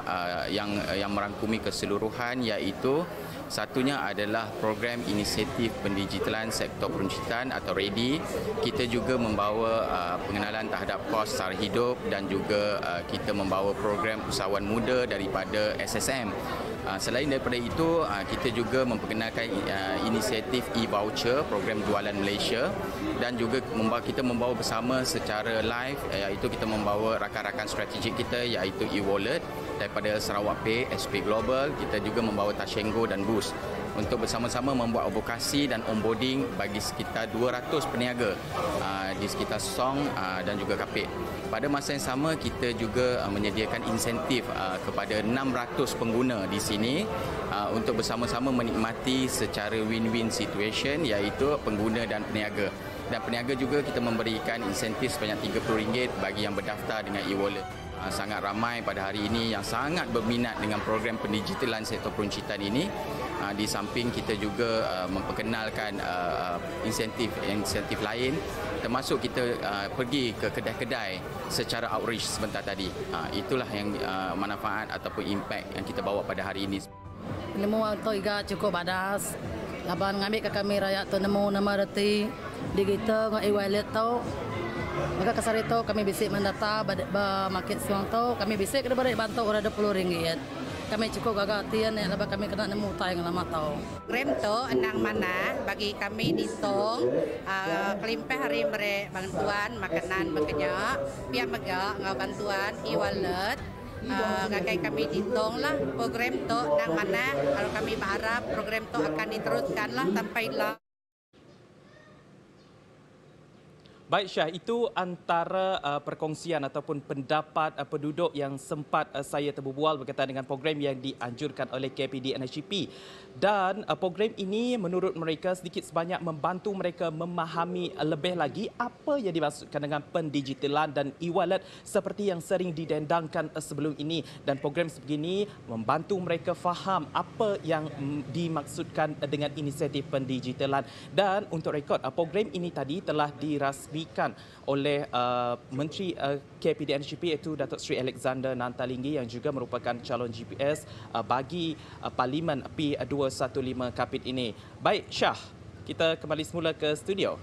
yang yang merangkumi keseluruhan iaitu Satunya adalah program inisiatif pendigitalan sektor peruncitan atau ready. Kita juga membawa uh, pengenalan terhadap kos sara hidup dan juga uh, kita membawa program usahawan muda daripada SSM. Ah, selain daripada itu, ah, kita juga memperkenalkan ah, inisiatif e-voucher, program jualan Malaysia dan juga kita membawa bersama secara live iaitu kita membawa rakan-rakan strategik kita iaitu e-wallet daripada Sarawak Pay, SP Global, kita juga membawa Tashengo dan Boost untuk bersama-sama membuat advokasi dan onboarding bagi sekitar 200 peniaga ah, di sekitar Song ah, dan juga Kapit. Pada masa yang sama, kita juga ah, menyediakan insentif kepada 600 pengguna di sini untuk bersama-sama menikmati secara win-win situation iaitu pengguna dan peniaga. Dan peniaga juga kita memberikan insentif sebanyak RM30 bagi yang berdaftar dengan e-wallet. Ah, sangat ramai pada hari ini yang sangat berminat dengan program pendigitalan sektor peruncitan ini. Ah, di samping kita juga ah, memperkenalkan insentif insentif lain termasuk kita pergi ke kedai-kedai secara outreach sebentar tadi. Itulah yang manfaat ataupun impact yang kita bawa pada hari ini. Nemu atau iga cukup badas. Laban ngambil ke kami rakyat tu nemu nama reti digital ngai wallet tau Maka kasar itu kami bisa mendata makin suang kami bisa kita boleh bantu orang dua puluh ringgit. Kami cukup gagal tian ya, lepas kami kena nemu tayang lama tau. Rem tu enang mana bagi kami ditong uh, eh, hari mere bantuan makanan makanya pihak mega ngau bantuan e wallet uh, eh, ngakai kami ditong lah program to enang mana kalau kami berharap program to akan diteruskan lah sampai lah Baik Syah, itu antara uh, perkongsian ataupun pendapat uh, penduduk yang sempat uh, saya terbubual berkaitan dengan program yang dianjurkan oleh KPD NHGP. Dan uh, program ini menurut mereka sedikit sebanyak membantu mereka memahami lebih lagi apa yang dimaksudkan dengan pendigitalan dan e-wallet seperti yang sering didendangkan uh, sebelum ini. Dan program sebegini membantu mereka faham apa yang um, dimaksudkan dengan inisiatif pendigitalan. Dan untuk rekod, uh, program ini tadi telah dirasmi dikongsikan oleh uh, Menteri uh, KPD NGP iaitu Datuk Sri Alexander Nantalingi yang juga merupakan calon GPS uh, bagi uh, Parlimen P215 Kapit ini. Baik Syah, kita kembali semula ke studio.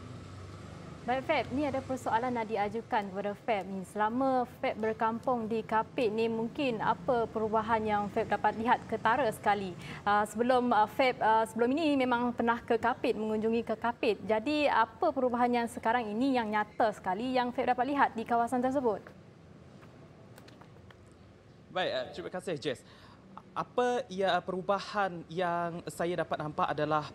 Baik Feb, ni ada persoalan nak diajukan kepada Feb ni. Selama Feb berkampung di Kapit ni mungkin apa perubahan yang Feb dapat lihat ketara sekali. Ah, sebelum ah, Feb ah, sebelum ini memang pernah ke Kapit mengunjungi ke Kapit. Jadi apa perubahan yang sekarang ini yang nyata sekali yang Feb dapat lihat di kawasan tersebut? Baik, uh, terima kasih Jess apa ya perubahan yang saya dapat nampak adalah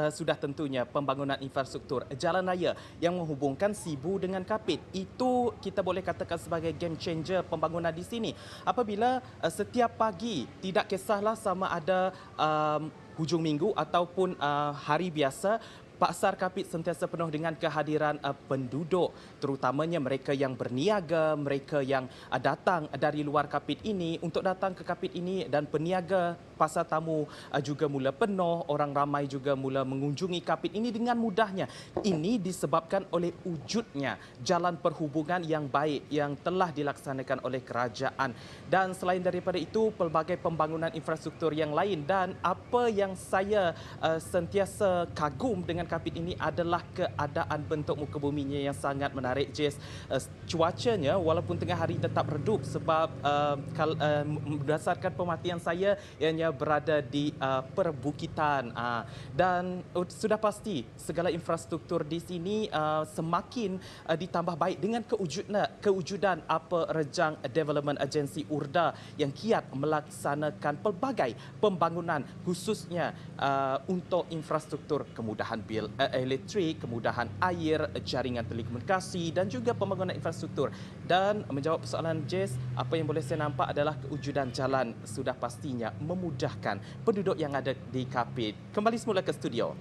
eh, sudah tentunya pembangunan infrastruktur jalan raya yang menghubungkan Sibu dengan Kapit. Itu kita boleh katakan sebagai game changer pembangunan di sini. Apabila eh, setiap pagi tidak kisahlah sama ada um, hujung minggu ataupun uh, hari biasa Pasar Kapit sentiasa penuh dengan kehadiran uh, penduduk terutamanya mereka yang berniaga, mereka yang uh, datang dari luar Kapit ini untuk datang ke Kapit ini dan peniaga pasar tamu uh, juga mula penuh, orang ramai juga mula mengunjungi Kapit ini dengan mudahnya. Ini disebabkan oleh wujudnya jalan perhubungan yang baik yang telah dilaksanakan oleh kerajaan dan selain daripada itu pelbagai pembangunan infrastruktur yang lain dan apa yang saya uh, sentiasa kagum dengan dengan kapit ini adalah keadaan bentuk muka buminya yang sangat menarik Jis. Uh, eh, cuacanya walaupun tengah hari tetap redup sebab uh, kal, uh, berdasarkan pematian saya ianya berada di uh, perbukitan uh, dan uh, sudah pasti segala infrastruktur di sini uh, semakin uh, ditambah baik dengan keujudna, kewujudan apa rejang development agency URDA yang kiat melaksanakan pelbagai pembangunan khususnya uh, untuk infrastruktur kemudahan bilik stabil eh, elektrik, kemudahan air, jaringan telekomunikasi dan juga pembangunan infrastruktur. Dan menjawab persoalan Jess, apa yang boleh saya nampak adalah kewujudan jalan sudah pastinya memudahkan penduduk yang ada di Kapit. Kembali semula ke studio.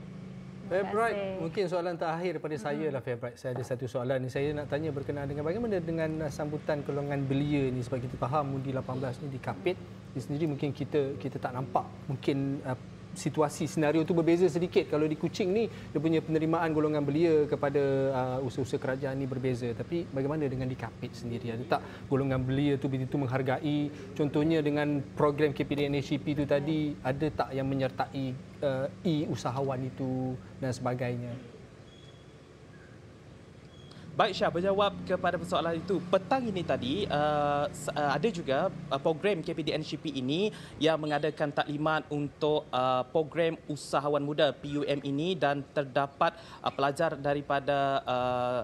Fairbright, mungkin soalan terakhir daripada hmm. saya lah Fairbright. Saya ada satu soalan ni. Saya nak tanya berkenaan dengan bagaimana dengan uh, sambutan golongan belia ni sebab kita faham undi 18 ni di Kapit. Di sendiri mungkin kita kita tak nampak mungkin uh, situasi senario itu berbeza sedikit kalau di Kuching ni dia punya penerimaan golongan belia kepada uh, usaha-usaha kerajaan ini berbeza tapi bagaimana dengan di Kapit sendiri ada tak golongan belia tu begitu menghargai contohnya dengan program KPDN HCP tu tadi ada tak yang menyertai uh, e usahawan itu dan sebagainya Baik Syah, berjawab kepada persoalan itu. Petang ini tadi, uh, uh ada juga uh, program KPDNCP ini yang mengadakan taklimat untuk uh, program usahawan muda PUM ini dan terdapat uh, pelajar daripada uh,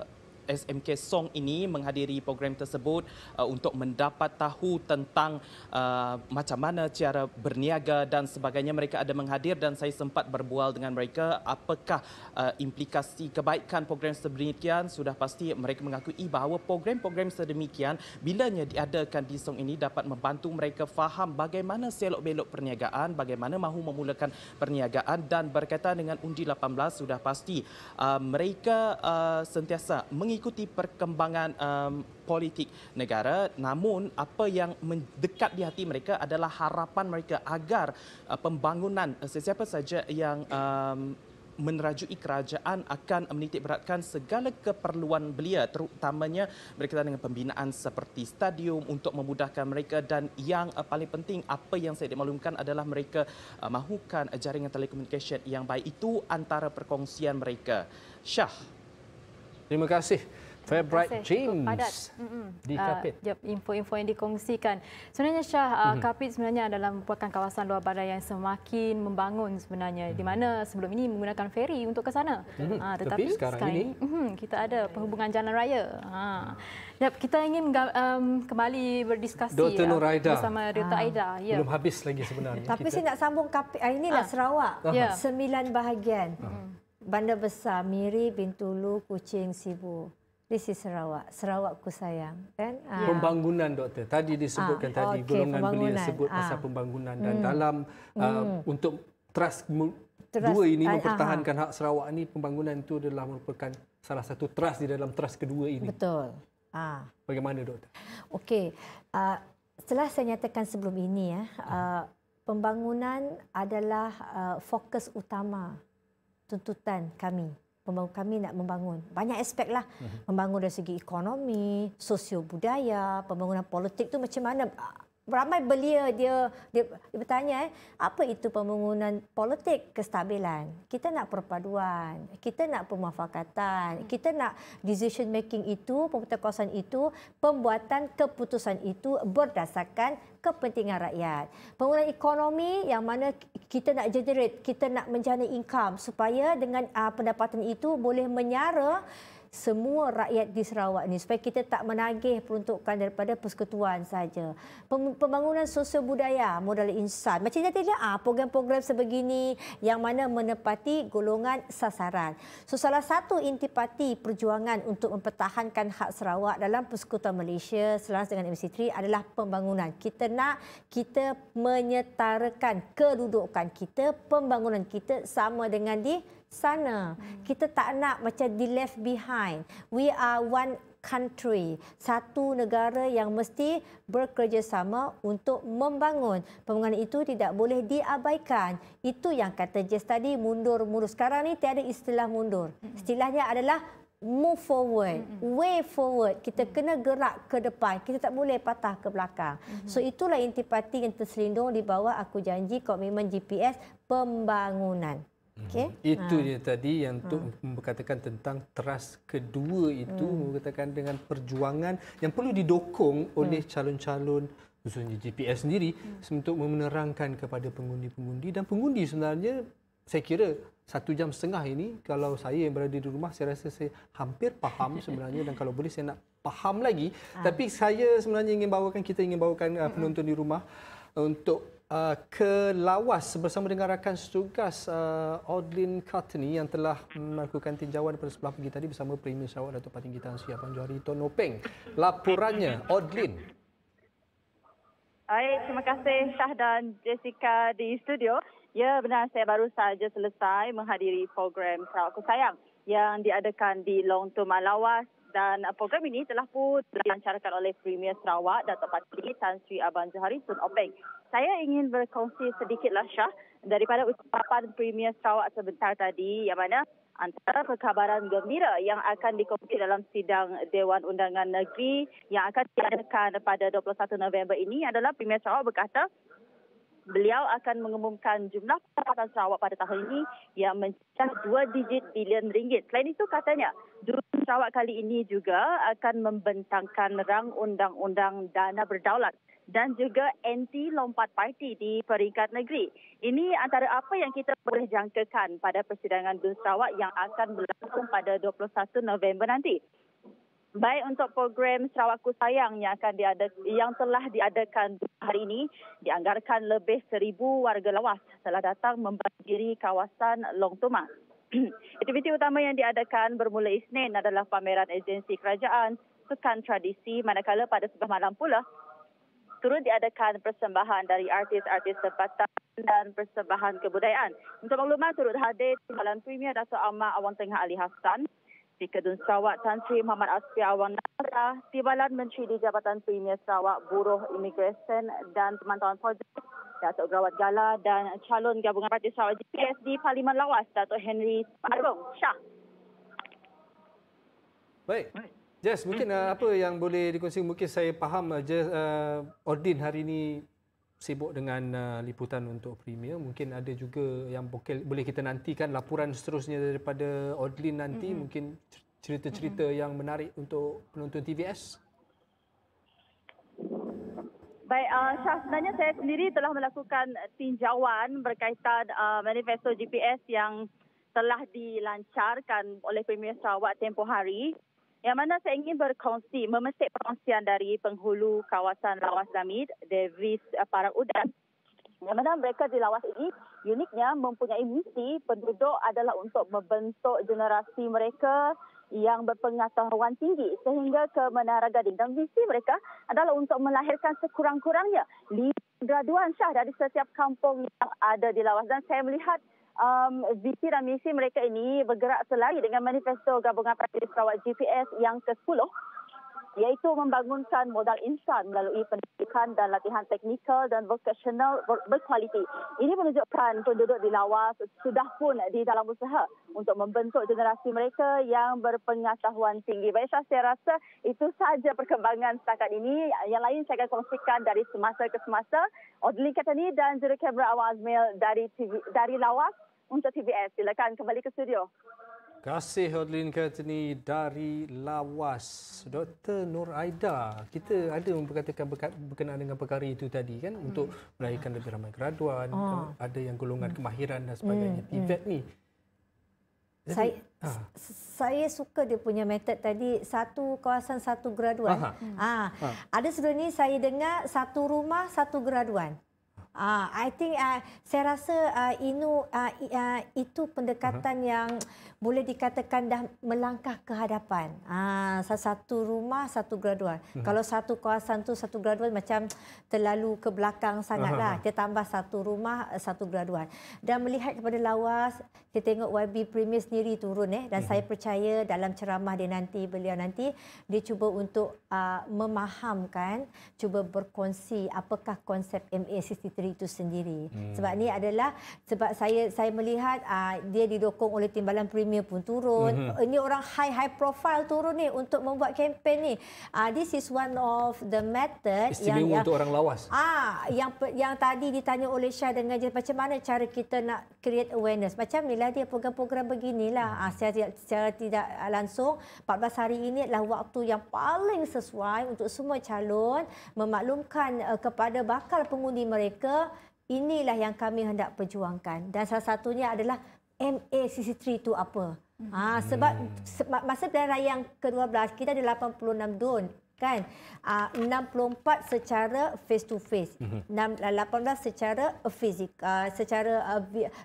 SMK Song ini menghadiri program tersebut uh, untuk mendapat tahu tentang uh, macam mana cara berniaga dan sebagainya mereka ada menghadir dan saya sempat berbual dengan mereka apakah uh, implikasi kebaikan program sedemikian sudah pasti mereka mengakui bahawa program-program sedemikian bilanya diadakan di Song ini dapat membantu mereka faham bagaimana selok-belok perniagaan bagaimana mahu memulakan perniagaan dan berkaitan dengan undi 18 sudah pasti uh, mereka uh, sentiasa mengikuti mengikuti perkembangan um, politik negara namun apa yang mendekat di hati mereka adalah harapan mereka agar uh, pembangunan uh, sesiapa saja yang um, menerajui kerajaan akan menitik beratkan segala keperluan belia terutamanya berkaitan dengan pembinaan seperti stadium untuk memudahkan mereka dan yang uh, paling penting apa yang saya dimaklumkan adalah mereka uh, mahukan jaringan telekomunikasi yang baik itu antara perkongsian mereka. Syah, Terima kasih. Fairbright James di Kapit. Ah, info-info yang dikongsikan. Sebenarnya Syah, ah, Kapit sebenarnya adalah merupakan kawasan luar badai yang semakin membangun sebenarnya. Di mana mm-hmm. sebelum ini menggunakan feri untuk ke sana. Mm-hmm. Ah, tetapi, sekarang, ini, mm-hmm, kita ada perhubungan jalan raya. kita ingin kembali berdiskusi Dr. Ya, Nur Aida. bersama ya. Dr. Aida. Belum habis lagi sebenarnya. tapi kita... saya nak sambung Kapit. ini inilah uh. Sarawak. Ya. Sembilan bahagian bandar besar Miri Bintulu Kuching Sibu. This is Sarawak. Sarawak ku sayang. Kan? Yeah. Pembangunan doktor. Tadi disebutkan ah, tadi okay, golongan beliau sebut pasal ah. pembangunan dan mm. dalam uh, mm. untuk trust, trust dua ini mempertahankan aha. hak Sarawak ini pembangunan itu adalah merupakan salah satu trust di dalam trust kedua ini. Betul. Ah. Bagaimana doktor? Okey. Uh, setelah saya nyatakan sebelum ini ya, uh, pembangunan adalah uh, fokus utama tuntutan kami pembangun kami nak membangun banyak aspek lah mhm. membangun dari segi ekonomi sosio budaya pembangunan politik tu macam mana ramai belia dia dia, dia bertanya eh, apa itu pembangunan politik kestabilan kita nak perpaduan kita nak pemufakatan hmm. kita nak decision making itu pemutusan itu pembuatan keputusan itu berdasarkan kepentingan rakyat pembangunan ekonomi yang mana kita nak generate kita nak menjana income supaya dengan uh, pendapatan itu boleh menyara semua rakyat di Sarawak ini supaya kita tak menagih peruntukan daripada persekutuan saja. Pembangunan sosial budaya modal insan. Macam ni ada ah, program-program sebegini yang mana menepati golongan sasaran. So, salah satu intipati perjuangan untuk mempertahankan hak Sarawak dalam persekutuan Malaysia selaras dengan MC3 adalah pembangunan. Kita nak kita menyetarakan kedudukan kita, pembangunan kita sama dengan di sana. Hmm. Kita tak nak macam di left behind. We are one country, satu negara yang mesti bekerjasama untuk membangun. Pembangunan itu tidak boleh diabaikan. Itu yang kata Jess tadi, mundur-mundur. Sekarang ni tiada istilah mundur. Hmm. Istilahnya adalah move forward, hmm, hmm. way forward. Kita kena gerak ke depan. Kita tak boleh patah ke belakang. So itulah intipati yang terselindung di bawah aku janji komitmen GPS pembangunan. Okay. Mhm. Itu ha. dia tadi yang untuk ha. tentang teras kedua itu hmm. mengatakan dengan perjuangan yang perlu didokong oleh hmm. calon-calon khususnya GPS sendiri hmm. untuk menerangkan kepada pengundi-pengundi dan pengundi sebenarnya saya kira satu jam setengah ini kalau saya yang berada di rumah saya rasa saya hampir faham sebenarnya dan kalau boleh saya nak faham lagi ha. tapi saya sebenarnya ingin bawakan kita ingin bawakan uh, penonton di rumah untuk uh, ke Lawas bersama dengan rakan setugas uh, Audlin Kartini yang telah melakukan tinjauan pada sebelah pagi tadi bersama Premier Sarawak Dato' Patin Gita Ansi Abang Johari Tono Peng. Laporannya, Odlin. Hai terima kasih Syah dan Jessica di studio. Ya, benar saya baru saja selesai menghadiri program Sarawak Ku Sayang yang diadakan di Long Tuma Lawas dan uh, program ini telah pun dilancarkan oleh Premier Sarawak Dato' Pati Tan Sri Aban Johari Sun Openg. Saya ingin berkongsi sedikitlah Syah daripada ucapan Premier Sarawak sebentar tadi yang mana antara perkabaran gembira yang akan dikongsi dalam sidang Dewan Undangan Negeri yang akan diadakan pada 21 November ini adalah Premier Sarawak berkata beliau akan mengumumkan jumlah pendapatan Sarawak pada tahun ini yang mencapai dua digit bilion ringgit. Selain itu katanya, Dewan Sarawak kali ini juga akan membentangkan rang undang-undang dana berdaulat dan juga anti lompat parti di peringkat negeri. Ini antara apa yang kita boleh jangkakan pada persidangan Dewan Sarawak yang akan berlangsung pada 21 November nanti. Baik untuk program Sarawakku Sayang yang akan diada, yang telah diadakan hari ini, dianggarkan lebih seribu warga lawas telah datang membanjiri kawasan Long Tomas. Aktiviti utama yang diadakan bermula Isnin adalah pameran agensi kerajaan Sukan Tradisi manakala pada sebelah malam pula turut diadakan persembahan dari artis-artis tempatan dan persembahan kebudayaan. Untuk maklumat turut hadir di Timbalan Premier Dato' Amar Awang Tengah Ali Hassan Speaker Dun Sarawak Tan Sri Muhammad Asfi Awang Nara, Timbalan Menteri di Jabatan Premier Sarawak Buruh imigresen dan pemantauan projek Datuk Gerawat Gala dan calon gabungan Parti Sarawak GPS di Parlimen Lawas Datuk Henry Arung Shah. Baik. Jess, mungkin hmm. uh, apa yang boleh dikongsi? Mungkin saya faham uh, Jess, uh, Ordin hari ini sibuk dengan uh, liputan untuk Premier. Mungkin ada juga yang boleh kita nantikan laporan seterusnya daripada Odlin nanti. Mm-hmm. Mungkin cerita-cerita mm-hmm. yang menarik untuk penonton TVS. Baik, uh, Syah sebenarnya saya sendiri telah melakukan tinjauan berkaitan uh, manifesto GPS yang telah dilancarkan oleh Premier Sarawak tempoh hari. Yang mana saya ingin berkongsi, memetik perkongsian dari penghulu kawasan Lawas Damit, Davis eh, Parang Udan. Yang mana mereka di Lawas ini uniknya mempunyai misi penduduk adalah untuk membentuk generasi mereka yang berpengetahuan tinggi sehingga ke Menara Gading. Dan misi mereka adalah untuk melahirkan sekurang-kurangnya lima graduan syah dari setiap kampung yang ada di Lawas. Dan saya melihat um, visi dan misi mereka ini bergerak selari dengan manifesto gabungan parti Sarawak GPS yang ke-10 iaitu membangunkan modal insan melalui pendidikan dan latihan teknikal dan vocational berkualiti. Ini menunjukkan penduduk di Lawas sudah pun di dalam usaha untuk membentuk generasi mereka yang berpengetahuan tinggi. Baik, saya rasa itu sahaja perkembangan setakat ini. Yang lain saya akan kongsikan dari semasa ke semasa. Odling Katani dan juru kamera Awal Azmil dari, TV, dari Lawas untuk TVS. Silakan kembali ke studio. Terima kasih Odlin Kertini dari Lawas. Dr. Nur Aida, kita ada memperkatakan berkenaan dengan perkara itu tadi kan hmm. untuk melahirkan lebih ramai graduan, oh. ada yang golongan hmm. kemahiran dan sebagainya. Hmm. TVET hmm. ni. Jadi, saya, ha. saya suka dia punya method tadi, satu kawasan satu graduan. Ha. Ha. Ada sebelum ni saya dengar satu rumah satu graduan. Ah, uh, I think uh, saya rasa uh, Inu uh, uh, itu pendekatan uh-huh. yang boleh dikatakan dah melangkah ke hadapan. Ah, uh, satu rumah satu graduan. Uh-huh. Mhm. Kalau satu kawasan tu satu graduan macam terlalu ke belakang sangatlah. Uh-huh. Dia tambah satu rumah satu graduan. Dan melihat kepada lawas, kita tengok YB Premier sendiri turun eh dan uh-huh. saya mhm. percaya dalam ceramah dia nanti beliau nanti dia cuba untuk uh, memahamkan, cuba berkongsi apakah konsep MA Menteri itu sendiri. Hmm. Sebab ni adalah sebab saya saya melihat uh, dia didukung oleh timbalan premier pun turun. Hmm. Ini orang high high profile turun ni untuk membuat kempen ni. Uh, this is one of the method Istimewa yang untuk orang lawas. Ah uh, yang yang tadi ditanya oleh Syah dengan dia macam mana cara kita nak create awareness. Macam inilah dia program-program beginilah. Hmm. Ah uh, saya secara, secara tidak langsung 14 hari ini adalah waktu yang paling sesuai untuk semua calon memaklumkan eh, kepada bakal pengundi mereka mereka inilah yang kami hendak perjuangkan dan salah satunya adalah MACC3 itu apa? Ha, sebab, hmm. sebab masa pilihan raya yang ke-12 kita ada 86 dun kan ah, uh, 64 secara face to face 18 secara fizik ah, secara ah,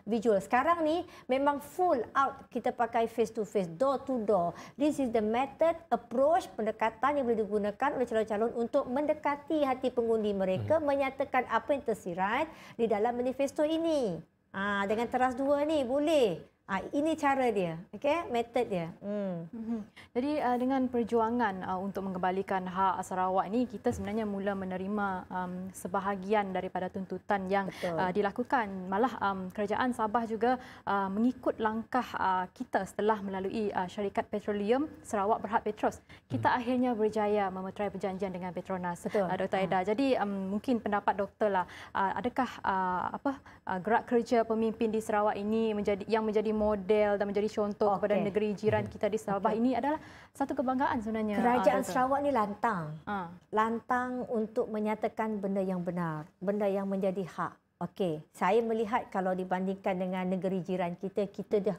visual sekarang ni memang full out kita pakai face to face door to door this is the method approach pendekatan yang boleh digunakan oleh calon-calon untuk mendekati hati pengundi mereka uh-huh. menyatakan apa yang tersirat di dalam manifesto ini Ah, dengan teras dua ni boleh Ah ha, ini cara dia. Okey, method dia. Hmm. Mm-hmm. Jadi uh, dengan perjuangan uh, untuk mengembalikan hak Sarawak ini, kita sebenarnya mula menerima um, sebahagian daripada tuntutan yang uh, dilakukan. Malah um, kerajaan Sabah juga uh, mengikut langkah uh, kita setelah melalui uh, syarikat petroleum Sarawak Berhad Petros. Kita hmm. akhirnya berjaya memeterai perjanjian dengan Petronas. Betul. Uh, Dr. Aida. Ha. Jadi um, mungkin pendapat doktor lah uh, adakah uh, apa uh, gerak kerja pemimpin di Sarawak ini menjadi yang menjadi model dan menjadi contoh okay. kepada negeri jiran kita di Sabah. Okay. Ini adalah satu kebanggaan sebenarnya. Kerajaan ah, Sarawak ni lantang. Ah. Lantang untuk menyatakan benda yang benar, benda yang menjadi hak. Okey, saya melihat kalau dibandingkan dengan negeri jiran kita, kita dah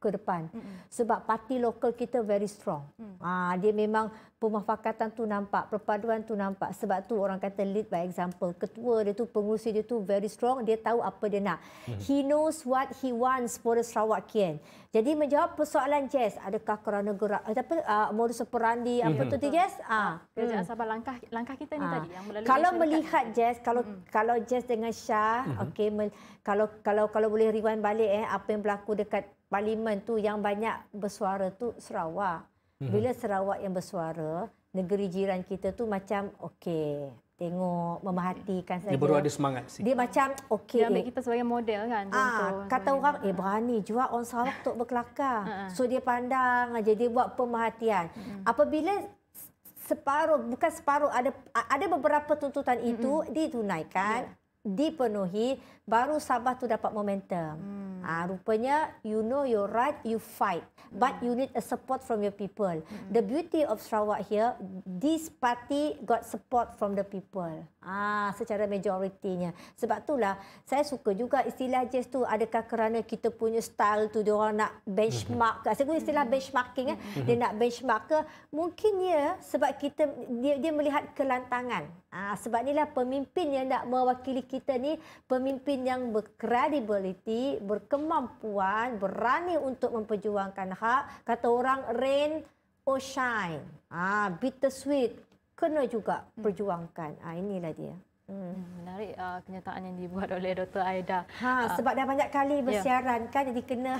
ke depan mm-hmm. sebab parti lokal kita very strong. Mm. Ah dia memang pemufakatan tu nampak, perpaduan tu nampak. Sebab tu orang kata lead by example. Ketua dia tu, pengurusi dia tu very strong, dia tahu apa dia nak. Mm-hmm. He knows what he wants for Sarawak Kian. Jadi menjawab persoalan Jess, adakah kerana gerak eh, apa uh, modus operandi mm-hmm. apa tu Jess? Ah, kerja ah, mm. sabar langkah langkah kita ni ah. tadi yang melalui Kalau melihat dekat. Jess, kalau mm-hmm. kalau Jess dengan Shah, mm-hmm. okey kalau kalau kalau boleh rewind balik eh apa yang berlaku dekat parlimen tu yang banyak bersuara tu Sarawak. Mhm. Bila Sarawak yang bersuara, negeri jiran kita tu macam okey. Tengok, memerhatikan saja. Dia baru ada semangat. Sih. Dia macam, okey. Dia ambil kita sebagai model kan? Ah, kata hmm. orang, eh berani jua orang Sarawak untuk berkelakar. Ha, ha. so dia pandang aja, dia buat pemerhatian. Hmm. Apabila separuh, bukan separuh, ada ada beberapa tuntutan itu hmm. ditunaikan, ya. dipenuhi baru Sabah tu dapat momentum. Hmm. Ah rupanya you know you right, you fight, hmm. but you need a support from your people. Hmm. The beauty of Sarawak here, this party got support from the people. Ah secara majoritinya. Sebab itulah saya suka juga istilah jazz tu adakah kerana kita punya style tu orang nak benchmark. Hmm. Saya guna istilah hmm. benchmarking eh. Hmm. Dia nak benchmark ke mungkin ya sebab kita dia dia melihat kelantangan. Ah sebab inilah pemimpin yang nak mewakili kita ni pemimpin pemimpin yang berkredibiliti, berkemampuan, berani untuk memperjuangkan hak. Kata orang rain or shine. Ah, bittersweet. Kena juga hmm. perjuangkan. Ah, inilah dia. Hmm. hmm, menarik uh, kenyataan yang dibuat oleh Dr. Aida. Ha, uh, sebab dah banyak kali ya. bersiaran yeah. kan jadi kena.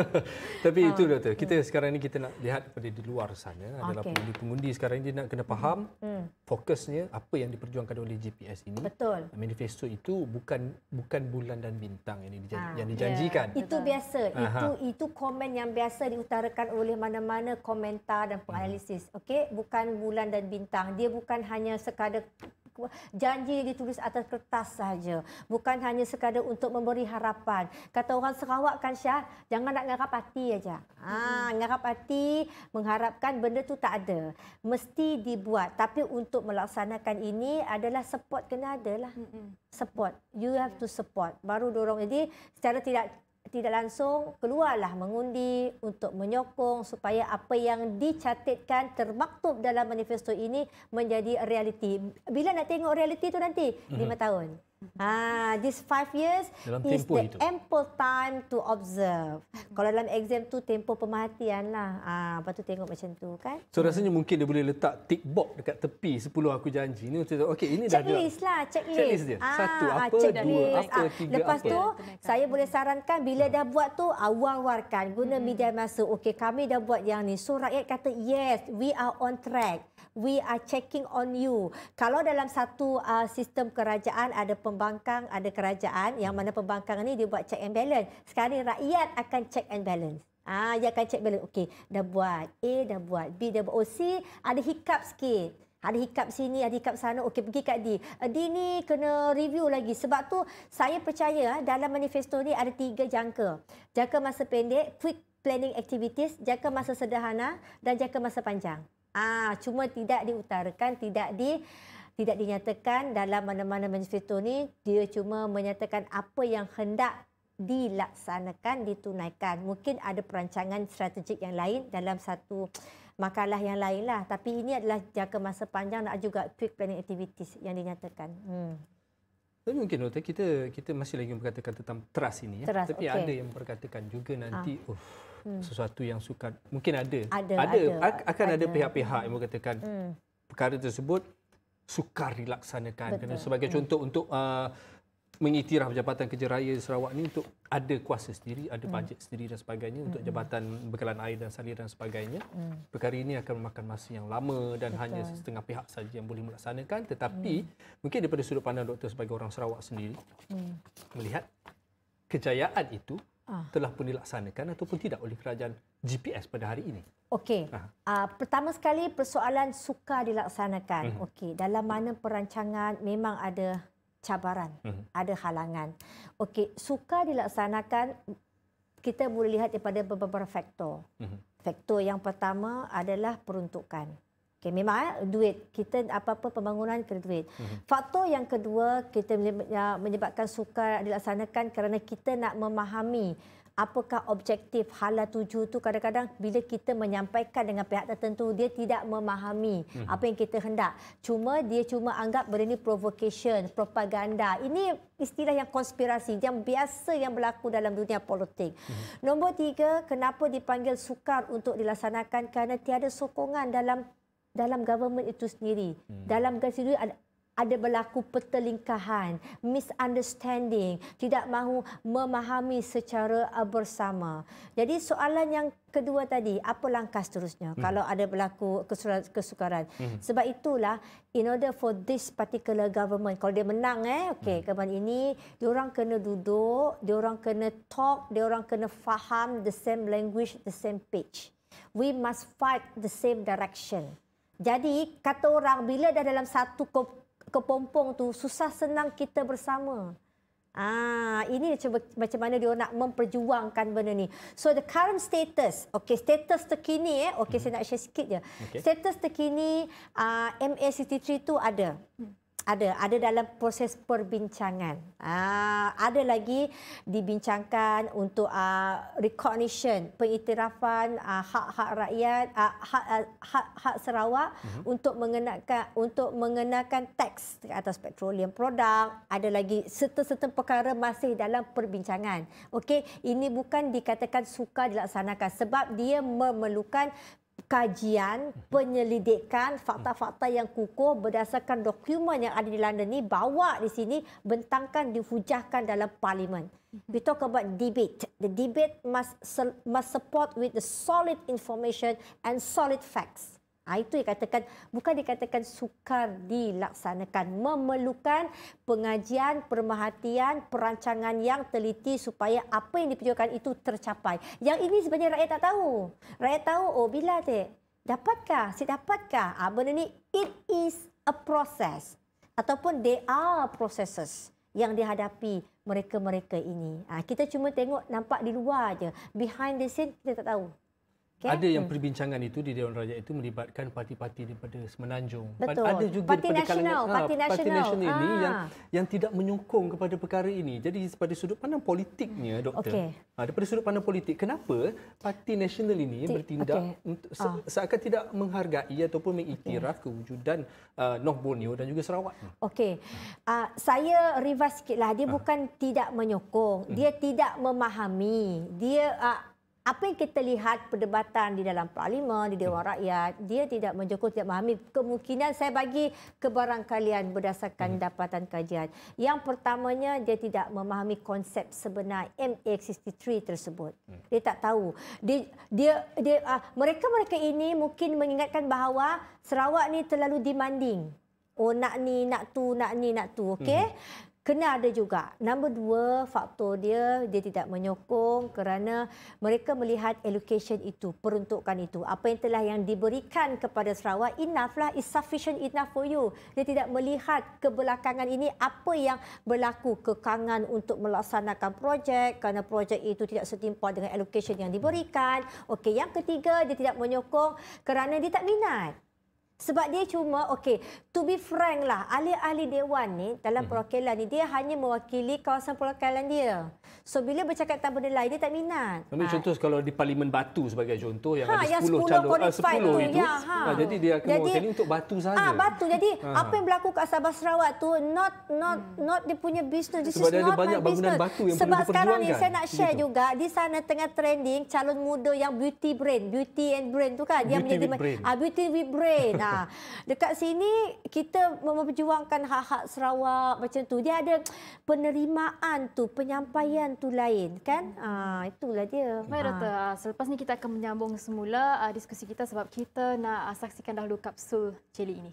Tapi itu uh, kita hmm. sekarang ni kita nak lihat pada di luar sana okay. adalah pengundi-pengundi sekarang ini nak kena hmm. faham hmm. fokusnya apa yang diperjuangkan oleh GPS ini. Betul. Manifesto itu bukan bukan bulan dan bintang yang dijan- ha, yang ya. dijanjikan. Yeah. Itu biasa. Aha. Itu itu komen yang biasa diutarakan oleh mana-mana komentar dan hmm. penganalisis. Hmm. Okey, bukan bulan dan bintang. Dia bukan hanya sekadar janji ditulis atas kertas saja bukan hanya sekadar untuk memberi harapan kata orang Sarawak kan Syah jangan nak ngarap hati aja ha hmm. ngarap hati mengharapkan benda tu tak ada mesti dibuat tapi untuk melaksanakan ini adalah support kena adalah hmm, hmm. support you have ya. to support baru dorong jadi secara tidak tidak langsung keluarlah mengundi untuk menyokong supaya apa yang dicatatkan termaktub dalam manifesto ini menjadi realiti. Bila nak tengok realiti tu nanti? Lima mm-hmm. tahun. Mm-hmm. Ah, this five years dalam is the itu. ample time to observe. Kalau dalam exam tu tempo pematian lah. Ah, patut tengok macam tu kan. So rasanya mungkin dia boleh letak tick box dekat tepi Sepuluh aku janji. Ni Okay, ini checklist dah dia. list lah, check list. dia. Ah, Satu apa, checklist. dua apa, ah, tiga lepas apa. Lepas tu saya boleh sarankan bila dah buat tu awang-warkan guna mm-hmm. media masa. Okay, kami dah buat yang ni. So rakyat kata yes, we are on track we are checking on you. Kalau dalam satu uh, sistem kerajaan ada pembangkang, ada kerajaan yang mana pembangkang ini dia buat check and balance. Sekarang rakyat akan check and balance. Ah, dia akan check balance. Okey, dah buat. A dah buat. B dah buat. Oh, C ada hiccup sikit. Ada hiccup sini, ada hiccup sana. Okey, pergi kat D. Eh, D ni kena review lagi. Sebab tu saya percaya eh, dalam manifesto ni ada tiga jangka. Jangka masa pendek, quick planning activities, jangka masa sederhana dan jangka masa panjang. Ah, cuma tidak diutarakan, tidak di tidak dinyatakan dalam mana-mana manifesto ni, dia cuma menyatakan apa yang hendak dilaksanakan, ditunaikan. Mungkin ada perancangan strategik yang lain dalam satu makalah yang lainlah. Tapi ini adalah jangka masa panjang dan juga quick planning activities yang dinyatakan. Hmm. Tapi mungkin Nota, kita kita masih lagi berkatakan tentang trust ini. Ya? Tapi okay. ada yang berkatakan juga nanti, ah. Uff, hmm. sesuatu yang sukar mungkin ada ada, ada. ada. akan ada. ada pihak-pihak yang mengatakan hmm. perkara tersebut sukar dilaksanakan Betul. kerana sebagai hmm. contoh untuk uh, mengiktiraf jabatan kerja raya Sarawak ni untuk ada kuasa sendiri ada hmm. bajet hmm. sendiri dan sebagainya hmm. untuk jabatan bekalan air dan saliran dan sebagainya hmm. perkara ini akan memakan masa yang lama dan Betul. hanya setengah pihak saja yang boleh melaksanakan tetapi hmm. mungkin daripada sudut pandang doktor sebagai orang Sarawak sendiri hmm. melihat kejayaan itu ah. telah pun dilaksanakan ataupun tidak oleh kerajaan GPS pada hari ini? Okey. Ah. Uh, pertama sekali persoalan suka dilaksanakan. Mm-hmm. Okey, dalam mana perancangan memang ada cabaran, mm-hmm. ada halangan. Okey, suka dilaksanakan kita boleh lihat daripada beberapa faktor. Mm-hmm. Faktor yang pertama adalah peruntukan. Okay, memang eh, duit kita apa-apa pembangunan kena duit. Mm-hmm. Faktor yang kedua kita ya, menyebabkan sukar dilaksanakan kerana kita nak memahami apakah objektif hala tuju tu kadang-kadang bila kita menyampaikan dengan pihak tertentu dia tidak memahami mm-hmm. apa yang kita hendak. Cuma dia cuma anggap benda ni provocation, propaganda. Ini istilah yang konspirasi yang biasa yang berlaku dalam dunia politik. Mm-hmm. Nombor tiga, kenapa dipanggil sukar untuk dilaksanakan kerana tiada sokongan dalam dalam government itu sendiri. Hmm. Dalam government itu ada, ada berlaku pertelingkahan, misunderstanding, tidak mahu memahami secara uh, bersama. Jadi soalan yang kedua tadi, apa langkah seterusnya hmm. kalau ada berlaku kesukaran? Hmm. Sebab itulah, in order for this particular government, kalau dia menang, eh, okay, hmm. government ini, orang kena duduk, orang kena talk, orang kena faham the same language, the same page. We must fight the same direction. Jadi kata orang bila dah dalam satu kepompong tu susah senang kita bersama. Ah, ini macam, macam mana dia nak memperjuangkan benda ni. So the current status, okay, status terkini eh, okay, hmm. saya nak share sikit je. Okay. Status terkini uh, ah, MA63 tu ada. Hmm ada ada dalam proses perbincangan uh, ada lagi dibincangkan untuk uh, recognition pengiktirafan uh, hak-hak rakyat uh, hak uh, hak hak Sarawak uh-huh. untuk mengenakan untuk mengenakan tax atas petroleum produk ada lagi serta-serta perkara masih dalam perbincangan okey ini bukan dikatakan suka dilaksanakan sebab dia memerlukan kajian penyelidikan fakta-fakta yang kukuh berdasarkan dokumen yang ada di London ni bawa di sini bentangkan dihujahkan dalam parlimen. We talk about debate. The debate must must support with the solid information and solid facts. Ah, itu dikatakan, bukan dikatakan sukar dilaksanakan. Memerlukan pengajian, perhatian, perancangan yang teliti supaya apa yang diperjuangkan itu tercapai. Yang ini sebenarnya rakyat tak tahu. Rakyat tahu, oh bila tak? Dapatkah? si dapatkah? Ha, benda ni, it is a process. Ataupun they are processes yang dihadapi mereka-mereka ini. Ha, kita cuma tengok nampak di luar aja, Behind the scene, kita tak tahu. Okay. Ada yang perbincangan itu di Dewan Rakyat itu melibatkan parti-parti daripada Semenanjung. Betul. Ada juga parti daripada nasional. kalangan parti, ha, nasional. parti ah, nasional ini ha. yang yang tidak menyokong kepada perkara ini. Jadi daripada sudut pandang politiknya, doktor. Okay. Ha, ah, daripada sudut pandang politik, kenapa parti nasional ini Ti- bertindak okay. se- ha. seakan tidak menghargai ataupun mengiktiraf okay. kewujudan uh, Noh Borneo dan juga Sarawak? Okey. Ha. Uh, saya revise sikitlah. Dia ha. bukan tidak menyokong, hmm. dia tidak memahami. Dia uh, apa yang kita lihat perdebatan di dalam parlimen, di Dewan Rakyat, dia tidak menjokong, tidak memahami. Kemungkinan saya bagi kebarangkalian barang kalian berdasarkan hmm. dapatan kajian. Yang pertamanya, dia tidak memahami konsep sebenar MA63 tersebut. Hmm. Dia tak tahu. Dia, dia, dia, uh, mereka-mereka ini mungkin mengingatkan bahawa Sarawak ni terlalu demanding. Oh nak ni, nak tu, nak ni, nak tu. okay Hmm kena ada juga. Nombor dua, faktor dia, dia tidak menyokong kerana mereka melihat education itu, peruntukan itu. Apa yang telah yang diberikan kepada Sarawak, enough lah, is sufficient enough for you. Dia tidak melihat kebelakangan ini, apa yang berlaku kekangan untuk melaksanakan projek, kerana projek itu tidak setimpal dengan education yang diberikan. Okey, yang ketiga, dia tidak menyokong kerana dia tak minat. Sebab dia cuma, okay, to be frank lah, ahli-ahli Dewan ni dalam hmm. perwakilan ni, dia hanya mewakili kawasan perwakilan dia. So, bila bercakap tentang benda lain, dia tak minat. Ha. Contoh kalau di Parlimen Batu sebagai contoh, yang ha, ada 10, yang 10 calon, ah, uh, 10 itu, itu ya, ha. Ha, jadi dia akan jadi, mewakili untuk Batu sahaja. Ah, Batu. Jadi, ha. apa yang berlaku kat Sabah Sarawak tu, not not hmm. not dia punya business. Sebab is ada not banyak bangunan batu yang Sebab perlu Sebab sekarang ni, saya nak share gitu. juga, di sana tengah trending calon muda yang beauty brand. Beauty and brand tu kan. Dia beauty menjadi, with brain. Ah, beauty with brain. Nah, dekat sini kita memperjuangkan hak-hak Sarawak macam tu. Dia ada penerimaan tu, penyampaian tu lain kan? Ha, itulah dia. Baik, ah. Doktor. Ha. Selepas ni kita akan menyambung semula diskusi kita sebab kita nak saksikan dahulu kapsul celi ini.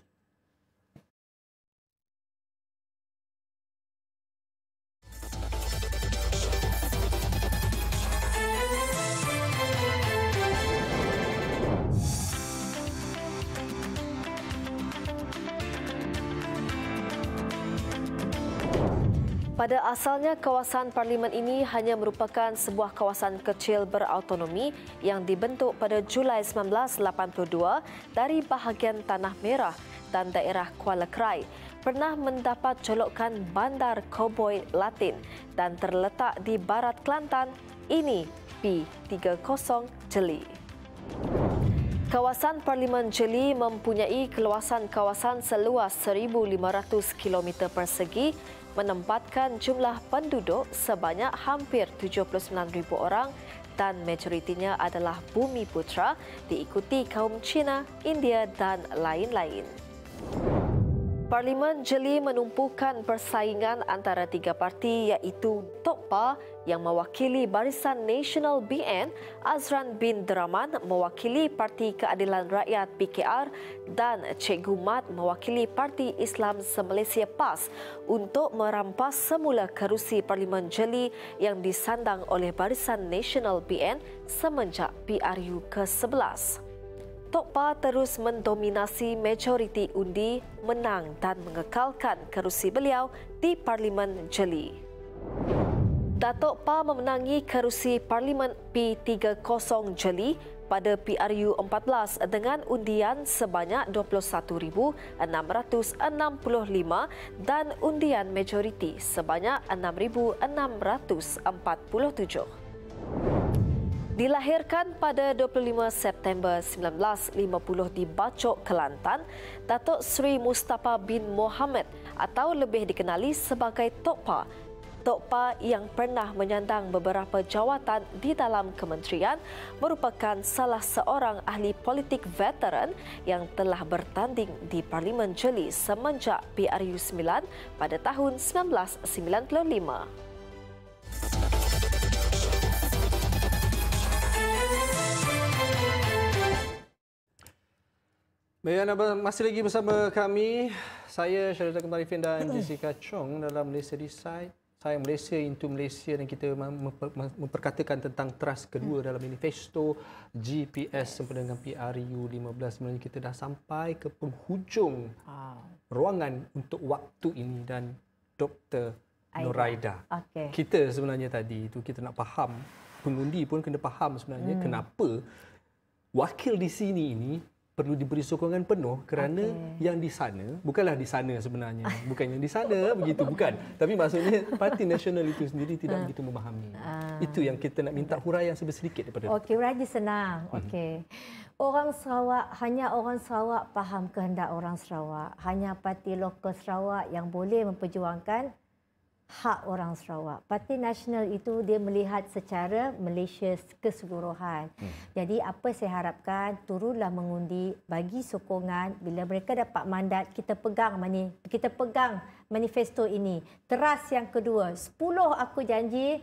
Pada asalnya, kawasan Parlimen ini hanya merupakan sebuah kawasan kecil berautonomi yang dibentuk pada Julai 1982 dari bahagian Tanah Merah dan daerah Kuala Krai. Pernah mendapat colokan Bandar Cowboy Latin dan terletak di Barat Kelantan, ini P30 Jeli. Kawasan Parlimen Jeli mempunyai keluasan kawasan seluas 1,500 km persegi menempatkan jumlah penduduk sebanyak hampir 79,000 orang dan majoritinya adalah bumi putra diikuti kaum Cina, India dan lain-lain. Parlimen jeli menumpukan persaingan antara tiga parti iaitu Tokpa yang mewakili Barisan Nasional BN, Azran bin Draman mewakili Parti Keadilan Rakyat PKR dan Cikgu Mat mewakili Parti Islam Semalaysia PAS untuk merampas semula kerusi Parlimen Jeli yang disandang oleh Barisan Nasional BN semenjak PRU ke-11. Tokpa terus mendominasi majoriti undi menang dan mengekalkan kerusi beliau di Parlimen Jeli. Datuk Pa memenangi kerusi Parlimen P30 Jeli pada PRU14 dengan undian sebanyak 21,665 dan undian majoriti sebanyak 6,647. Dilahirkan pada 25 September 1950 di Bacok, Kelantan, Datuk Sri Mustafa bin Mohamed atau lebih dikenali sebagai Tokpa. Tokpa yang pernah menyandang beberapa jawatan di dalam kementerian merupakan salah seorang ahli politik veteran yang telah bertanding di Parlimen Jeli semenjak PRU 9 pada tahun 1995. Baik, anda masih lagi bersama kami. Saya Syarifah Kemarifin dan hmm. Jessica Chong dalam Malaysia Decide. Saya Malaysia into Malaysia dan kita memperkatakan tentang trust kedua hmm. dalam manifesto GPS sempena dengan PRU 15. Sebenarnya kita dah sampai ke penghujung ah. ruangan untuk waktu ini dan Dr. Noraida. Okay. Kita sebenarnya tadi itu kita nak faham pengundi pun kena faham sebenarnya hmm. kenapa wakil di sini ini perlu diberi sokongan penuh kerana okay. yang di sana bukanlah di sana sebenarnya bukan yang di sana begitu bukan tapi maksudnya parti nasional itu sendiri tidak ah. begitu memahami uh. itu yang kita nak minta huraian sedikit daripada okey raja senang hmm. okey orang Sarawak hanya orang Sarawak faham kehendak orang Sarawak hanya parti lokal Sarawak yang boleh memperjuangkan hak orang Sarawak. Parti Nasional itu dia melihat secara Malaysia keseluruhan. Hmm. Jadi apa saya harapkan turunlah mengundi bagi sokongan bila mereka dapat mandat kita pegang mani kita pegang manifesto ini. Teras yang kedua, 10 aku janji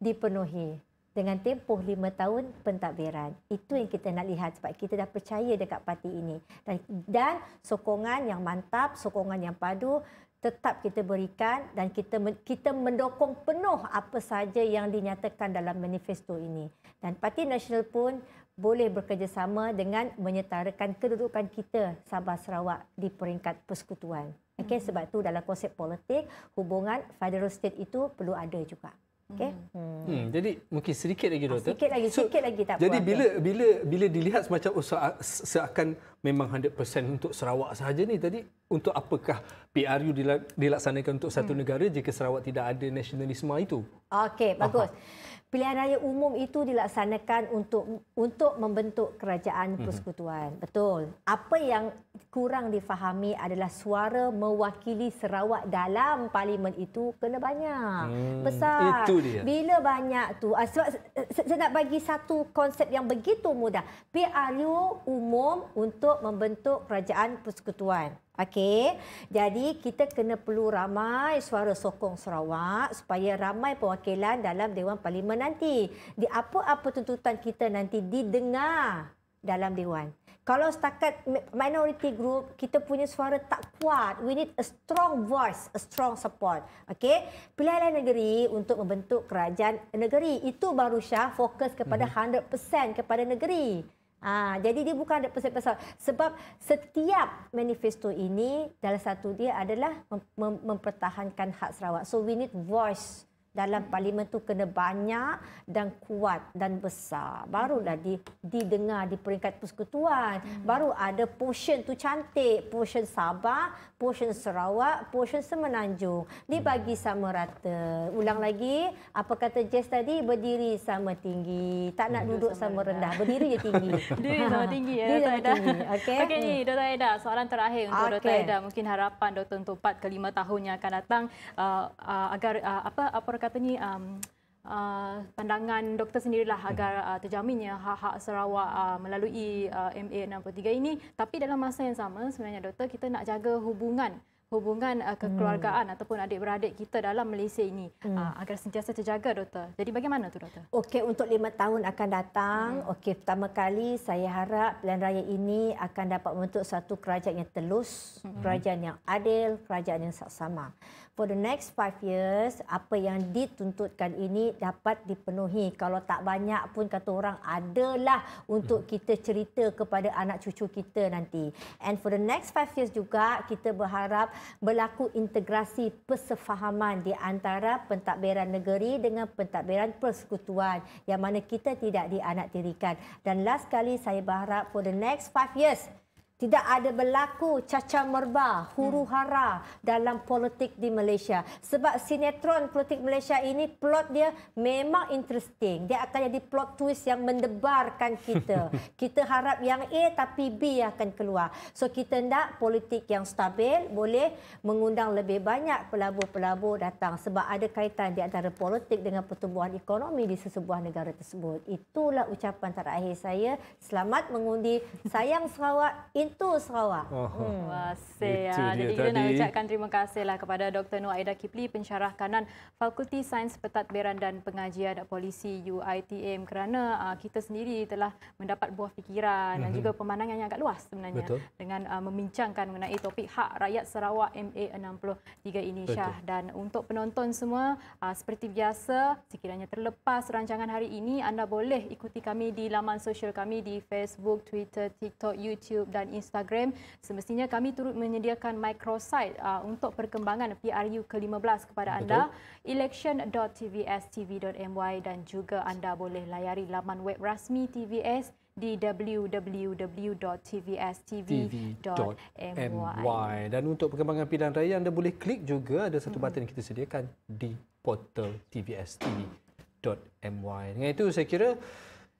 dipenuhi dengan tempoh 5 tahun pentadbiran. Itu yang kita nak lihat sebab kita dah percaya dekat parti ini dan dan sokongan yang mantap, sokongan yang padu tetap kita berikan dan kita kita mendukung penuh apa saja yang dinyatakan dalam manifesto ini dan parti nasional pun boleh bekerjasama dengan menyetarakan kedudukan kita Sabah Sarawak di peringkat persekutuan. Okay, hmm. sebab tu dalam konsep politik hubungan federal state itu perlu ada juga. Okay. Hmm. Hmm. hmm. Jadi mungkin sedikit lagi ah, doktor. Ah, sedikit lagi, so, sedikit lagi tak apa. Jadi bila okay. bila bila dilihat macam usaha oh, seakan memang 100% untuk Sarawak saja ni tadi untuk apakah PRU dilaksanakan untuk satu hmm. negara jika Sarawak tidak ada nasionalisme itu okey bagus Aha. pilihan raya umum itu dilaksanakan untuk untuk membentuk kerajaan hmm. persekutuan hmm. betul apa yang kurang difahami adalah suara mewakili Sarawak dalam parlimen itu kena banyak hmm. besar itu dia. bila banyak tu ah, sebab saya nak bagi satu konsep yang begitu mudah PRU umum untuk untuk membentuk kerajaan persekutuan. Okey. Jadi kita kena perlu ramai suara sokong Sarawak supaya ramai perwakilan dalam Dewan Parlimen nanti. Di apa-apa tuntutan kita nanti didengar dalam dewan. Kalau setakat minority group, kita punya suara tak kuat. We need a strong voice, a strong support. Okay? Pilihan negeri untuk membentuk kerajaan negeri. Itu baru Syah fokus kepada 100% mhm. kepada negeri. Ha, jadi dia bukan ada pesan-pesan. Sebab setiap manifesto ini dalam satu dia adalah mem- mem- mempertahankan hak Sarawak. So we need voice dalam parlimen tu kena banyak dan kuat dan besar. Barulah di, didengar di peringkat persekutuan. Hmm. Baru ada portion tu cantik. Portion Sabah, portion Sarawak, portion Semenanjung. Dibagi hmm. sama rata. Ulang lagi, apa kata Jess tadi? Berdiri sama tinggi. Tak nak duduk, sama, sama rendah. rendah. Berdiri je tinggi. Berdiri sama ha. tinggi ya, Dr. Aida. Okey. Okey ni, hmm. Dr. Aida, soalan terakhir untuk okay. Dr. Aida. Mungkin harapan doktor untuk 4 ke 5 tahun yang akan datang uh, uh, agar uh, apa apa katanya um, Uh, pandangan doktor sendirilah agar uh, terjaminnya hak-hak Sarawak uh, melalui uh, MA63 ini tapi dalam masa yang sama sebenarnya doktor kita nak jaga hubungan hubungan uh, kekeluargaan hmm. ataupun adik-beradik kita dalam Malaysia ini hmm. uh, agar sentiasa terjaga doktor. Jadi bagaimana tu doktor? Okey untuk lima tahun akan datang. Hmm. Okey pertama kali saya harap pilihan raya ini akan dapat membentuk satu kerajaan yang telus, hmm. kerajaan yang adil, kerajaan yang saksama for the next five years apa yang dituntutkan ini dapat dipenuhi kalau tak banyak pun kata orang adalah untuk hmm. kita cerita kepada anak cucu kita nanti and for the next five years juga kita berharap berlaku integrasi persefahaman di antara pentadbiran negeri dengan pentadbiran persekutuan yang mana kita tidak dianaktirikan dan last kali saya berharap for the next five years tidak ada berlaku caca merba, huru hmm. hara dalam politik di Malaysia. Sebab sinetron politik Malaysia ini plot dia memang interesting. Dia akan jadi plot twist yang mendebarkan kita. Kita harap yang A tapi B akan keluar. So kita nak politik yang stabil boleh mengundang lebih banyak pelabur-pelabur datang. Sebab ada kaitan di antara politik dengan pertumbuhan ekonomi di sesebuah negara tersebut. Itulah ucapan terakhir saya. Selamat mengundi. Sayang Sarawak. Pintu Sarawak. Oh. Hmm. Wah, ya. Jadi kita tadi. nak ucapkan terima kasihlah kepada Dr. Nur Aida Kipli, pensyarah kanan Fakulti Sains Pertadbiran dan Pengajian Polisi UITM kerana uh, kita sendiri telah mendapat buah fikiran mm-hmm. dan mhm. juga pemandangan yang agak luas sebenarnya Betul. dengan uh, membincangkan mengenai topik hak rakyat Sarawak MA63 ini Betul. Dan untuk penonton semua, uh, seperti biasa, sekiranya terlepas rancangan hari ini, anda boleh ikuti kami di laman sosial kami di Facebook, Twitter, TikTok, YouTube dan Instagram, semestinya kami turut menyediakan microsite uh, untuk perkembangan PRU ke-15 kepada anda, election.tvstv.my dan juga anda boleh layari laman web rasmi TVS di www.tvstv.my dan untuk perkembangan pilihan raya anda boleh klik juga ada satu mm-hmm. button yang kita sediakan di portal tvstv.my dengan itu saya kira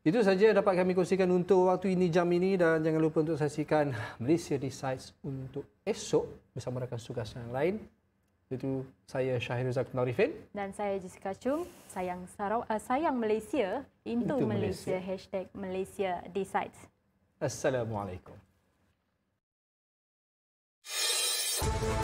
itu saja yang dapat kami kongsikan untuk waktu ini, jam ini dan jangan lupa untuk saksikan Malaysia Decides untuk esok bersama rakan sukas yang lain. Itu saya Syahir Zakun Arifin. Dan saya Jessica Chung. Sayang, Sarau, uh, eh, sayang Malaysia, into, into Malaysia. Malaysia, Malaysia Decides. Assalamualaikum. Thank